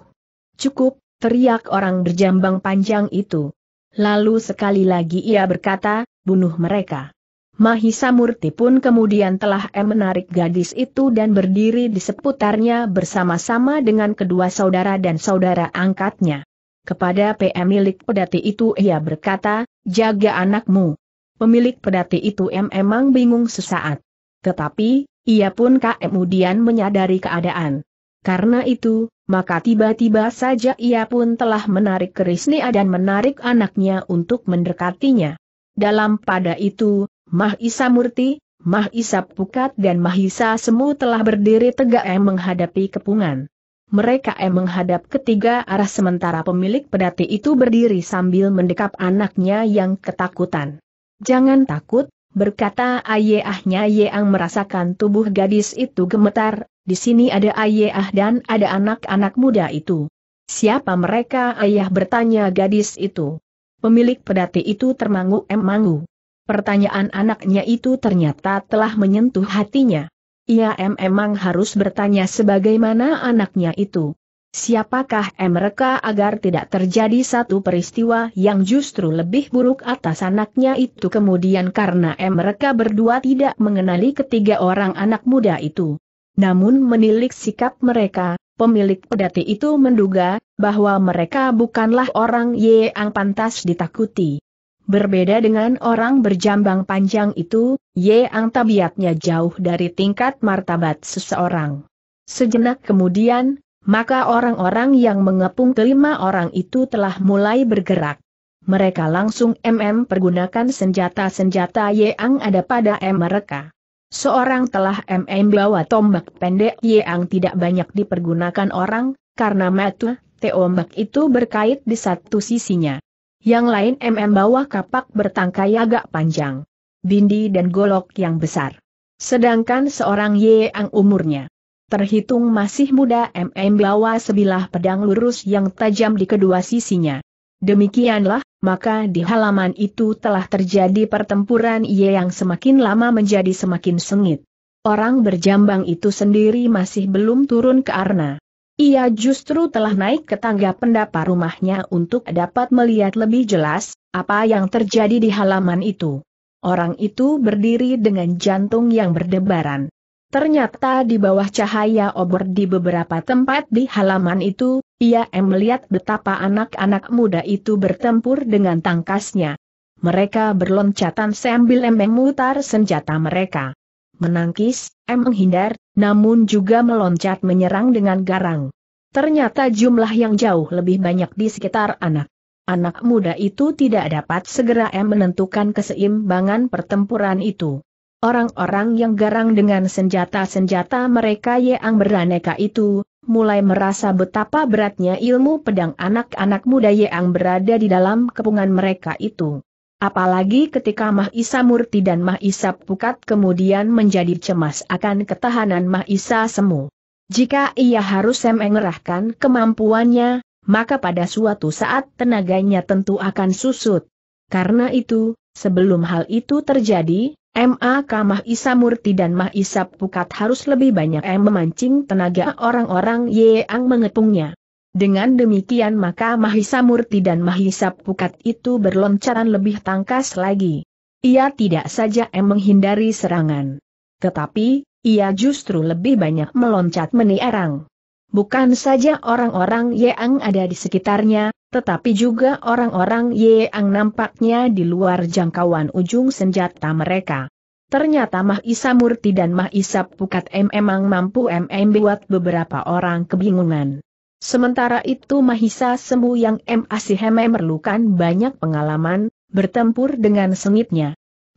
Cukup, teriak orang berjambang panjang itu. Lalu sekali lagi ia berkata, bunuh mereka. Mahisa Murti pun kemudian telah menarik gadis itu dan berdiri di seputarnya bersama-sama dengan kedua saudara dan saudara angkatnya. Kepada PM milik pedati itu ia berkata, jaga anakmu. Pemilik pedati itu memang bingung sesaat. Tetapi, ia pun kemudian menyadari keadaan. Karena itu, maka tiba-tiba saja ia pun telah menarik Krisnia dan menarik anaknya untuk mendekatinya. Dalam pada itu, Mahisa Murti, Mahisa Pukat dan Mahisa Semu telah berdiri tegak em menghadapi kepungan. Mereka em menghadap ketiga arah sementara pemilik pedati itu berdiri sambil mendekap anaknya yang ketakutan. Jangan takut, Berkata Ayeahnya yang merasakan tubuh gadis itu gemetar, di sini ada ayah dan ada anak-anak muda itu. Siapa mereka ayah bertanya gadis itu. Pemilik pedati itu termangu-emangu. Pertanyaan anaknya itu ternyata telah menyentuh hatinya. Ia em emang harus bertanya sebagaimana anaknya itu. Siapakah mereka agar tidak terjadi satu peristiwa yang justru lebih buruk atas anaknya itu kemudian karena mereka berdua tidak mengenali ketiga orang anak muda itu. Namun menilik sikap mereka, pemilik pedati itu menduga, bahwa mereka bukanlah orang yang pantas ditakuti. Berbeda dengan orang berjambang panjang itu, Yang tabiatnya jauh dari tingkat martabat seseorang. Sejenak kemudian, maka orang-orang yang mengepung kelima orang itu telah mulai bergerak. Mereka langsung MM pergunakan senjata-senjata yang ada pada M mereka. Seorang telah MM bawa tombak pendek yang tidak banyak dipergunakan orang, karena matu, tombak itu berkait di satu sisinya. Yang lain MM bawa kapak bertangkai agak panjang. Bindi dan golok yang besar. Sedangkan seorang yang umurnya terhitung masih muda MM bawa sebilah pedang lurus yang tajam di kedua sisinya. Demikianlah, maka di halaman itu telah terjadi pertempuran ia yang semakin lama menjadi semakin sengit. Orang berjambang itu sendiri masih belum turun ke Arna. Ia justru telah naik ke tangga pendapa rumahnya untuk dapat melihat lebih jelas apa yang terjadi di halaman itu. Orang itu berdiri dengan jantung yang berdebaran. Ternyata di bawah cahaya obor di beberapa tempat di halaman itu, ia em melihat betapa anak-anak muda itu bertempur dengan tangkasnya. Mereka berloncatan sambil memutar senjata mereka. Menangkis, menghindar, namun juga meloncat menyerang dengan garang. Ternyata jumlah yang jauh lebih banyak di sekitar anak. Anak muda itu tidak dapat segera em menentukan keseimbangan pertempuran itu. Orang-orang yang garang dengan senjata-senjata mereka yang beraneka itu, mulai merasa betapa beratnya ilmu pedang anak-anak muda yang berada di dalam kepungan mereka itu. Apalagi ketika Mahisa Murti dan Mahisa Pukat kemudian menjadi cemas akan ketahanan Mahisa Semu. Jika ia harus mengerahkan kemampuannya, maka pada suatu saat tenaganya tentu akan susut. Karena itu, sebelum hal itu terjadi, M.A. Kamah Murti dan Mah Pukat harus lebih banyak M memancing tenaga orang-orang yang mengepungnya. Dengan demikian maka Mahisa Murti dan Mahisa Pukat itu berloncaran lebih tangkas lagi. Ia tidak saja em menghindari serangan. Tetapi, ia justru lebih banyak meloncat meniarang. Bukan saja orang-orang yang ada di sekitarnya, tetapi juga orang-orang yang nampaknya di luar jangkauan ujung senjata mereka. Ternyata Mah Isa Murti dan Mah Isa Pukat M memang mampu MM buat beberapa orang kebingungan. Sementara itu Mahisa Semu yang M asih M memerlukan banyak pengalaman, bertempur dengan sengitnya.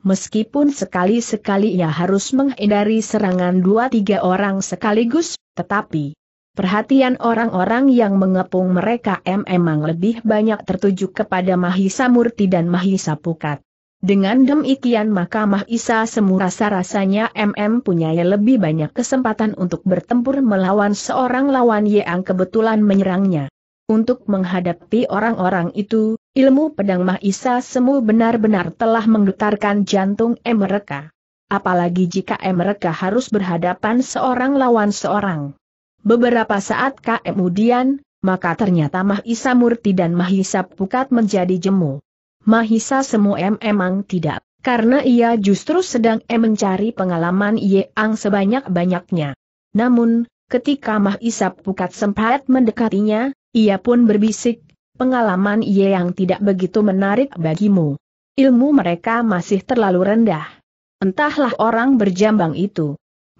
Meskipun sekali-sekali ia harus menghindari serangan dua tiga orang sekaligus, tetapi Perhatian orang-orang yang mengepung mereka memang lebih banyak tertuju kepada Mahisa Murti dan Mahisa Pukat. Dengan demikian maka Mahisa Semu rasa-rasanya MM punya ya lebih banyak kesempatan untuk bertempur melawan seorang lawan yang kebetulan menyerangnya. Untuk menghadapi orang-orang itu, ilmu pedang Mahisa Semu benar-benar telah menggetarkan jantung mereka. Apalagi jika mereka harus berhadapan seorang lawan seorang. Beberapa saat kemudian, maka ternyata Mahisa Murti dan Mahisa Pukat menjadi jemu. Mahisa Semu emang tidak, karena ia justru sedang em mencari pengalaman Yeang sebanyak-banyaknya. Namun, ketika Mahisa Pukat sempat mendekatinya, ia pun berbisik, pengalaman Yeang tidak begitu menarik bagimu. Ilmu mereka masih terlalu rendah. Entahlah orang berjambang itu.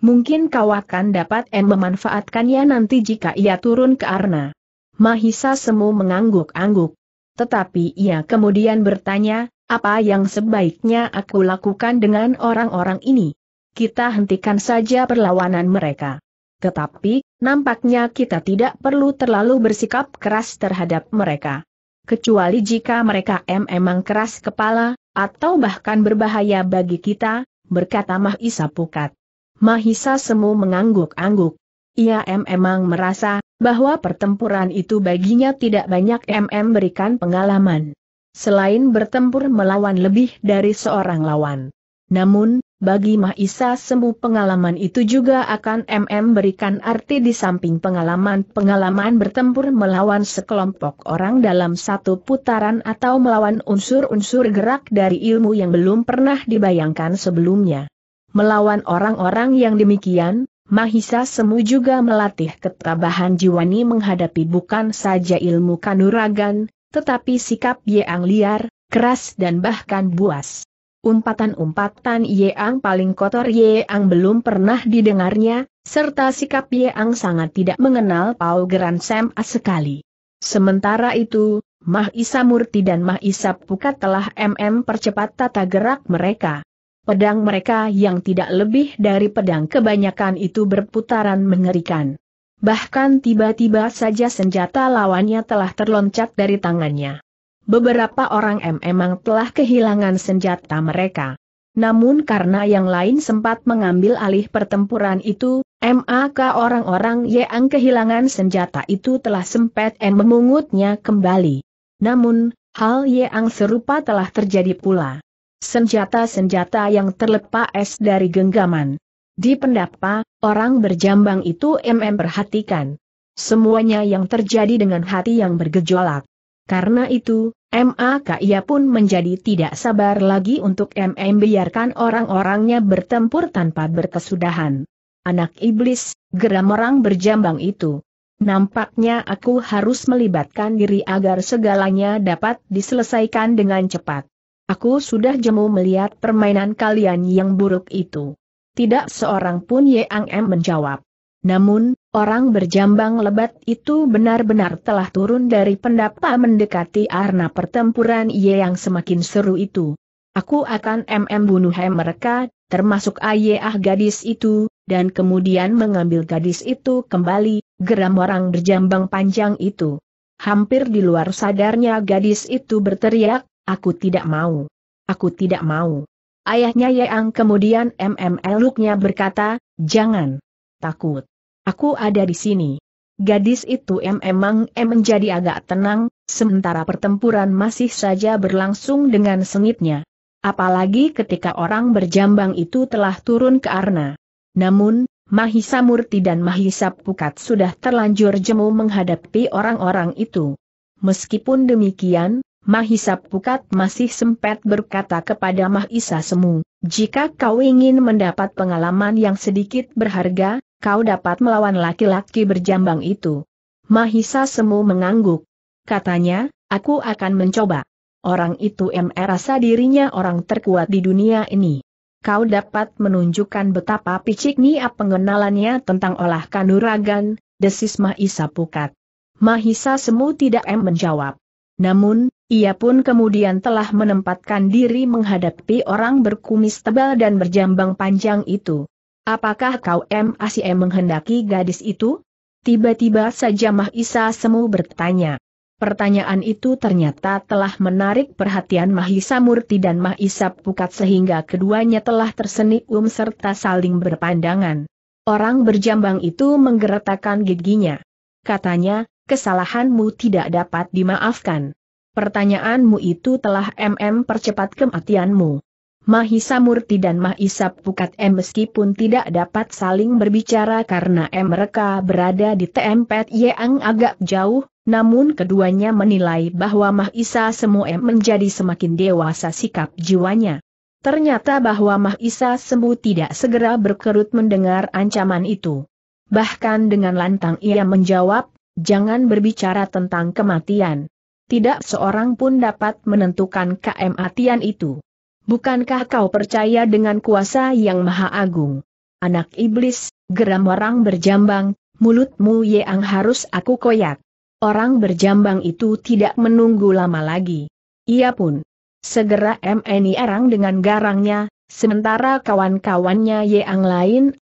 Mungkin kau akan dapat en memanfaatkannya nanti jika ia turun ke Arna. Mahisa Semu mengangguk-angguk. Tetapi ia kemudian bertanya, apa yang sebaiknya aku lakukan dengan orang-orang ini? Kita hentikan saja perlawanan mereka. Tetapi, nampaknya kita tidak perlu terlalu bersikap keras terhadap mereka. Kecuali jika mereka memang keras kepala, atau bahkan berbahaya bagi kita, berkata Mahisa Pukat. Mahisa Semu mengangguk-angguk. Ia memang merasa bahwa pertempuran itu baginya tidak banyak MM berikan pengalaman. Selain bertempur melawan lebih dari seorang lawan. Namun, bagi Mahisa Semu pengalaman itu juga akan MM berikan arti di samping pengalaman-pengalaman bertempur melawan sekelompok orang dalam satu putaran atau melawan unsur-unsur gerak dari ilmu yang belum pernah dibayangkan sebelumnya. Melawan orang-orang yang demikian, Mahisa Semu juga melatih ketabahan jiwani menghadapi bukan saja ilmu kanuragan, tetapi sikap Yeang liar, keras dan bahkan buas. Umpatan-umpatan Yeang paling kotor Yeang belum pernah didengarnya, serta sikap Yeang sangat tidak mengenal Pau Geran Sam sekali. Sementara itu, Mahisa Murti dan Mahisa Pukat telah MM percepat tata gerak mereka pedang mereka yang tidak lebih dari pedang kebanyakan itu berputaran mengerikan. Bahkan tiba-tiba saja senjata lawannya telah terloncat dari tangannya. Beberapa orang M memang telah kehilangan senjata mereka. Namun karena yang lain sempat mengambil alih pertempuran itu, MAK orang-orang yang kehilangan senjata itu telah sempat M memungutnya kembali. Namun, hal yang serupa telah terjadi pula senjata-senjata yang terlepas dari genggaman. Di pendapa, orang berjambang itu MM perhatikan. Semuanya yang terjadi dengan hati yang bergejolak. Karena itu, MAK ia pun menjadi tidak sabar lagi untuk MM biarkan orang-orangnya bertempur tanpa berkesudahan. Anak iblis, geram orang berjambang itu. Nampaknya aku harus melibatkan diri agar segalanya dapat diselesaikan dengan cepat. Aku sudah jemu melihat permainan kalian yang buruk itu. Tidak seorang pun Yang M menjawab. Namun, orang berjambang lebat itu benar-benar telah turun dari pendapa mendekati Arna pertempuran Ye yang semakin seru itu. Aku akan MM bunuh mereka, termasuk Ayah gadis itu, dan kemudian mengambil gadis itu kembali, geram orang berjambang panjang itu. Hampir di luar sadarnya gadis itu berteriak, Aku tidak mau. Aku tidak mau. Ayahnya Yeang kemudian MMLuknya Luknya berkata, jangan. Takut. Aku ada di sini. Gadis itu memang em menjadi agak tenang, sementara pertempuran masih saja berlangsung dengan sengitnya. Apalagi ketika orang berjambang itu telah turun ke Arna. Namun, Mahisa Murti dan Mahisa Pukat sudah terlanjur jemu menghadapi orang-orang itu. Meskipun demikian, Mahisa Pukat masih sempat berkata kepada Mahisa Semu, jika kau ingin mendapat pengalaman yang sedikit berharga, kau dapat melawan laki-laki berjambang itu. Mahisa Semu mengangguk. Katanya, aku akan mencoba. Orang itu merasa dirinya orang terkuat di dunia ini kau dapat menunjukkan betapa piciknya pengenalannya tentang olah kanuragan, desis Mahisa Pukat. Mahisa Semu tidak em menjawab. Namun, ia pun kemudian telah menempatkan diri menghadapi orang berkumis tebal dan berjambang panjang itu. Apakah kau MACM menghendaki gadis itu? Tiba-tiba saja Mahisa Semu bertanya. Pertanyaan itu ternyata telah menarik perhatian Mahisa Murti dan Mahisa Pukat sehingga keduanya telah tersenyum serta saling berpandangan. Orang berjambang itu menggeretakkan giginya. Katanya, kesalahanmu tidak dapat dimaafkan. Pertanyaanmu itu telah MM percepat kematianmu. Mahisa Murti dan Mahisa Pukat M meskipun tidak dapat saling berbicara karena M mereka berada di TMPT yang agak jauh, namun keduanya menilai bahwa Mahisa Semu M menjadi semakin dewasa sikap jiwanya. Ternyata bahwa Mahisa Semu tidak segera berkerut mendengar ancaman itu. Bahkan dengan lantang ia menjawab, Jangan berbicara tentang kematian. Tidak seorang pun dapat menentukan kematian itu. Bukankah kau percaya dengan kuasa yang maha agung? Anak iblis, geram orang berjambang, mulutmu yang harus aku koyak. Orang berjambang itu tidak menunggu lama lagi. Ia pun segera MNI erang dengan garangnya, sementara kawan-kawannya yang lain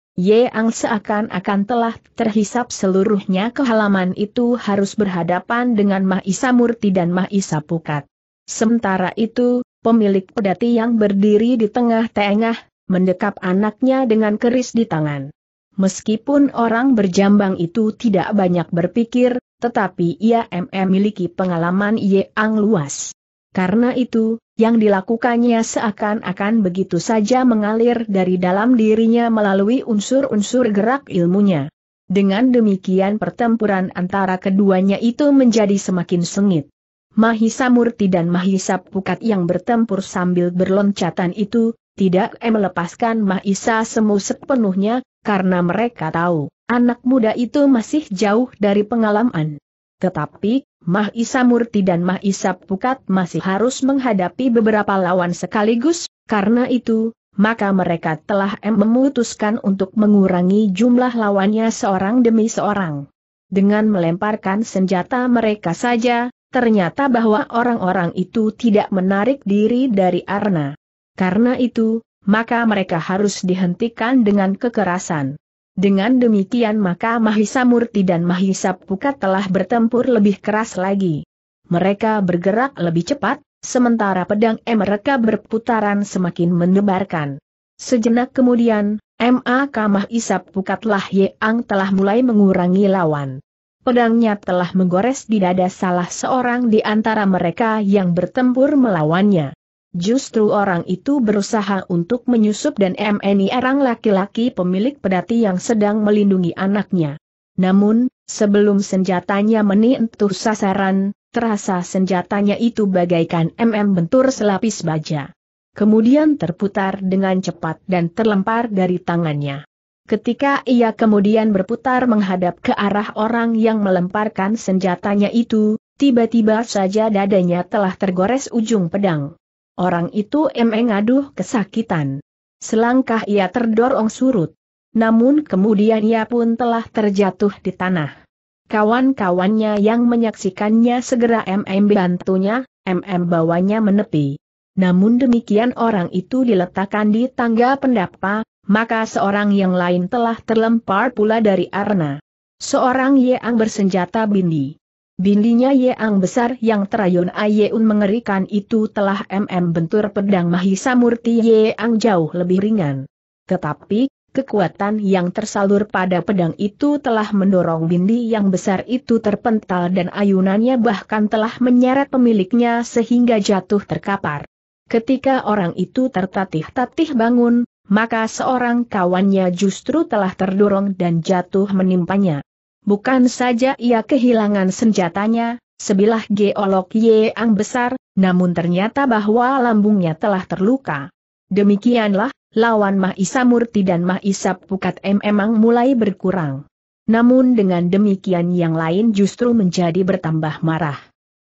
Ang seakan-akan telah terhisap seluruhnya ke halaman itu harus berhadapan dengan Mahisa Murti dan Mahisa Pukat. Sementara itu, pemilik pedati yang berdiri di tengah-tengah, mendekap anaknya dengan keris di tangan. Meskipun orang berjambang itu tidak banyak berpikir, tetapi ia memiliki pengalaman Ye Ang luas. Karena itu, yang dilakukannya seakan-akan begitu saja mengalir dari dalam dirinya melalui unsur-unsur gerak ilmunya. Dengan demikian pertempuran antara keduanya itu menjadi semakin sengit. Mahisa Murti dan Mahisa Pukat yang bertempur sambil berloncatan itu, tidak melepaskan Mahisa Semu sepenuhnya, karena mereka tahu, anak muda itu masih jauh dari pengalaman. Tetapi, Mah Isa Murti dan Mah Isa Pukat masih harus menghadapi beberapa lawan sekaligus, karena itu, maka mereka telah memutuskan untuk mengurangi jumlah lawannya seorang demi seorang. Dengan melemparkan senjata mereka saja, ternyata bahwa orang-orang itu tidak menarik diri dari Arna. Karena itu, maka mereka harus dihentikan dengan kekerasan. Dengan demikian maka Mahisa Murti dan Mahisa Pukat telah bertempur lebih keras lagi. Mereka bergerak lebih cepat, sementara pedang M mereka berputaran semakin menebarkan. Sejenak kemudian, MA Mahisa Pukatlah Yeang telah mulai mengurangi lawan. Pedangnya telah menggores di dada salah seorang di antara mereka yang bertempur melawannya. Justru orang itu berusaha untuk menyusup dan MNI arang laki-laki pemilik pedati yang sedang melindungi anaknya. Namun, sebelum senjatanya menentu sasaran, terasa senjatanya itu bagaikan MM bentur selapis baja. Kemudian terputar dengan cepat dan terlempar dari tangannya. Ketika ia kemudian berputar menghadap ke arah orang yang melemparkan senjatanya itu, tiba-tiba saja dadanya telah tergores ujung pedang. Orang itu emeng aduh kesakitan. Selangkah ia terdorong surut. Namun kemudian ia pun telah terjatuh di tanah. Kawan-kawannya yang menyaksikannya segera MM bantunya, MM bawanya menepi. Namun demikian orang itu diletakkan di tangga pendapa, maka seorang yang lain telah terlempar pula dari arena. Seorang yang bersenjata bindi. Bindinya ang besar yang terayun Ayeun mengerikan itu telah MM bentur pedang Mahisa Murti ye ang jauh lebih ringan. Tetapi, kekuatan yang tersalur pada pedang itu telah mendorong bindi yang besar itu terpental dan ayunannya bahkan telah menyeret pemiliknya sehingga jatuh terkapar. Ketika orang itu tertatih-tatih bangun, maka seorang kawannya justru telah terdorong dan jatuh menimpanya. Bukan saja ia kehilangan senjatanya, sebilah geolok yang besar, namun ternyata bahwa lambungnya telah terluka. Demikianlah, lawan Mahisa Murti dan Mahisa Pukat M memang mulai berkurang. Namun dengan demikian yang lain justru menjadi bertambah marah.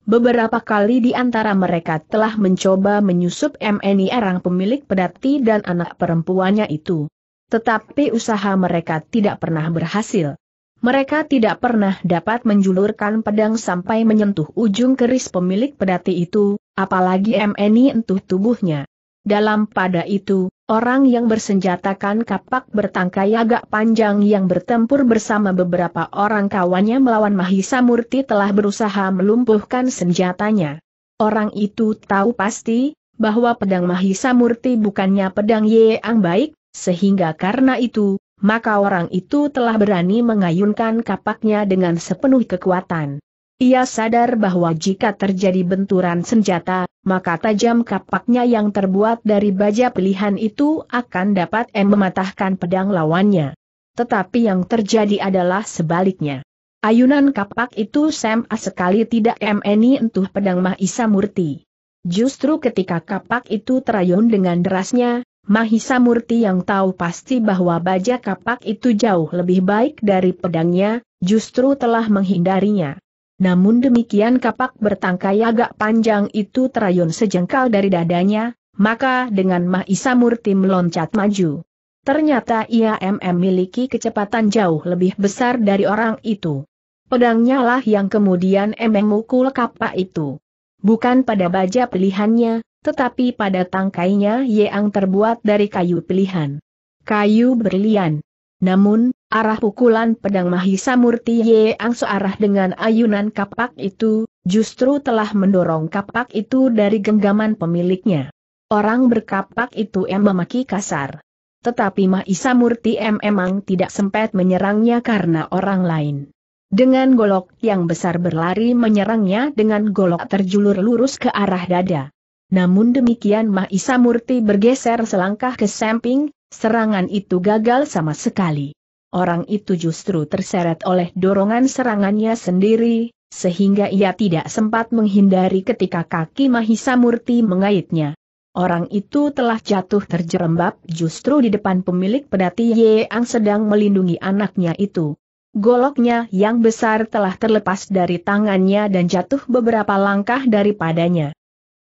Beberapa kali di antara mereka telah mencoba menyusup MNI Erang pemilik pedati dan anak perempuannya itu. Tetapi usaha mereka tidak pernah berhasil. Mereka tidak pernah dapat menjulurkan pedang sampai menyentuh ujung keris pemilik pedati itu, apalagi MNI entuh tubuhnya. Dalam pada itu, orang yang bersenjatakan kapak bertangkai agak panjang yang bertempur bersama beberapa orang kawannya melawan Mahisa Murti telah berusaha melumpuhkan senjatanya. Orang itu tahu pasti, bahwa pedang Mahisa Murti bukannya pedang yang baik, sehingga karena itu, maka orang itu telah berani mengayunkan kapaknya dengan sepenuh kekuatan. Ia sadar bahwa jika terjadi benturan senjata, maka tajam kapaknya yang terbuat dari baja pilihan itu akan dapat mematahkan pedang lawannya. Tetapi yang terjadi adalah sebaliknya. Ayunan kapak itu sama sekali tidak MNI entuh pedang Mahisa Murti. Justru ketika kapak itu terayun dengan derasnya, Mahisa Murti yang tahu pasti bahwa baja kapak itu jauh lebih baik dari pedangnya, justru telah menghindarinya. Namun demikian kapak bertangkai agak panjang itu terayun sejengkal dari dadanya, maka dengan Mahisa Murti meloncat maju. Ternyata ia memiliki kecepatan jauh lebih besar dari orang itu. Pedangnya lah yang kemudian mukul kapak itu. Bukan pada baja pilihannya, tetapi pada tangkainya yang terbuat dari kayu pilihan. Kayu berlian. Namun, arah pukulan pedang Mahisa Murti Yeang searah dengan ayunan kapak itu, justru telah mendorong kapak itu dari genggaman pemiliknya. Orang berkapak itu memaki kasar. Tetapi Mahisa Murti em emang tidak sempat menyerangnya karena orang lain. Dengan golok yang besar berlari menyerangnya dengan golok terjulur lurus ke arah dada. Namun demikian Mahisa Murti bergeser selangkah ke samping, serangan itu gagal sama sekali. Orang itu justru terseret oleh dorongan serangannya sendiri, sehingga ia tidak sempat menghindari ketika kaki Mahisa Murti mengaitnya. Orang itu telah jatuh terjerembab justru di depan pemilik pedati yang sedang melindungi anaknya itu. Goloknya yang besar telah terlepas dari tangannya dan jatuh beberapa langkah daripadanya.